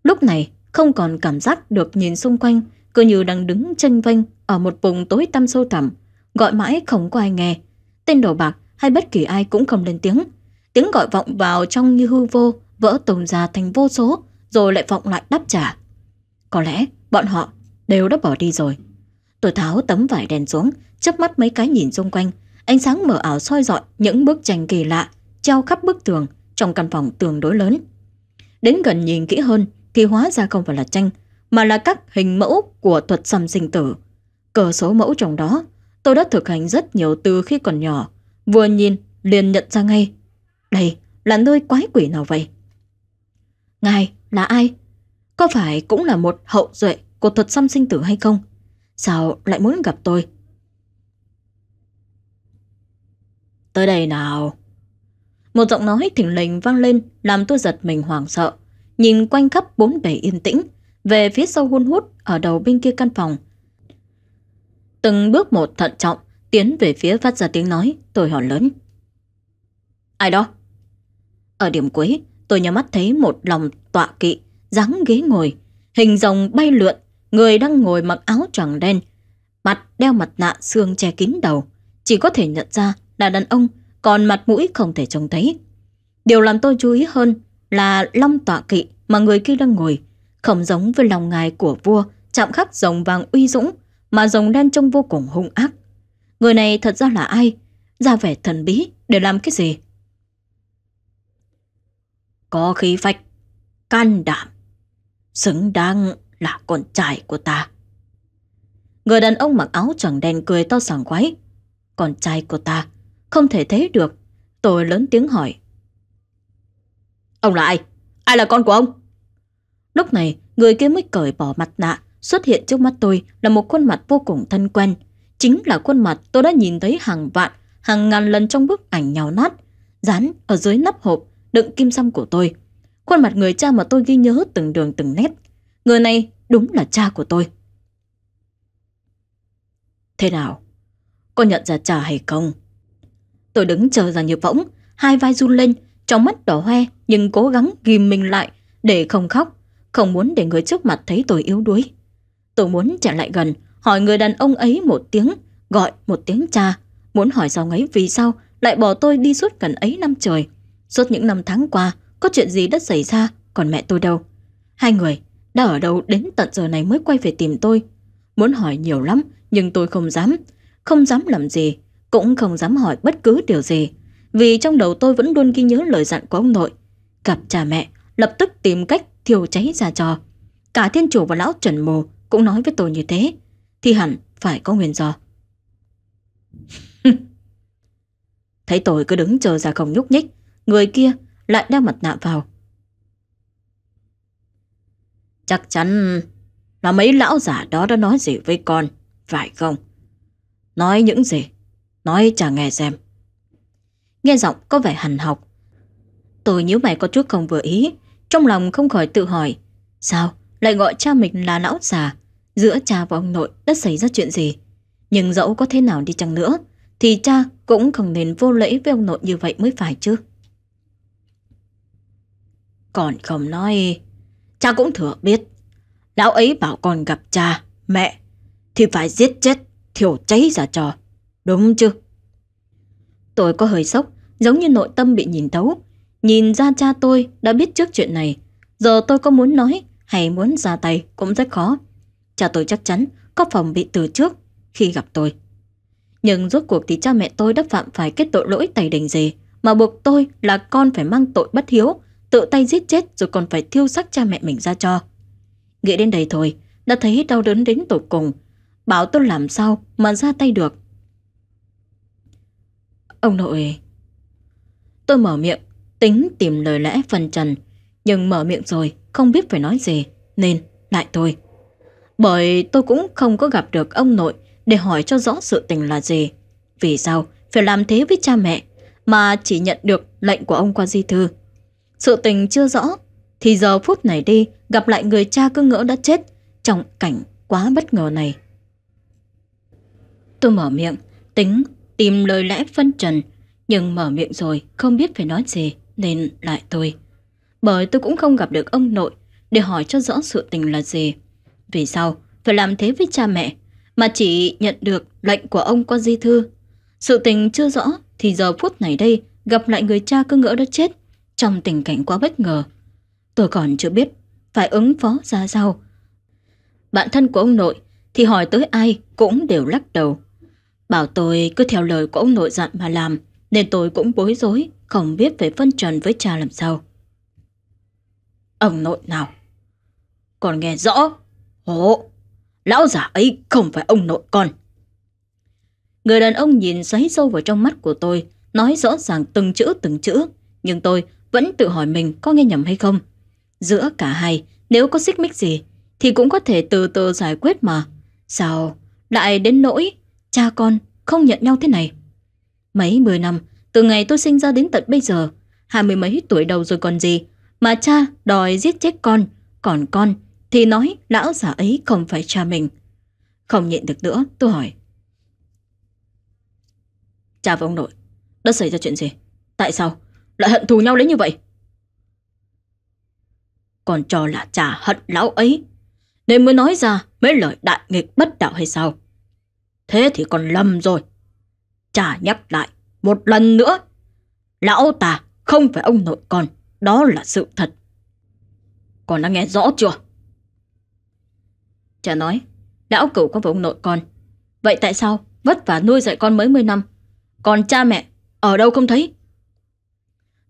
Lúc này không còn cảm giác được nhìn xung quanh cứ như đang đứng tranh vênh ở một vùng tối tăm sâu thẳm. Gọi mãi không có ai nghe. Tên đầu bạc hay bất kỳ ai cũng không lên tiếng. Tiếng gọi vọng vào trong như hư vô, vỡ tồn ra thành vô số, rồi lại vọng lại đáp trả. Có lẽ bọn họ đều đã bỏ đi rồi. Tôi tháo tấm vải đèn xuống, chớp mắt mấy cái nhìn xung quanh. Ánh sáng mờ ảo soi dọi những bức tranh kỳ lạ treo khắp bức tường trong căn phòng tương đối lớn. Đến gần nhìn kỹ hơn thì hóa ra không phải là tranh, mà là các hình mẫu của thuật xăm sinh tử. Cờ số mẫu trong đó, tôi đã thực hành rất nhiều từ khi còn nhỏ. Vừa nhìn, liền nhận ra ngay đây là nơi quái quỷ nào vậy? Ngài là ai? Có phải cũng là một hậu duệ của thuật xăm sinh tử hay không? Sao lại muốn gặp tôi? Tới đây nào! Một giọng nói thỉnh lình vang lên làm tôi giật mình hoảng sợ. Nhìn quanh khắp bốn bể yên tĩnh, về phía sau hun hút ở đầu bên kia căn phòng. Từng bước một thận trọng, tiến về phía phát ra tiếng nói, tôi hỏi lớn. Ai đó? Ở điểm cuối, tôi nhắm mắt thấy một lòng tọa kỵ, dáng ghế ngồi, hình rồng bay lượn, người đang ngồi mặc áo choàng đen, mặt đeo mặt nạ xương che kín đầu, chỉ có thể nhận ra là đàn ông, còn mặt mũi không thể trông thấy. Điều làm tôi chú ý hơn là long tọa kỵ mà người kia đang ngồi, không giống với lòng ngài của vua chạm khắc rồng vàng uy dũng, mà rồng đen trông vô cùng hung ác. Người này thật ra là ai? Ra vẻ thần bí để làm cái gì? có khí phách, can đảm, xứng đáng là con trai của ta. Người đàn ông mặc áo tròn đen cười to sảng khoái. Con trai của ta không thể thế được. Tôi lớn tiếng hỏi. Ông là ai? Ai là con của ông? Lúc này, người kia mới cởi bỏ mặt nạ. Xuất hiện trước mắt tôi là một khuôn mặt vô cùng thân quen. Chính là khuôn mặt tôi đã nhìn thấy hàng vạn, hàng ngàn lần trong bức ảnh nhào nát. Dán ở dưới nắp hộp đựng kim xăm của tôi. Khuôn mặt người cha mà tôi ghi nhớ từng đường từng nét. Người này đúng là cha của tôi. Thế nào? Có nhận ra cha hay không? Tôi đứng chờ ra như võng, hai vai run lên, trong mắt đỏ hoe nhưng cố gắng ghim mình lại để không khóc, không muốn để người trước mặt thấy tôi yếu đuối. Tôi muốn chạy lại gần, hỏi người đàn ông ấy một tiếng, gọi một tiếng cha, muốn hỏi sao ấy vì sao lại bỏ tôi đi suốt gần ấy năm trời. Suốt những năm tháng qua, có chuyện gì đã xảy ra, còn mẹ tôi đâu? Hai người đã ở đâu đến tận giờ này mới quay về tìm tôi? Muốn hỏi nhiều lắm, nhưng tôi không dám. Không dám làm gì, cũng không dám hỏi bất cứ điều gì. Vì trong đầu tôi vẫn luôn ghi nhớ lời dặn của ông nội. Gặp cha mẹ, lập tức tìm cách thiêu cháy ra trò. Cả thiên chủ và lão Trần Mồ cũng nói với tôi như thế. Thì hẳn phải có nguyên do. Thấy tôi cứ đứng chờ ra không nhúc nhích, người kia lại đeo mặt nạ vào. Chắc chắn là mấy lão giả đó đã nói gì với con, phải không? Nói những gì? Nói chả nghe xem. Nghe giọng có vẻ hành học. Tôi nhớ mày có chút không vừa ý, trong lòng không khỏi tự hỏi. Sao lại gọi cha mình là lão già? Giữa cha và ông nội đã xảy ra chuyện gì? Nhưng dẫu có thế nào đi chăng nữa, thì cha cũng không nên vô lễ với ông nội như vậy mới phải chứ còn không nói. Cha cũng thừa biết, lão ấy bảo con gặp cha, mẹ, thì phải giết chết, thiểu cháy ra trò, đúng chứ? Tôi có hơi sốc, giống như nội tâm bị nhìn thấu. Nhìn ra cha tôi đã biết trước chuyện này, giờ tôi có muốn nói hay muốn ra tay cũng rất khó. Cha tôi chắc chắn có phòng bị từ trước khi gặp tôi. Nhưng rốt cuộc thì cha mẹ tôi đã phạm phải kết tội lỗi tày đình gì mà buộc tôi là con phải mang tội bất hiếu tự tay giết chết rồi còn phải thiêu xác cha mẹ mình ra cho. Nghĩ đến đây thôi, đã thấy đau đớn đến tột cùng. Bảo tôi làm sao mà ra tay được. Ông nội... Tôi mở miệng, tính tìm lời lẽ phần trần. Nhưng mở miệng rồi, không biết phải nói gì. Nên lại thôi. Bởi tôi cũng không có gặp được ông nội để hỏi cho rõ sự tình là gì. Vì sao phải làm thế với cha mẹ mà chỉ nhận được lệnh của ông qua di thư sự tình chưa rõ, thì giờ phút này đi gặp lại người cha cứ ngỡ đã chết trong cảnh quá bất ngờ này. Tôi mở miệng, tính tìm lời lẽ phân trần, nhưng mở miệng rồi không biết phải nói gì nên lại tôi. Bởi tôi cũng không gặp được ông nội để hỏi cho rõ sự tình là gì. Vì sao phải làm thế với cha mẹ mà chỉ nhận được lệnh của ông qua di thư. Sự tình chưa rõ thì giờ phút này đây gặp lại người cha cứ ngỡ đã chết trong tình cảnh quá bất ngờ. Tôi còn chưa biết phải ứng phó ra sao. Bạn thân của ông nội thì hỏi tới ai cũng đều lắc đầu. Bảo tôi cứ theo lời của ông nội dặn mà làm, nên tôi cũng bối rối, không biết phải phân trần với cha làm sao. Ông nội nào? Còn nghe rõ, hổ, lão giả ấy không phải ông nội con. Người đàn ông nhìn xoáy sâu vào trong mắt của tôi, nói rõ ràng từng chữ từng chữ, nhưng tôi vẫn tự hỏi mình có nghe nhầm hay không. Giữa cả hai, nếu có xích mích gì, thì cũng có thể từ từ giải quyết mà. Sao lại đến nỗi cha con không nhận nhau thế này? Mấy mười năm, từ ngày tôi sinh ra đến tận bây giờ, hai mươi mấy tuổi đầu rồi còn gì, mà cha đòi giết chết con, còn con thì nói lão già ấy không phải cha mình. Không nhịn được nữa, tôi hỏi. Cha và ông nội, đã xảy ra chuyện gì? Tại sao? lại hận thù nhau đến như vậy còn cho là cha hận lão ấy nên mới nói ra mấy lời đại nghịch bất đạo hay sao thế thì còn lầm rồi cha nhắc lại một lần nữa lão ta không phải ông nội con đó là sự thật con đã nghe rõ chưa cha nói lão cửu có với ông nội con vậy tại sao vất vả nuôi dạy con mấy mươi năm còn cha mẹ ở đâu không thấy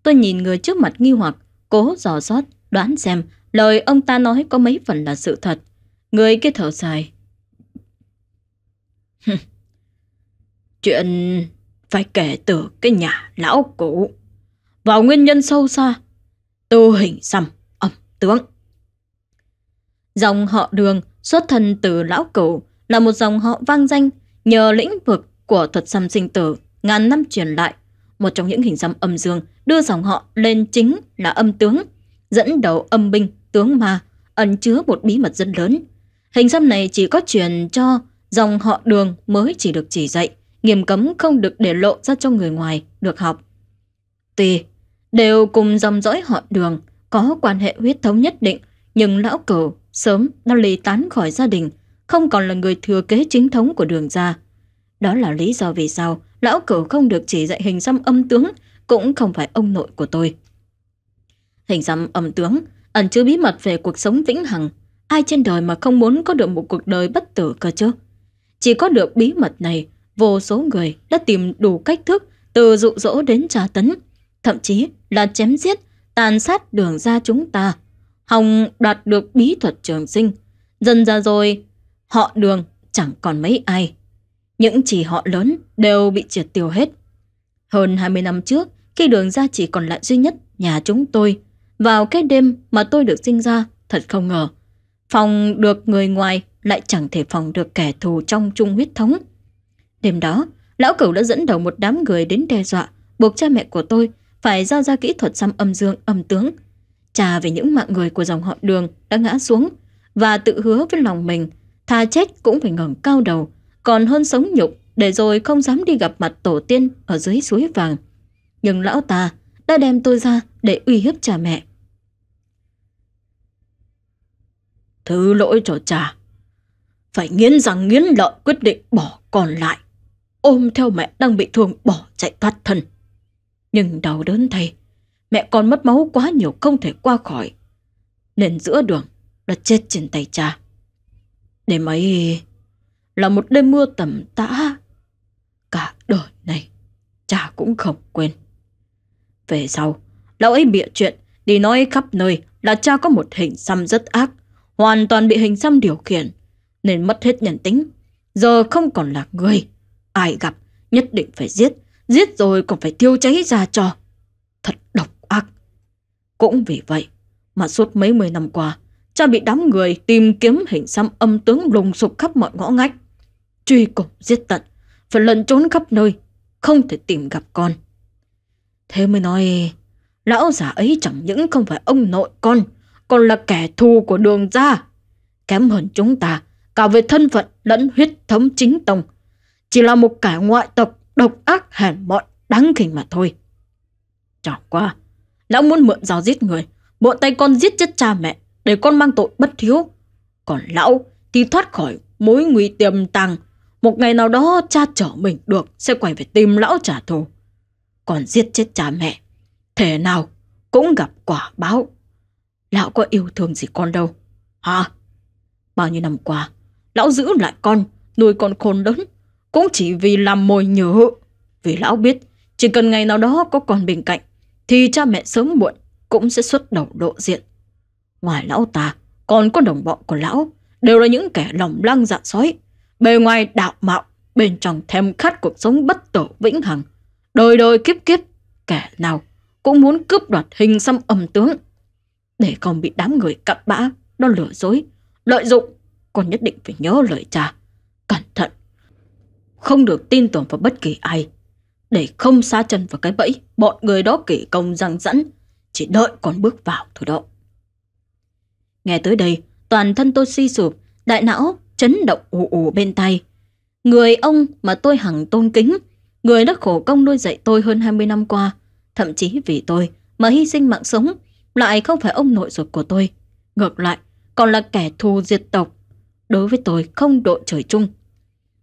Tôi nhìn người trước mặt nghi hoặc, cố dò sót, đoán xem lời ông ta nói có mấy phần là sự thật. Người kia thở dài. Chuyện phải kể từ cái nhà lão cũ vào nguyên nhân sâu xa tư hình xăm âm tướng dòng họ đường xuất thân từ lão cửu là một dòng họ vang danh nhờ lĩnh vực của thuật xăm sinh tử ngàn năm truyền lại một trong những hình xăm âm dương đưa dòng họ lên chính là âm tướng, dẫn đầu âm binh, tướng ma, ẩn chứa một bí mật rất lớn. Hình xăm này chỉ có truyền cho dòng họ đường mới chỉ được chỉ dạy, nghiêm cấm không được để lộ ra cho người ngoài được học. Tuy đều cùng dòng dõi họ đường có quan hệ huyết thống nhất định, nhưng lão cửu sớm đã ly tán khỏi gia đình, không còn là người thừa kế chính thống của đường gia. Đó là lý do vì sao lão cửu không được chỉ dạy hình xăm âm tướng, cũng không phải ông nội của tôi. Hình xăm âm tướng ẩn chứa bí mật về cuộc sống vĩnh hằng. Ai trên đời mà không muốn có được một cuộc đời bất tử cơ chứ? Chỉ có được bí mật này, vô số người đã tìm đủ cách thức từ dụ dỗ đến tra tấn, thậm chí là chém giết, tàn sát đường ra chúng ta. Hồng đoạt được bí thuật trường sinh. Dần ra rồi, họ đường chẳng còn mấy ai những chỉ họ lớn đều bị triệt tiêu hết. Hơn 20 năm trước, khi đường ra chỉ còn lại duy nhất nhà chúng tôi, vào cái đêm mà tôi được sinh ra, thật không ngờ. Phòng được người ngoài lại chẳng thể phòng được kẻ thù trong chung huyết thống. Đêm đó, lão cửu đã dẫn đầu một đám người đến đe dọa, buộc cha mẹ của tôi phải giao ra kỹ thuật xăm âm dương âm tướng. Trà về những mạng người của dòng họ đường đã ngã xuống và tự hứa với lòng mình, tha chết cũng phải ngẩng cao đầu, còn hơn sống nhục để rồi không dám đi gặp mặt tổ tiên ở dưới suối vàng. Nhưng lão ta đã đem tôi ra để uy hiếp cha mẹ. Thứ lỗi cho cha. Phải nghiến răng nghiến lợi quyết định bỏ còn lại. Ôm theo mẹ đang bị thương bỏ chạy thoát thân. Nhưng đau đớn thay, mẹ con mất máu quá nhiều không thể qua khỏi. Nên giữa đường đã chết trên tay cha. Đêm ấy là một đêm mưa tầm tã. Cả đời này, cha cũng không quên. Về sau, lão ấy bịa chuyện đi nói khắp nơi là cha có một hình xăm rất ác, hoàn toàn bị hình xăm điều khiển, nên mất hết nhân tính. Giờ không còn là người, ai gặp nhất định phải giết, giết rồi còn phải thiêu cháy ra cho. Thật độc ác. Cũng vì vậy mà suốt mấy mươi năm qua, cha bị đám người tìm kiếm hình xăm âm tướng lùng sục khắp mọi ngõ ngách truy cùng giết tận, phải lẩn trốn khắp nơi, không thể tìm gặp con. Thế mới nói, lão già ấy chẳng những không phải ông nội con, còn là kẻ thù của đường gia. Kém hơn chúng ta, cả về thân phận lẫn huyết thống chính tông. Chỉ là một kẻ ngoại tộc độc ác hèn mọn đáng khinh mà thôi. Chẳng qua, lão muốn mượn dao giết người, bộ tay con giết chết cha mẹ để con mang tội bất thiếu. Còn lão thì thoát khỏi mối nguy tiềm tàng một ngày nào đó cha trở mình được sẽ quay về tìm lão trả thù. Còn giết chết cha mẹ, thể nào cũng gặp quả báo. Lão có yêu thương gì con đâu, hả? Bao nhiêu năm qua, lão giữ lại con, nuôi con khôn lớn cũng chỉ vì làm mồi nhớ. Vì lão biết, chỉ cần ngày nào đó có con bên cạnh, thì cha mẹ sớm muộn cũng sẽ xuất đầu độ diện. Ngoài lão ta, còn có đồng bọn của lão, đều là những kẻ lòng lăng dạ sói, bề ngoài đạo mạo, bên trong thèm khát cuộc sống bất tử vĩnh hằng. Đời đời kiếp kiếp, kẻ nào cũng muốn cướp đoạt hình xăm âm tướng. Để không bị đám người cặn bã, đo lừa dối, lợi dụng, còn nhất định phải nhớ lời cha. Cẩn thận, không được tin tưởng vào bất kỳ ai. Để không xa chân vào cái bẫy, bọn người đó kể công răng dẫn, chỉ đợi con bước vào thôi đó. Nghe tới đây, toàn thân tôi suy sụp, đại não chấn động ù ù bên tay. Người ông mà tôi hằng tôn kính, người đã khổ công nuôi dạy tôi hơn 20 năm qua, thậm chí vì tôi mà hy sinh mạng sống, lại không phải ông nội ruột của tôi. Ngược lại, còn là kẻ thù diệt tộc. Đối với tôi không độ trời chung.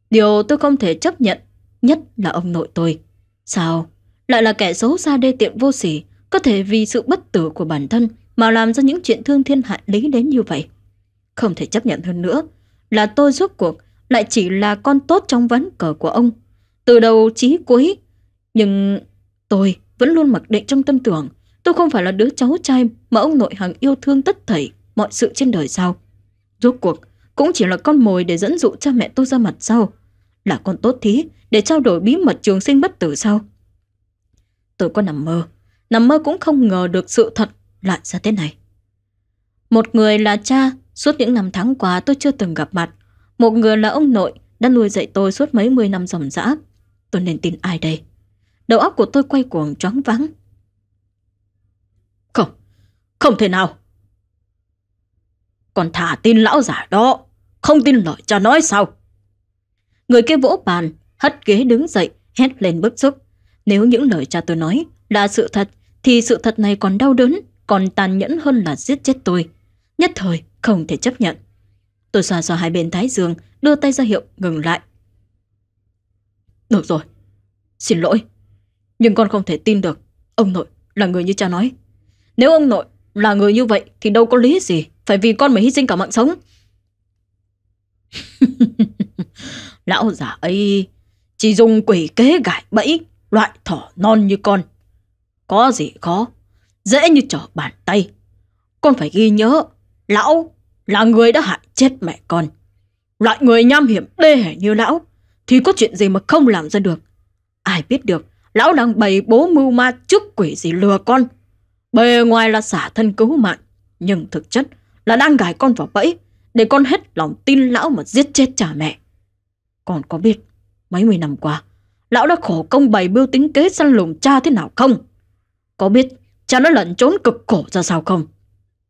Điều tôi không thể chấp nhận, nhất là ông nội tôi. Sao? Lại là kẻ xấu xa đê tiện vô sỉ, có thể vì sự bất tử của bản thân mà làm ra những chuyện thương thiên hại lý đến như vậy. Không thể chấp nhận hơn nữa, là tôi rốt cuộc lại chỉ là con tốt trong vấn cờ của ông. Từ đầu chí cuối. Nhưng tôi vẫn luôn mặc định trong tâm tưởng tôi không phải là đứa cháu trai mà ông nội hằng yêu thương tất thảy mọi sự trên đời sao. Rốt cuộc cũng chỉ là con mồi để dẫn dụ cha mẹ tôi ra mặt sau, Là con tốt thí để trao đổi bí mật trường sinh bất tử sao. Tôi có nằm mơ. Nằm mơ cũng không ngờ được sự thật lại ra thế này. Một người là cha Suốt những năm tháng qua tôi chưa từng gặp mặt. Một người là ông nội đã nuôi dạy tôi suốt mấy mươi năm dòng dã. Tôi nên tin ai đây? Đầu óc của tôi quay cuồng choáng vắng. Không, không thể nào. Còn thả tin lão giả đó, không tin lời cha nói sao? Người kia vỗ bàn, hất ghế đứng dậy, hét lên bức xúc. Nếu những lời cha tôi nói là sự thật, thì sự thật này còn đau đớn, còn tàn nhẫn hơn là giết chết tôi nhất thời không thể chấp nhận. Tôi xoa xoa hai bên thái dương, đưa tay ra hiệu ngừng lại. Được rồi, xin lỗi. Nhưng con không thể tin được, ông nội là người như cha nói. Nếu ông nội là người như vậy thì đâu có lý gì phải vì con mới hy sinh cả mạng sống. Lão già ấy chỉ dùng quỷ kế gải bẫy loại thỏ non như con. Có gì khó, dễ như trở bàn tay. Con phải ghi nhớ Lão là người đã hại chết mẹ con. Loại người nham hiểm đê hẻ như lão thì có chuyện gì mà không làm ra được. Ai biết được, lão đang bày bố mưu ma trước quỷ gì lừa con. Bề ngoài là xả thân cứu mạng, nhưng thực chất là đang gài con vào bẫy để con hết lòng tin lão mà giết chết cha mẹ. Còn có biết, mấy mươi năm qua, lão đã khổ công bày bưu tính kế săn lùng cha thế nào không? Có biết cha nó lẩn trốn cực khổ ra sao không?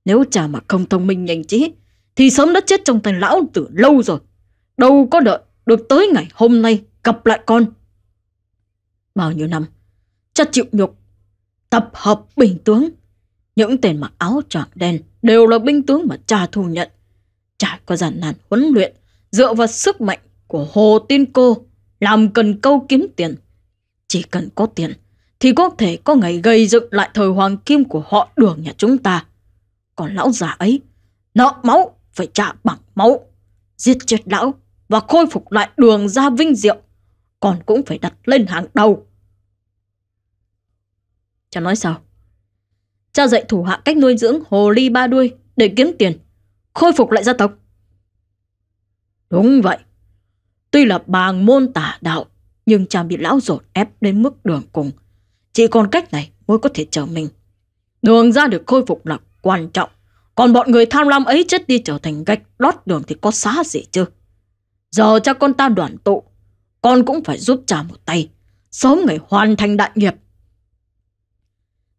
Nếu cha mà không thông minh nhanh trí Thì sớm đã chết trong tay lão tử lâu rồi Đâu có đợi được tới ngày hôm nay gặp lại con Bao nhiêu năm Cha chịu nhục Tập hợp bình tướng Những tên mặc áo tràng đen Đều là binh tướng mà cha thu nhận Trải qua giàn nàn huấn luyện Dựa vào sức mạnh của Hồ Tiên Cô Làm cần câu kiếm tiền Chỉ cần có tiền Thì có thể có ngày gây dựng lại thời hoàng kim của họ đường nhà chúng ta con lão già ấy. Nợ máu phải trả bằng máu. Giết chết lão và khôi phục lại đường ra vinh diệu. còn cũng phải đặt lên hàng đầu. Cha nói sao? Cha dạy thủ hạ cách nuôi dưỡng hồ ly ba đuôi để kiếm tiền, khôi phục lại gia tộc. Đúng vậy. Tuy là bàng môn tả đạo, nhưng cha bị lão dột ép đến mức đường cùng. Chỉ còn cách này mới có thể chờ mình. Đường ra được khôi phục là quan trọng. Còn bọn người tham lam ấy chết đi trở thành gạch lót đường thì có xá gì chứ? Giờ cha con ta đoàn tụ, con cũng phải giúp cha một tay, sớm ngày hoàn thành đại nghiệp.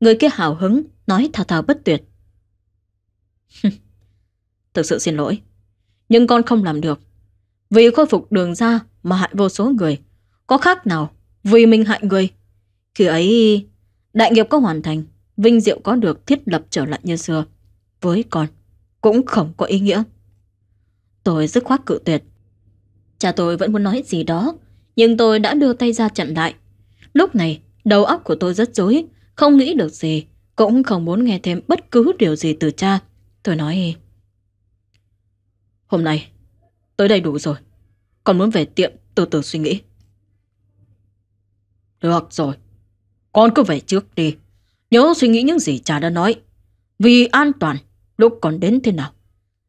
Người kia hào hứng, nói thào thào bất tuyệt. Thực sự xin lỗi, nhưng con không làm được. Vì khôi phục đường ra mà hại vô số người, có khác nào vì mình hại người. Khi ấy, đại nghiệp có hoàn thành, vinh diệu có được thiết lập trở lại như xưa, với con cũng không có ý nghĩa. Tôi dứt khoát cự tuyệt. Cha tôi vẫn muốn nói gì đó, nhưng tôi đã đưa tay ra chặn lại. Lúc này, đầu óc của tôi rất rối, không nghĩ được gì, cũng không muốn nghe thêm bất cứ điều gì từ cha. Tôi nói, hôm nay, tới đây đủ rồi, còn muốn về tiệm từ từ suy nghĩ. Được rồi, con cứ về trước đi. Nhớ suy nghĩ những gì cha đã nói. Vì an toàn, lúc còn đến thế nào.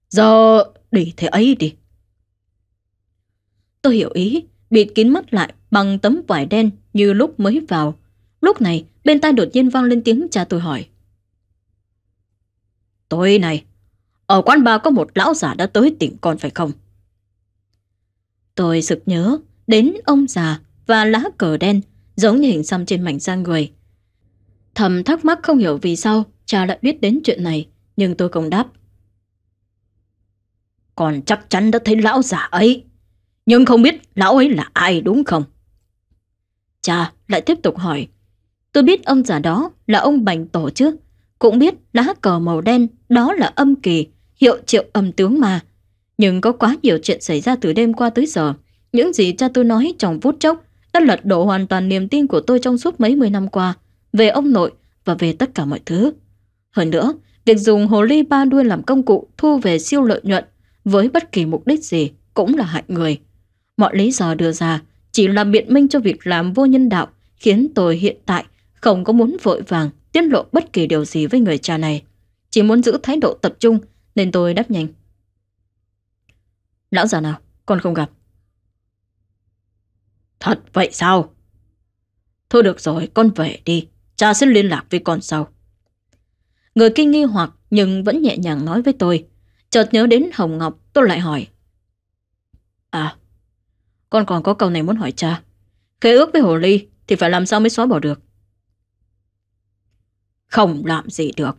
Giờ để thế ấy đi. Tôi hiểu ý, bịt kín mắt lại bằng tấm vải đen như lúc mới vào. Lúc này, bên tai đột nhiên vang lên tiếng cha tôi hỏi. tối này, ở quán bà có một lão già đã tới tìm con phải không? Tôi sực nhớ đến ông già và lá cờ đen giống như hình xăm trên mảnh da người. Thầm thắc mắc không hiểu vì sao cha lại biết đến chuyện này, nhưng tôi không đáp. Còn chắc chắn đã thấy lão già ấy, nhưng không biết lão ấy là ai đúng không? Cha lại tiếp tục hỏi. Tôi biết ông già đó là ông Bành Tổ chứ, cũng biết lá cờ màu đen đó là âm kỳ, hiệu triệu âm tướng mà. Nhưng có quá nhiều chuyện xảy ra từ đêm qua tới giờ. Những gì cha tôi nói trong phút chốc đã lật đổ hoàn toàn niềm tin của tôi trong suốt mấy mươi năm qua về ông nội và về tất cả mọi thứ. Hơn nữa, việc dùng hồ ly ba đuôi làm công cụ thu về siêu lợi nhuận với bất kỳ mục đích gì cũng là hại người. Mọi lý do đưa ra chỉ là biện minh cho việc làm vô nhân đạo khiến tôi hiện tại không có muốn vội vàng tiết lộ bất kỳ điều gì với người cha này. Chỉ muốn giữ thái độ tập trung nên tôi đáp nhanh. Lão già nào, con không gặp. Thật vậy sao? Thôi được rồi, con về đi cha sẽ liên lạc với con sau. Người kinh nghi hoặc nhưng vẫn nhẹ nhàng nói với tôi. Chợt nhớ đến Hồng Ngọc, tôi lại hỏi. À, con còn có câu này muốn hỏi cha. Khế ước với Hồ Ly thì phải làm sao mới xóa bỏ được? Không làm gì được.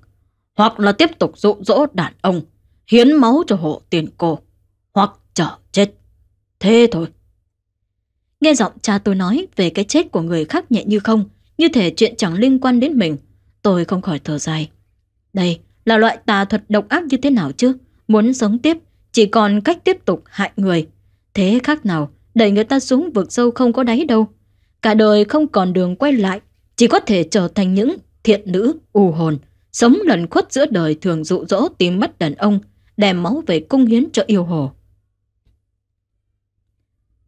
Hoặc là tiếp tục dụ dỗ đàn ông, hiến máu cho hộ tiền cô, hoặc chờ chết. Thế thôi. Nghe giọng cha tôi nói về cái chết của người khác nhẹ như không, như thể chuyện chẳng liên quan đến mình. Tôi không khỏi thở dài. Đây là loại tà thuật độc ác như thế nào chứ? Muốn sống tiếp, chỉ còn cách tiếp tục hại người. Thế khác nào, đẩy người ta xuống vực sâu không có đáy đâu. Cả đời không còn đường quay lại, chỉ có thể trở thành những thiện nữ u hồn, sống lẩn khuất giữa đời thường dụ dỗ tìm mất đàn ông, đem máu về cung hiến cho yêu hồ.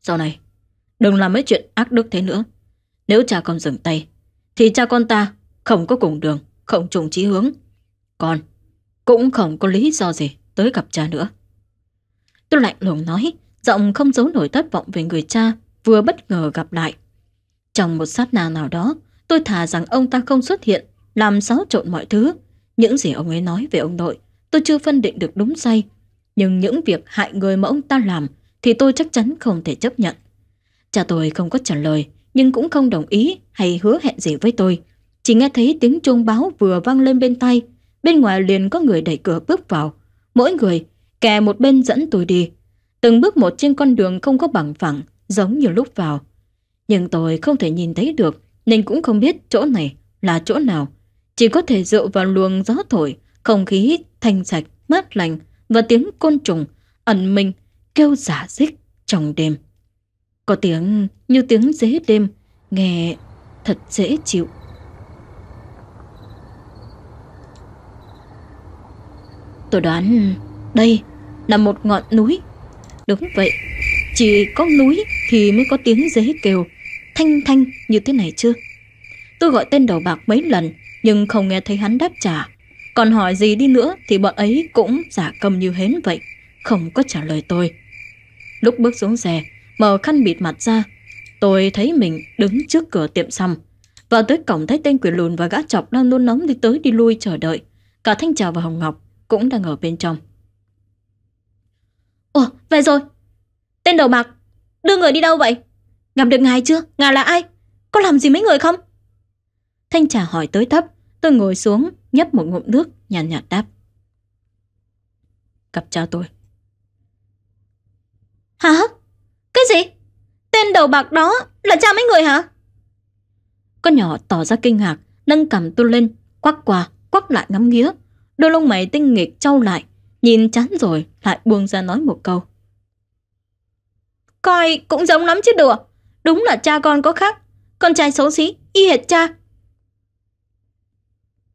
Sau này, đừng làm mấy chuyện ác đức thế nữa. Nếu cha con dừng tay, thì cha con ta không có cùng đường Không trùng chí hướng Còn cũng không có lý do gì Tới gặp cha nữa Tôi lạnh lùng nói Giọng không giấu nổi thất vọng về người cha Vừa bất ngờ gặp lại Trong một sát na nào đó Tôi thà rằng ông ta không xuất hiện Làm xáo trộn mọi thứ Những gì ông ấy nói về ông nội Tôi chưa phân định được đúng sai Nhưng những việc hại người mà ông ta làm Thì tôi chắc chắn không thể chấp nhận Cha tôi không có trả lời nhưng cũng không đồng ý hay hứa hẹn gì với tôi. Chỉ nghe thấy tiếng chuông báo vừa vang lên bên tay, bên ngoài liền có người đẩy cửa bước vào. Mỗi người, kè một bên dẫn tôi đi. Từng bước một trên con đường không có bằng phẳng, giống như lúc vào. Nhưng tôi không thể nhìn thấy được, nên cũng không biết chỗ này là chỗ nào. Chỉ có thể dựa vào luồng gió thổi, không khí thanh sạch, mát lành và tiếng côn trùng ẩn mình kêu giả dích trong đêm. Có tiếng như tiếng dế đêm, nghe thật dễ chịu. Tôi đoán đây là một ngọn núi. Đúng vậy, chỉ có núi thì mới có tiếng dế kêu, thanh thanh như thế này chứ. Tôi gọi tên đầu bạc mấy lần nhưng không nghe thấy hắn đáp trả. Còn hỏi gì đi nữa thì bọn ấy cũng giả câm như hến vậy, không có trả lời tôi. Lúc bước xuống xe, mở khăn bịt mặt ra. Tôi thấy mình đứng trước cửa tiệm xăm. và tới cổng thấy tên quỷ lùn và gã chọc đang nôn nóng đi tới đi lui chờ đợi. Cả Thanh Trà và Hồng Ngọc cũng đang ở bên trong. Ồ, về rồi. Tên đầu bạc, đưa người đi đâu vậy? Gặp được ngài chưa? Ngài là ai? Có làm gì mấy người không? Thanh Trà hỏi tới thấp. Tôi ngồi xuống, nhấp một ngụm nước, nhàn nhạt, nhạt đáp. Gặp cha tôi. Hả? gì? Tên đầu bạc đó là cha mấy người hả? Con nhỏ tỏ ra kinh ngạc, nâng cầm tu lên, quắc quà, quắc lại ngắm nghía. Đôi lông mày tinh nghịch trao lại, nhìn chán rồi lại buông ra nói một câu. Coi cũng giống lắm chứ đùa, đúng là cha con có khác, con trai xấu xí, y hệt cha.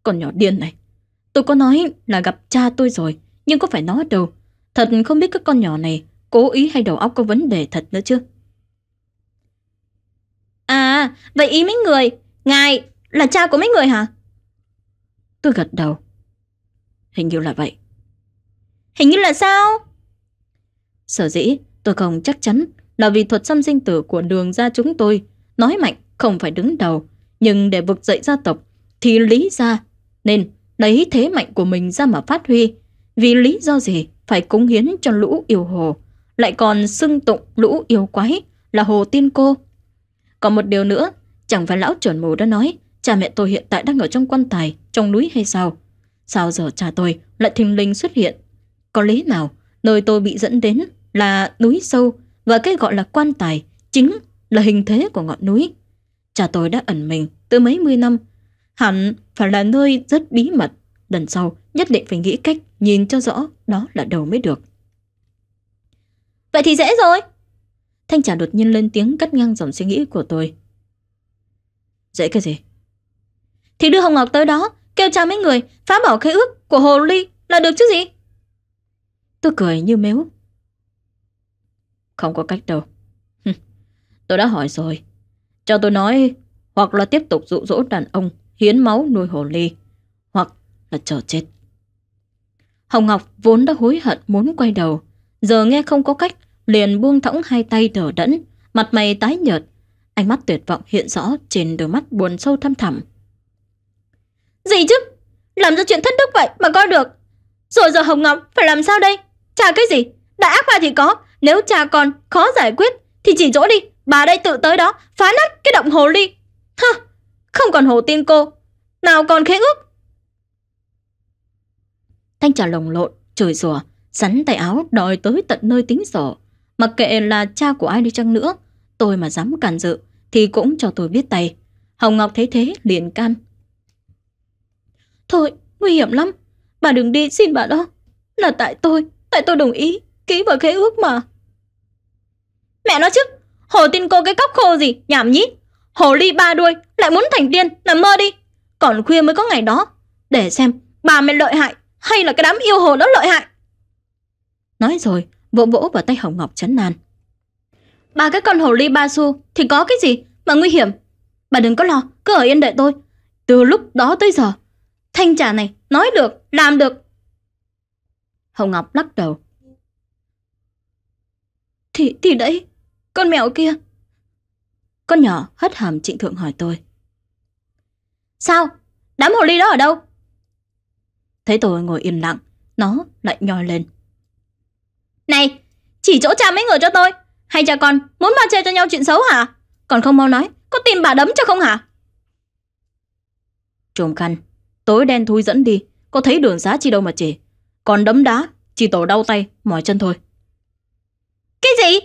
Con nhỏ điên này, tôi có nói là gặp cha tôi rồi, nhưng có phải nó đâu. Thật không biết các con nhỏ này Cố ý hay đầu óc có vấn đề thật nữa chứ? À, vậy ý mấy người, ngài là cha của mấy người hả? Tôi gật đầu. Hình như là vậy. Hình như là sao? Sở dĩ tôi không chắc chắn là vì thuật xâm sinh tử của đường gia chúng tôi nói mạnh không phải đứng đầu, nhưng để vực dậy gia tộc thì lý ra nên lấy thế mạnh của mình ra mà phát huy. Vì lý do gì phải cống hiến cho lũ yêu hồ lại còn xưng tụng lũ yêu quái là Hồ Tiên Cô. Còn một điều nữa, chẳng phải lão chuẩn mù đã nói cha mẹ tôi hiện tại đang ở trong quan tài, trong núi hay sao? Sao giờ cha tôi lại thình lình xuất hiện? Có lý nào nơi tôi bị dẫn đến là núi sâu và cái gọi là quan tài chính là hình thế của ngọn núi. Cha tôi đã ẩn mình từ mấy mươi năm, hẳn phải là nơi rất bí mật. Lần sau nhất định phải nghĩ cách nhìn cho rõ đó là đầu mới được. Vậy thì dễ rồi. Thanh trà đột nhiên lên tiếng cắt ngang dòng suy nghĩ của tôi. Dễ cái gì? Thì đưa Hồng Ngọc tới đó, kêu cha mấy người, phá bỏ khế ước của Hồ Ly là được chứ gì? Tôi cười như mếu. Không có cách đâu. tôi đã hỏi rồi. Cho tôi nói, hoặc là tiếp tục dụ dỗ đàn ông hiến máu nuôi hồ ly, hoặc là chờ chết. Hồng Ngọc vốn đã hối hận muốn quay đầu, Giờ nghe không có cách, liền buông thõng hai tay thở đẫn, mặt mày tái nhợt, ánh mắt tuyệt vọng hiện rõ trên đôi mắt buồn sâu thăm thẳm. Gì chứ? Làm ra chuyện thất đức vậy mà coi được. Rồi giờ Hồng Ngọc phải làm sao đây? Trà cái gì? Đại ác ma thì có, nếu cha con khó giải quyết thì chỉ dỗ đi, bà đây tự tới đó phá nát cái động hồ ly. Hơ, không còn hồ tin cô, nào còn khế ước. Thanh trà lồng lộn, chửi rủa, sắn tay áo đòi tới tận nơi tính sổ. Mặc kệ là cha của ai đi chăng nữa, tôi mà dám cản dự thì cũng cho tôi biết tay. Hồng Ngọc thấy thế liền can. Thôi, nguy hiểm lắm. Bà đừng đi, xin bà đó. Là tại tôi, tại tôi đồng ý, ký vào khế ước mà. Mẹ nói chứ, hồ tin cô cái cóc khô gì, nhảm nhí. Hồ ly ba đuôi, lại muốn thành tiên, nằm mơ đi. Còn khuya mới có ngày đó. Để xem, bà mẹ lợi hại, hay là cái đám yêu hồ đó lợi hại. Nói rồi, vỗ vỗ vào tay Hồng Ngọc chấn nan. Ba cái con hồ ly ba xu thì có cái gì mà nguy hiểm. Bà đừng có lo, cứ ở yên đợi tôi. Từ lúc đó tới giờ, thanh trà này nói được, làm được. Hồng Ngọc lắc đầu. Thì, thì đấy, con mèo kia. Con nhỏ hất hàm trịnh thượng hỏi tôi. Sao? Đám hồ ly đó ở đâu? Thấy tôi ngồi yên lặng, nó lại nhoi lên. Này, chỉ chỗ cha mấy người cho tôi. hay cha con muốn bao che cho nhau chuyện xấu hả? Còn không mau nói, có tìm bà đấm cho không hả? Trùm khăn, tối đen thui dẫn đi, có thấy đường xá chi đâu mà chỉ. Còn đấm đá, chỉ tổ đau tay, mỏi chân thôi. Cái gì?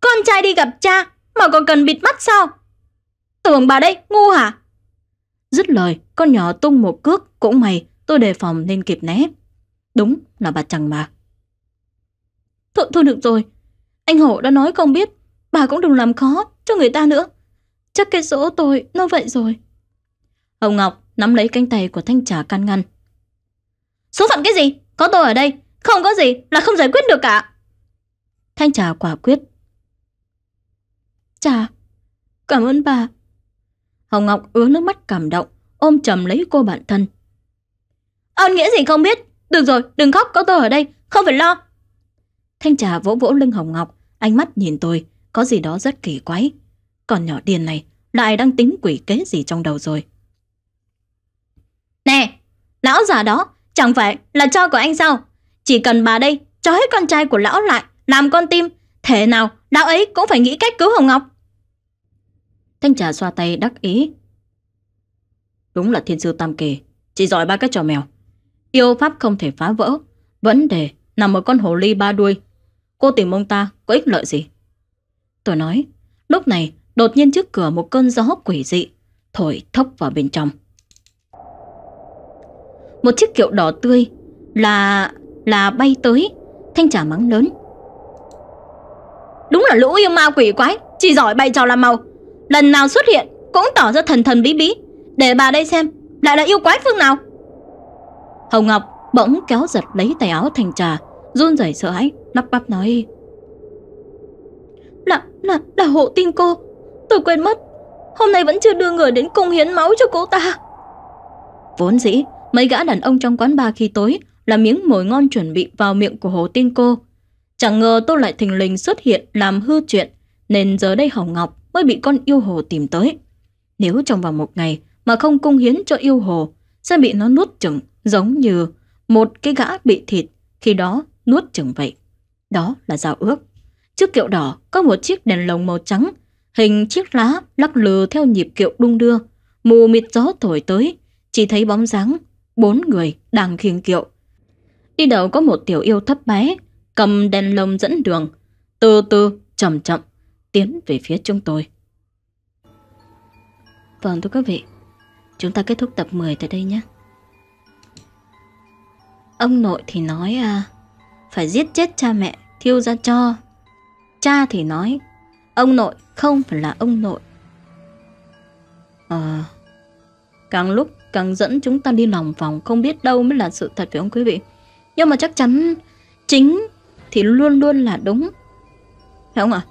Con trai đi gặp cha mà còn cần bịt mắt sao? Tưởng bà đây ngu hả? Dứt lời, con nhỏ tung một cước, cũng mày, tôi đề phòng nên kịp né. Đúng là bà chẳng mà. Thôi, thôi được rồi. Anh Hổ đã nói không biết. Bà cũng đừng làm khó cho người ta nữa. Chắc cái số tôi nó vậy rồi. Hồng Ngọc nắm lấy cánh tay của Thanh Trà can ngăn. Số phận cái gì? Có tôi ở đây. Không có gì là không giải quyết được cả. Thanh Trà quả quyết. Trà, cảm ơn bà. Hồng Ngọc ứa nước mắt cảm động, ôm chầm lấy cô bạn thân. Ơn nghĩa gì không biết. Được rồi, đừng khóc, có tôi ở đây. Không phải lo, Thanh trà vỗ vỗ lưng Hồng Ngọc, ánh mắt nhìn tôi, có gì đó rất kỳ quái. Còn nhỏ điên này, lại đang tính quỷ kế gì trong đầu rồi. Nè, lão già đó, chẳng phải là cho của anh sao? Chỉ cần bà đây cho hết con trai của lão lại, làm con tim, thế nào lão ấy cũng phải nghĩ cách cứu Hồng Ngọc. Thanh trà xoa tay đắc ý. Đúng là thiên sư tam kỳ, chỉ giỏi ba cái trò mèo. Yêu pháp không thể phá vỡ, vấn đề là một con hồ ly ba đuôi. Cô tìm ông ta có ích lợi gì? Tôi nói, lúc này đột nhiên trước cửa một cơn gió quỷ dị, thổi thốc vào bên trong. Một chiếc kiệu đỏ tươi là là bay tới, thanh trả mắng lớn. Đúng là lũ yêu ma quỷ quái, chỉ giỏi bay trò làm màu. Lần nào xuất hiện cũng tỏ ra thần thần bí bí, để bà đây xem lại là yêu quái phương nào. Hồng Ngọc bỗng kéo giật lấy tay áo thành trà, run rẩy sợ hãi, lắp bắp nói. Là, là, là hộ tin cô, tôi quên mất, hôm nay vẫn chưa đưa người đến cung hiến máu cho cô ta. Vốn dĩ, mấy gã đàn ông trong quán bar khi tối là miếng mồi ngon chuẩn bị vào miệng của hồ tiên cô. Chẳng ngờ tôi lại thình lình xuất hiện làm hư chuyện, nên giờ đây Hồng Ngọc mới bị con yêu hồ tìm tới. Nếu trong vòng một ngày mà không cung hiến cho yêu hồ, sẽ bị nó nuốt chửng giống như một cái gã bị thịt, khi đó nuốt chừng vậy. Đó là giao ước. Trước kiệu đỏ có một chiếc đèn lồng màu trắng, hình chiếc lá lắc lừ theo nhịp kiệu đung đưa. Mù mịt gió thổi tới, chỉ thấy bóng dáng bốn người đang khiêng kiệu. Đi đầu có một tiểu yêu thấp bé, cầm đèn lồng dẫn đường, từ từ chậm chậm tiến về phía chúng tôi. Vâng thưa quý vị, chúng ta kết thúc tập 10 tại đây nhé. Ông nội thì nói à, phải giết chết cha mẹ, thiêu ra cho. Cha thì nói, ông nội không phải là ông nội. À, càng lúc càng dẫn chúng ta đi lòng vòng không biết đâu mới là sự thật phải không quý vị? Nhưng mà chắc chắn chính thì luôn luôn là đúng. Phải không ạ? À?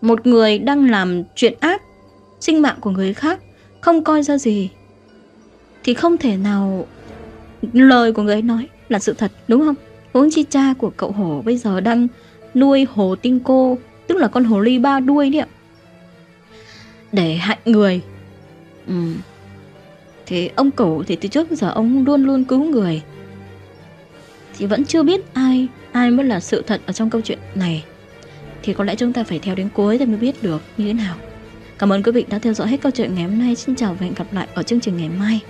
Một người đang làm chuyện ác, sinh mạng của người khác không coi ra gì thì không thể nào lời của người ấy nói là sự thật đúng không huống chi cha của cậu hổ bây giờ đang nuôi hồ tinh cô tức là con hồ ly ba đuôi đấy ạ để hại người ừ. thế ông cửu thì từ trước giờ ông luôn luôn cứu người thì vẫn chưa biết ai ai mới là sự thật ở trong câu chuyện này thì có lẽ chúng ta phải theo đến cuối thì mới biết được như thế nào cảm ơn quý vị đã theo dõi hết câu chuyện ngày hôm nay xin chào và hẹn gặp lại ở chương trình ngày mai